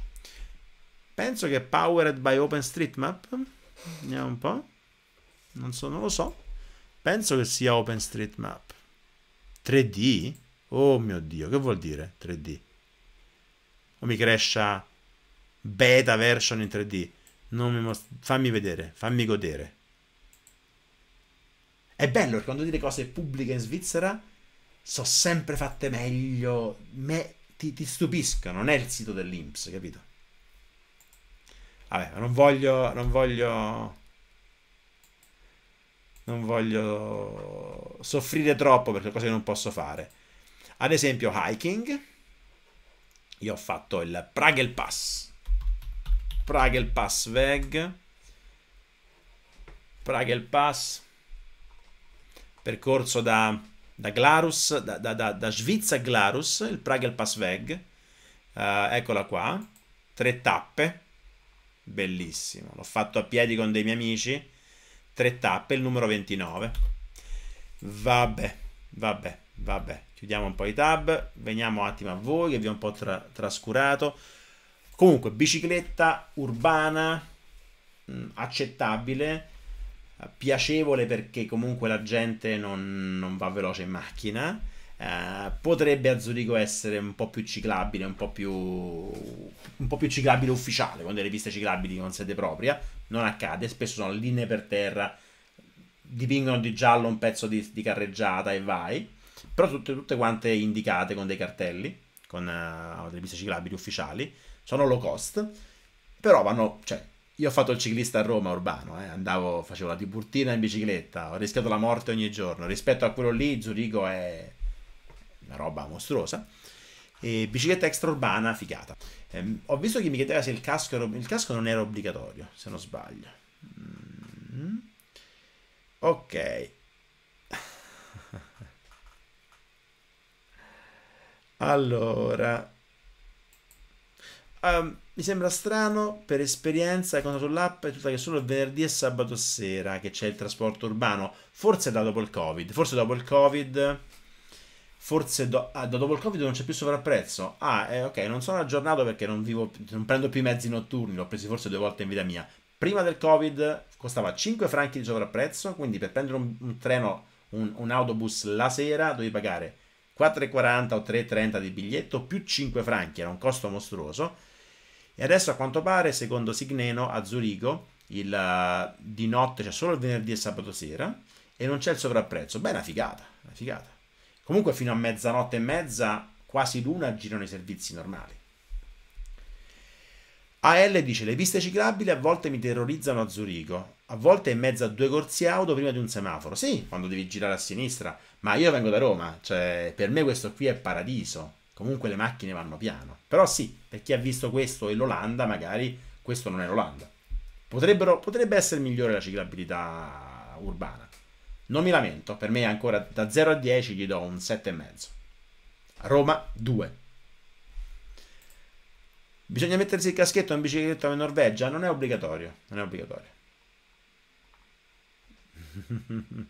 Penso che powered by OpenStreetMap. Vediamo un po'. Non, so, non lo so. Penso che sia OpenStreetMap. 3D? Oh mio Dio, che vuol dire 3D? O mi cresce beta version in 3D? Non mi most- fammi vedere, fammi godere. È bello quando dire cose pubbliche in Svizzera sono sempre fatte meglio, me- ti, ti stupiscono, non è il sito dell'Inps, capito? Vabbè, non voglio, non voglio, non voglio soffrire troppo perché cose che non posso fare. Ad esempio hiking, io ho fatto il Pragel Pass Pragel Pass Veg. Pragel Pass. Percorso da, da Glarus, da, da, da, da Svizza Glarus, il Pragelpass weg. Uh, eh, eccola qua. Tre tappe. Bellissimo. L'ho fatto a piedi con dei miei amici. Tre tappe, il numero 29. Vabbè, vabbè, vabbè. Chiudiamo un po' i tab. Veniamo un attimo a voi che vi ho un po' tra trascurato. Comunque, bicicletta urbana, mm, accettabile, piacevole perché comunque la gente non, non va veloce in macchina. Eh, potrebbe a Zurigo essere un po' più ciclabile, un po' più, un po' più ciclabile ufficiale, con delle piste ciclabili con sede propria. Non accade, spesso sono linee per terra, dipingono di giallo un pezzo di, di carreggiata e vai. Però tutte, tutte quante indicate con dei cartelli con uh, delle piste ciclabili ufficiali, sono low cost, però vanno, cioè, io ho fatto il ciclista a Roma urbano, eh, andavo, facevo la Tiburtina in bicicletta, ho rischiato la morte ogni giorno, rispetto a quello lì Zurigo è una roba mostruosa, e bicicletta extraurbana figata. Eh, ho visto che mi chiedeva se il casco, era, il casco non era obbligatorio, se non sbaglio. Mm-hmm. Ok, Allora, um, mi sembra strano per esperienza cosa sull'app è tutta che solo venerdì e sabato sera che c'è il trasporto urbano. Forse da dopo il Covid, forse dopo il Covid forse do, ah, dopo il covid non c'è più sovrapprezzo ah eh, ok non sono aggiornato perché non, vivo, non prendo più i mezzi notturni l'ho presi forse due volte in vita mia prima del covid costava 5 franchi di sovrapprezzo quindi per prendere un, un treno un, un autobus la sera dovevi pagare 4,40 o 3,30 di biglietto più 5 franchi, era un costo mostruoso. E adesso a quanto pare, secondo Signeno, a Zurigo, il, eh, di notte c'è cioè solo il venerdì e sabato sera e non c'è il sovrapprezzo. Beh, è una figata, una figata. Comunque fino a mezzanotte e mezza, quasi l'una, girano i servizi normali. AL dice: Le piste ciclabili a volte mi terrorizzano a Zurigo a volte in mezzo a due corsi auto prima di un semaforo. Sì, quando devi girare a sinistra, ma io vengo da Roma, cioè per me questo qui è paradiso. Comunque le macchine vanno piano. Però sì, per chi ha visto questo e l'Olanda, magari questo non è l'Olanda. potrebbe essere migliore la ciclabilità urbana. Non mi lamento, per me ancora da 0 a 10 gli do un 7,5. Roma 2. Bisogna mettersi il caschetto in bicicletta in Norvegia? Non è obbligatorio, non è obbligatorio.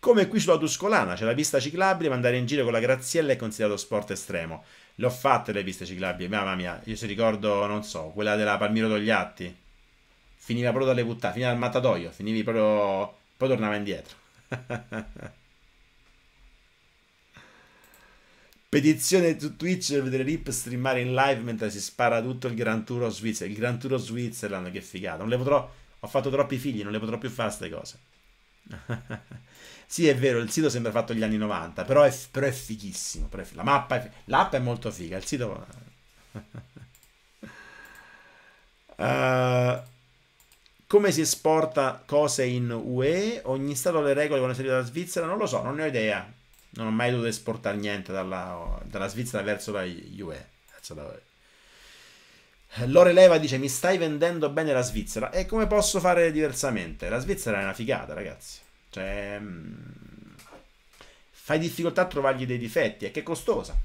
Come qui sulla Tuscolana, c'è la pista ciclabile, ma andare in giro con la graziella è considerato sport estremo. L'ho fatta le piste ciclabili, mamma mia, io si ricordo, non so, quella della Palmiro Togliatti. Finiva proprio dalle puttane, finiva al mattatoio, finivi proprio... poi tornava indietro. Petizione su Twitch per vedere Rip streamare in live mentre si spara tutto il Gran Tour Svizzera. Il Gran Tour Switzerland, che figata. Non le potrò ho fatto troppi figli, non le potrò più fare queste cose. sì, è vero, il sito sembra fatto negli anni 90, però è, però è fighissimo. Però è la mappa è, l'app è molto figa, il sito... uh, come si esporta cose in UE? Ogni stato ha le regole con la serie della Svizzera? Non lo so, non ne ho idea. Non ho mai dovuto esportare niente dalla, dalla Svizzera verso la UE. Verso la UE. Loreleva dice: Mi stai vendendo bene la Svizzera. E come posso fare diversamente? La Svizzera è una figata, ragazzi. Cioè, mm, fai difficoltà a trovargli dei difetti. È che è costosa.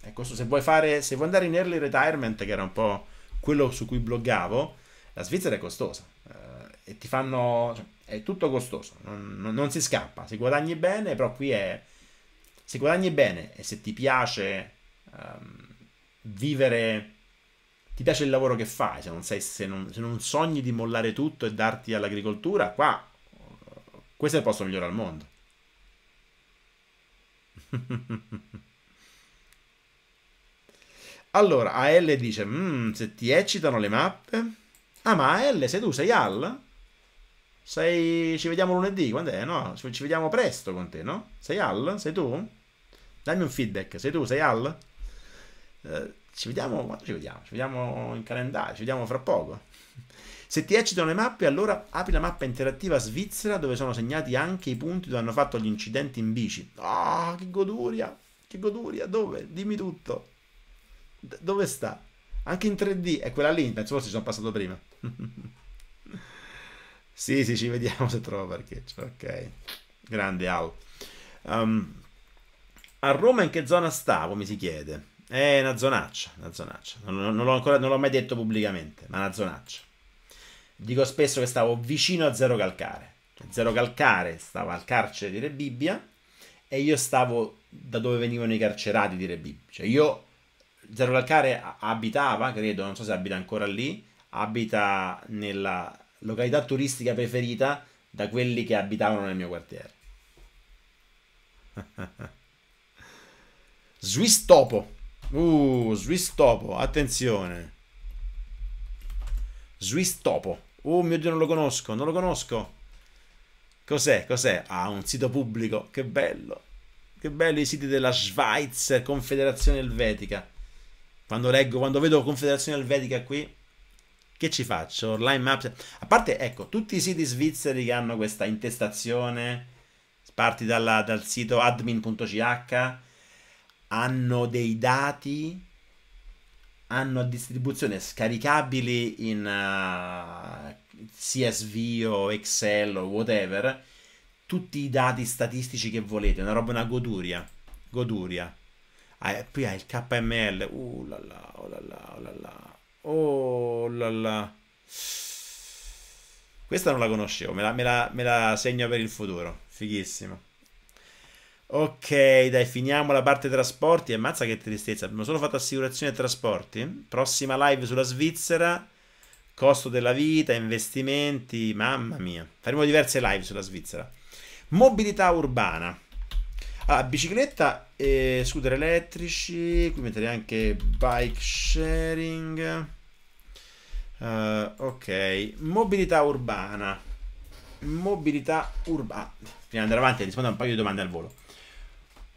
È costosa. Se vuoi, fare, se vuoi andare in early retirement, che era un po' quello su cui bloggavo, la Svizzera è costosa. Eh, e ti fanno. Cioè, è tutto costoso. Non, non, non si scappa. Si guadagni bene, però qui è. Se guadagni bene e se ti piace um, vivere ti piace il lavoro che fai, se non, sei, se non, se non sogni di mollare tutto e darti all'agricoltura, qua questo è il posto migliore al mondo. allora, AL dice, mm, se ti eccitano le mappe... Ah, ma AL, sei tu, sei Al? Sei... ci vediamo lunedì, quando è? No, ci vediamo presto con te, no? Sei Al? Sei tu? Dammi un feedback, sei tu, sei Al? Eh, ci vediamo, quando ci vediamo? Ci vediamo in calendario, ci vediamo fra poco. Se ti eccitano le mappe, allora apri la mappa interattiva svizzera dove sono segnati anche i punti dove hanno fatto gli incidenti in bici. Ah, oh, che goduria! Che goduria! Dove? Dimmi tutto. D dove sta? Anche in 3D, è quella lì, penso forse ci sono passato prima. sì, sì, ci vediamo se trovo parcheggio. Ok, grande au Um, a Roma in che zona stavo, mi si chiede. Eh, è una zonaccia, una zonaccia. Non, non, non, l'ho ancora, non l'ho mai detto pubblicamente, ma una zonaccia. Dico spesso che stavo vicino a Zero Calcare. Zero Calcare stava al carcere di Re Bibbia e io stavo da dove venivano i carcerati di Re Bibbia. Cioè io, Zero Calcare abitava, credo, non so se abita ancora lì, abita nella località turistica preferita da quelli che abitavano nel mio quartiere. Swiss Topo. Uh, Swiss Topo, attenzione. Swiss Topo. Oh mio Dio, non lo conosco, non lo conosco. Cos'è? Cos'è? Ah, un sito pubblico, che bello. Che bello i siti della Schweiz, Confederazione Elvetica. Quando leggo, quando vedo Confederazione Elvetica qui, che ci faccio? Online Maps. A parte, ecco, tutti i siti svizzeri che hanno questa intestazione, parti dalla, dal sito admin.ch hanno dei dati hanno a distribuzione scaricabili in uh, eh, CSV o Excel o whatever tutti i dati statistici che volete, una roba, una goduria, goduria. Ah, poi hai il KML, uh la la, oh la la, oh la la, oh la la. Questa non la conoscevo, me la, me la, me la segno per il futuro, fighissimo. Ok, dai, finiamo la parte trasporti. Ammazza che tristezza. Abbiamo solo fatto assicurazione e trasporti. Prossima live sulla Svizzera. Costo della vita, investimenti. Mamma mia. Faremo diverse live sulla Svizzera. Mobilità urbana. Allora, bicicletta e scooter elettrici. Qui metterei anche bike sharing. Uh, ok, mobilità urbana. Mobilità urbana. Ah, prima di andare avanti, rispondo a un paio di domande al volo.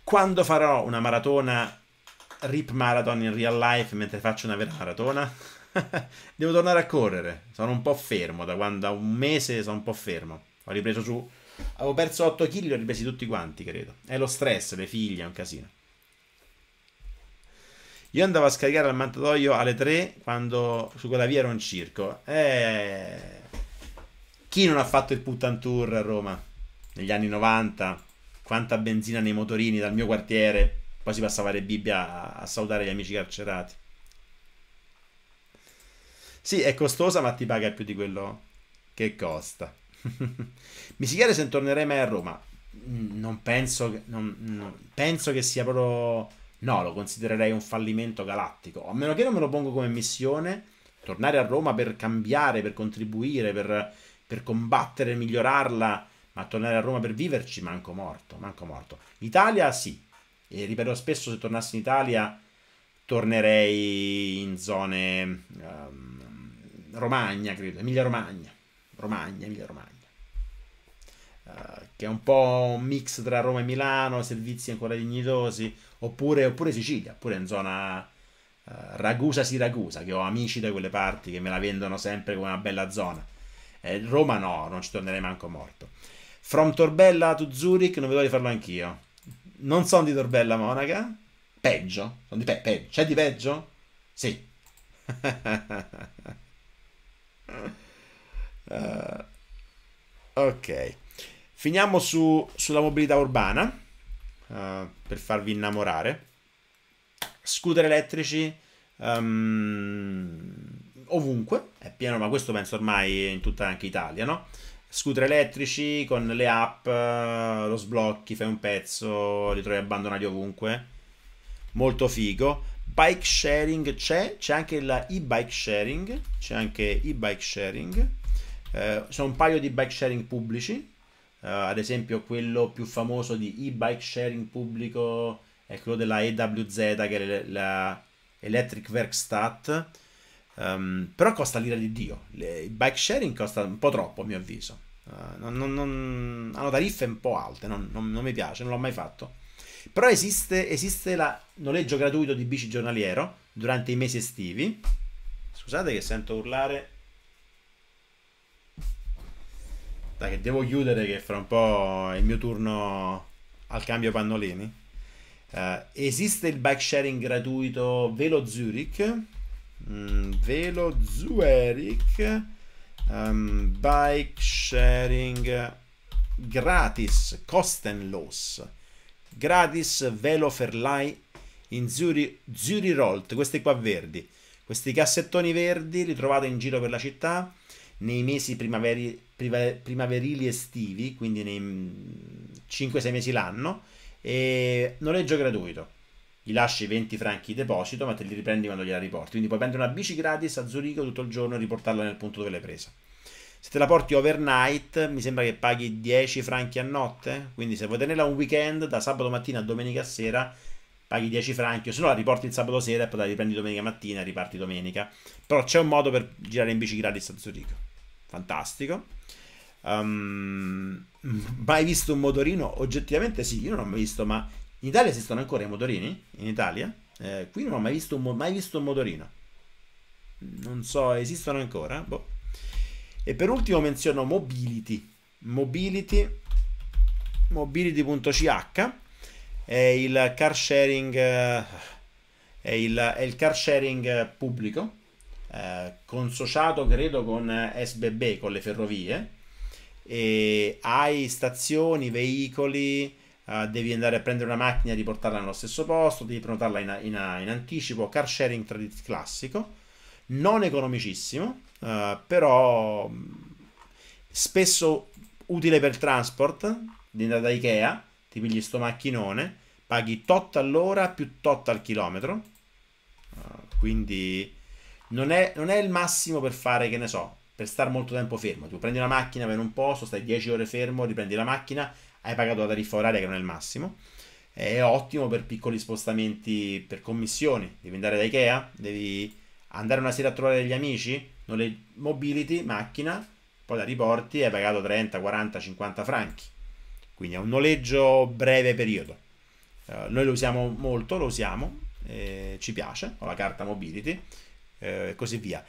Quando farò una maratona rip marathon in real life mentre faccio una vera maratona? Devo tornare a correre. Sono un po' fermo da quando da un mese sono un po' fermo. Ho ripreso su avevo perso 8 kg, li ho ripresi tutti quanti, credo. È lo stress, le figlie, è un casino. Io andavo a scaricare al mangiatoio alle 3 quando su quella via era un circo. Eh... Chi non ha fatto il puttan tour a Roma negli anni 90? quanta benzina nei motorini dal mio quartiere, poi si passava le Bibbia a, a salutare gli amici carcerati. Sì, è costosa, ma ti paga più di quello che costa. Mi si chiede se tornerei mai a Roma. Mm, non penso non, non, penso che sia proprio. No, lo considererei un fallimento galattico. A meno che non me lo pongo come missione, tornare a Roma per cambiare, per contribuire, per, per combattere, migliorarla ma tornare a Roma per viverci manco morto, manco morto. Italia sì, e ripeto spesso se tornassi in Italia tornerei in zone um, Romagna, credo, Emilia Romagna, Romagna, Emilia Romagna, uh, che è un po' un mix tra Roma e Milano, servizi ancora dignitosi, oppure, oppure Sicilia, oppure in zona... Eh, Ragusa Siracusa, che ho amici da quelle parti che me la vendono sempre come una bella zona. Eh, Roma no, non ci tornerei manco morto. From Torbella to Zurich, non vedo di farlo anch'io. Non sono di Torbella Monaca. Peggio. Di pe- pe- c'è di peggio? Sì. uh, ok. Finiamo su, sulla mobilità urbana. Uh, per farvi innamorare. Scooter elettrici. Um, ovunque, è pieno, ma questo penso ormai in tutta anche Italia, no? scooter elettrici con le app, eh, lo sblocchi, fai un pezzo, li trovi abbandonati ovunque. Molto figo. Bike sharing c'è, c'è anche la e-bike sharing, c'è anche e-bike sharing. Eh, sono un paio di bike sharing pubblici, eh, ad esempio quello più famoso di e-bike sharing pubblico è quello della EWZ che è la Electric Werkstatt Um, però costa l'ira di Dio. Le, il bike sharing costa un po' troppo, a mio avviso. Uh, non, non, non, hanno tariffe un po' alte, non, mi piace, non l'ho mai fatto. Però esiste, esiste il noleggio gratuito di bici giornaliero durante i mesi estivi. Scusate che sento urlare. Dai, che devo chiudere che fra un po' è il mio turno al cambio pannolini. Uh, esiste il bike sharing gratuito Velo Zurich Mm, velo Zurich um, Bike Sharing gratis, kostenlos, gratis Velo Verleih in Zuri, Zuri Rolt, questi qua verdi, questi cassettoni verdi li trovate in giro per la città nei mesi primaveri, primaverili estivi, quindi nei 5-6 mm, mesi l'anno, e noleggio gratuito gli lasci 20 franchi di deposito, ma te li riprendi quando gliela riporti. Quindi puoi prendere una bici gratis a Zurigo tutto il giorno e riportarla nel punto dove l'hai presa. Se te la porti overnight, mi sembra che paghi 10 franchi a notte. Quindi se vuoi tenerla un weekend, da sabato mattina a domenica sera, paghi 10 franchi. O se no la riporti il sabato sera e poi la riprendi domenica mattina e riparti domenica. Però c'è un modo per girare in bici gratis a Zurigo. Fantastico. Um, mai visto un motorino? Oggettivamente sì, io non l'ho mai visto, ma in Italia esistono ancora i motorini? In Italia? Eh, qui non ho mai visto, un, mai visto un motorino. Non so, esistono ancora? Boh. E per ultimo menziono Mobility. Mobility, mobility.ch è il car sharing, eh, è il, è il car sharing pubblico, eh, consociato credo con SBB, con le ferrovie, e hai stazioni, veicoli, Uh, devi andare a prendere una macchina e riportarla nello stesso posto, devi prenotarla in, in, in anticipo, car sharing tradiz classico, non economicissimo, uh, però mm, spesso utile per il transport, di andare da Ikea, ti pigli sto macchinone, paghi tot all'ora più tot al chilometro, uh, quindi non è, non è il massimo per fare, che ne so, per stare molto tempo fermo. Tu prendi la macchina per un posto, stai 10 ore fermo, riprendi la macchina, hai pagato la tariffa oraria che non è il massimo. Eh, è ottimo per piccoli spostamenti per commissioni. Devi andare da Ikea, devi andare una sera a trovare degli amici, noleggi, mobility, macchina, poi la riporti e hai pagato 30, 40, 50 franchi. Quindi è un noleggio breve periodo. Eh, noi lo usiamo molto, lo usiamo, eh, ci piace, ho la carta mobility eh, e eh, così via.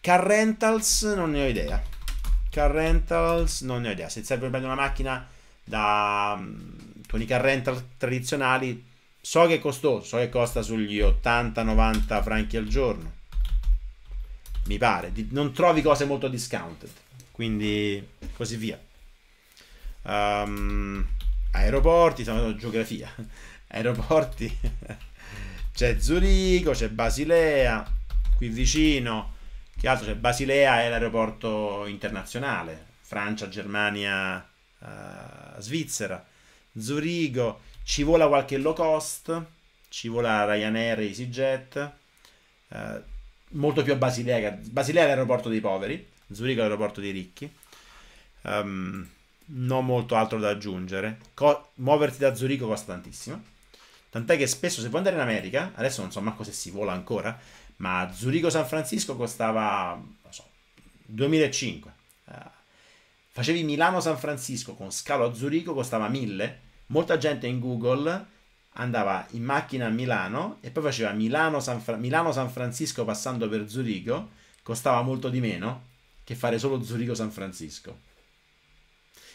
Car rentals non ne ho idea. Car rentals non ne ho idea. Se serve per prendere una macchina da tunica mm, rental tradizionali so che è costoso, so che costa sugli 80-90 franchi al giorno mi pare, non trovi cose molto discounted quindi così via um, aeroporti, sono geografia aeroporti c'è Zurigo, c'è Basilea qui vicino che altro c'è Basilea è l'aeroporto internazionale Francia, Germania eh, Svizzera, Zurigo, ci vola qualche low cost, ci vola Ryanair, EasyJet, uh, molto più a Basilea, Basilea è l'aeroporto dei poveri, Zurigo è l'aeroporto dei ricchi, um, non molto altro da aggiungere, Co muoverti da Zurigo costa tantissimo, tant'è che spesso se vuoi andare in America, adesso non so manco se si vola ancora, ma Zurigo-San Francisco costava, non so, 2005, Facevi Milano-San Francisco con scalo a Zurigo, costava 1000. Molta gente in Google andava in macchina a Milano e poi faceva Milano-San, Fra- Milano-San Francisco passando per Zurigo, costava molto di meno che fare solo Zurigo-San Francisco.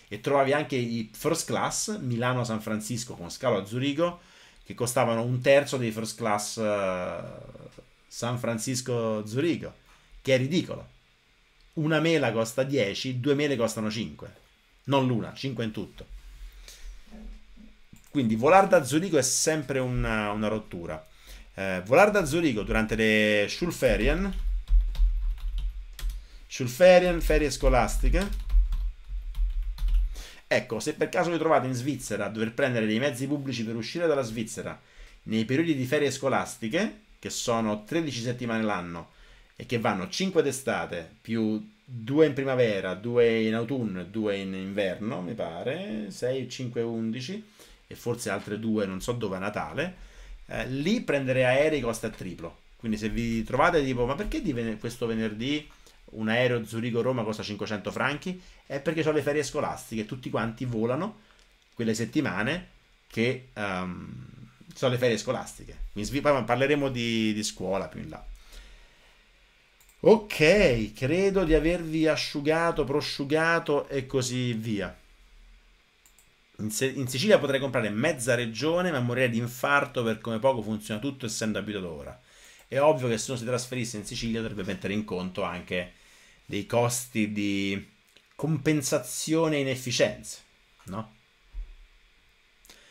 E trovavi anche i first class Milano-San Francisco con scalo a Zurigo che costavano un terzo dei first class uh, San Francisco-Zurigo, che è ridicolo una mela costa 10, due mele costano 5. Non l'una, 5 in tutto. Quindi volare da Zurigo è sempre una, una rottura. Eh, volare da Zurigo durante le Schulferien, Schulferien, ferie scolastiche. Ecco, se per caso vi trovate in Svizzera a dover prendere dei mezzi pubblici per uscire dalla Svizzera nei periodi di ferie scolastiche, che sono 13 settimane l'anno, e che vanno 5 d'estate più 2 in primavera, 2 in autunno e 2 in inverno, mi pare, 6, 5, 11 e forse altre 2, non so dove a Natale, eh, lì prendere aerei costa il triplo. Quindi se vi trovate tipo ma perché ven questo venerdì un aereo Zurigo-Roma costa 500 franchi? È perché ho le ferie scolastiche, tutti quanti volano quelle settimane che um, ehm, sono le ferie scolastiche. Quindi poi parleremo di, di scuola più in là. Ok, credo di avervi asciugato, prosciugato e così via. In, in, Sicilia potrei comprare mezza regione, ma morire di infarto per come poco funziona tutto essendo abitato ora. È ovvio che se uno si trasferisse in Sicilia dovrebbe mettere in conto anche dei costi di compensazione e inefficienza, no?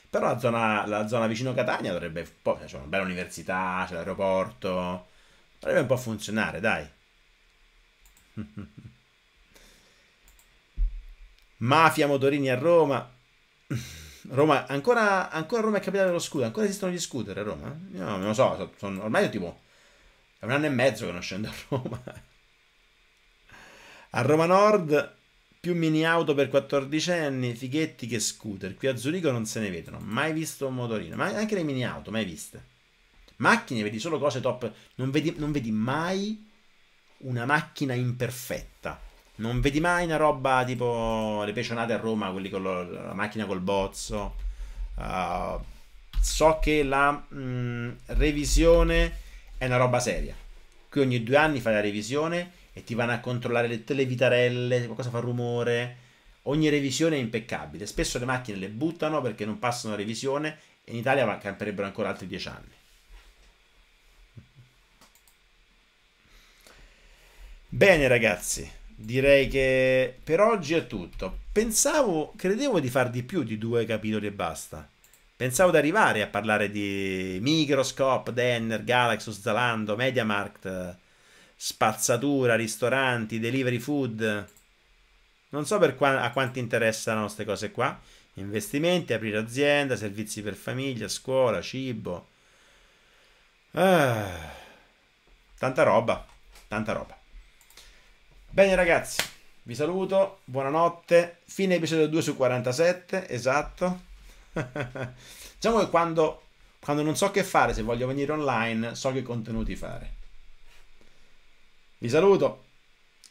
Però la zona, la zona vicino Catania dovrebbe... Poi cioè c'è una bella università, c'è l'aeroporto, dovrebbe un po' funzionare, dai. Mafia motorini a Roma. Roma ancora, ancora Roma è capitale dello scooter. Ancora esistono gli scooter a Roma? No, non lo so. Sono, ormai è tipo. È un anno e mezzo che non scendo a Roma. A Roma Nord più mini auto per 14 anni, fighetti che scooter. Qui a Zurigo non se ne vedono. Mai visto un motorino. Ma anche le mini auto, mai viste. Macchine, vedi solo cose top. Non vedi, non vedi mai una macchina imperfetta. Non vedi mai una roba tipo le pecionate a Roma, quelli con lo, la macchina col bozzo. Uh, so che la mh, mm, revisione è una roba seria. Qui ogni due anni fai la revisione e ti vanno a controllare le, tutte le vitarelle, qualcosa fa rumore. Ogni revisione è impeccabile. Spesso le macchine le buttano perché non passano la revisione e in Italia camperebbero ancora altri dieci anni. Bene ragazzi, direi che per oggi è tutto. Pensavo, credevo di far di più di due capitoli e basta. Pensavo di arrivare a parlare di Microscope, Denner, Galaxus, Zalando, MediaMarkt, spazzatura, ristoranti, delivery food. Non so qua, a quanti interessano queste cose qua. Investimenti, aprire azienda, servizi per famiglia, scuola, cibo. Ah, tanta roba, tanta roba. Bene ragazzi, vi saluto, buonanotte, fine episodio 2 su 47, esatto. diciamo che quando, quando non so che fare, se voglio venire online, so che contenuti fare. Vi saluto,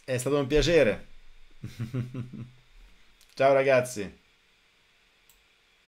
è stato un piacere. Ciao ragazzi.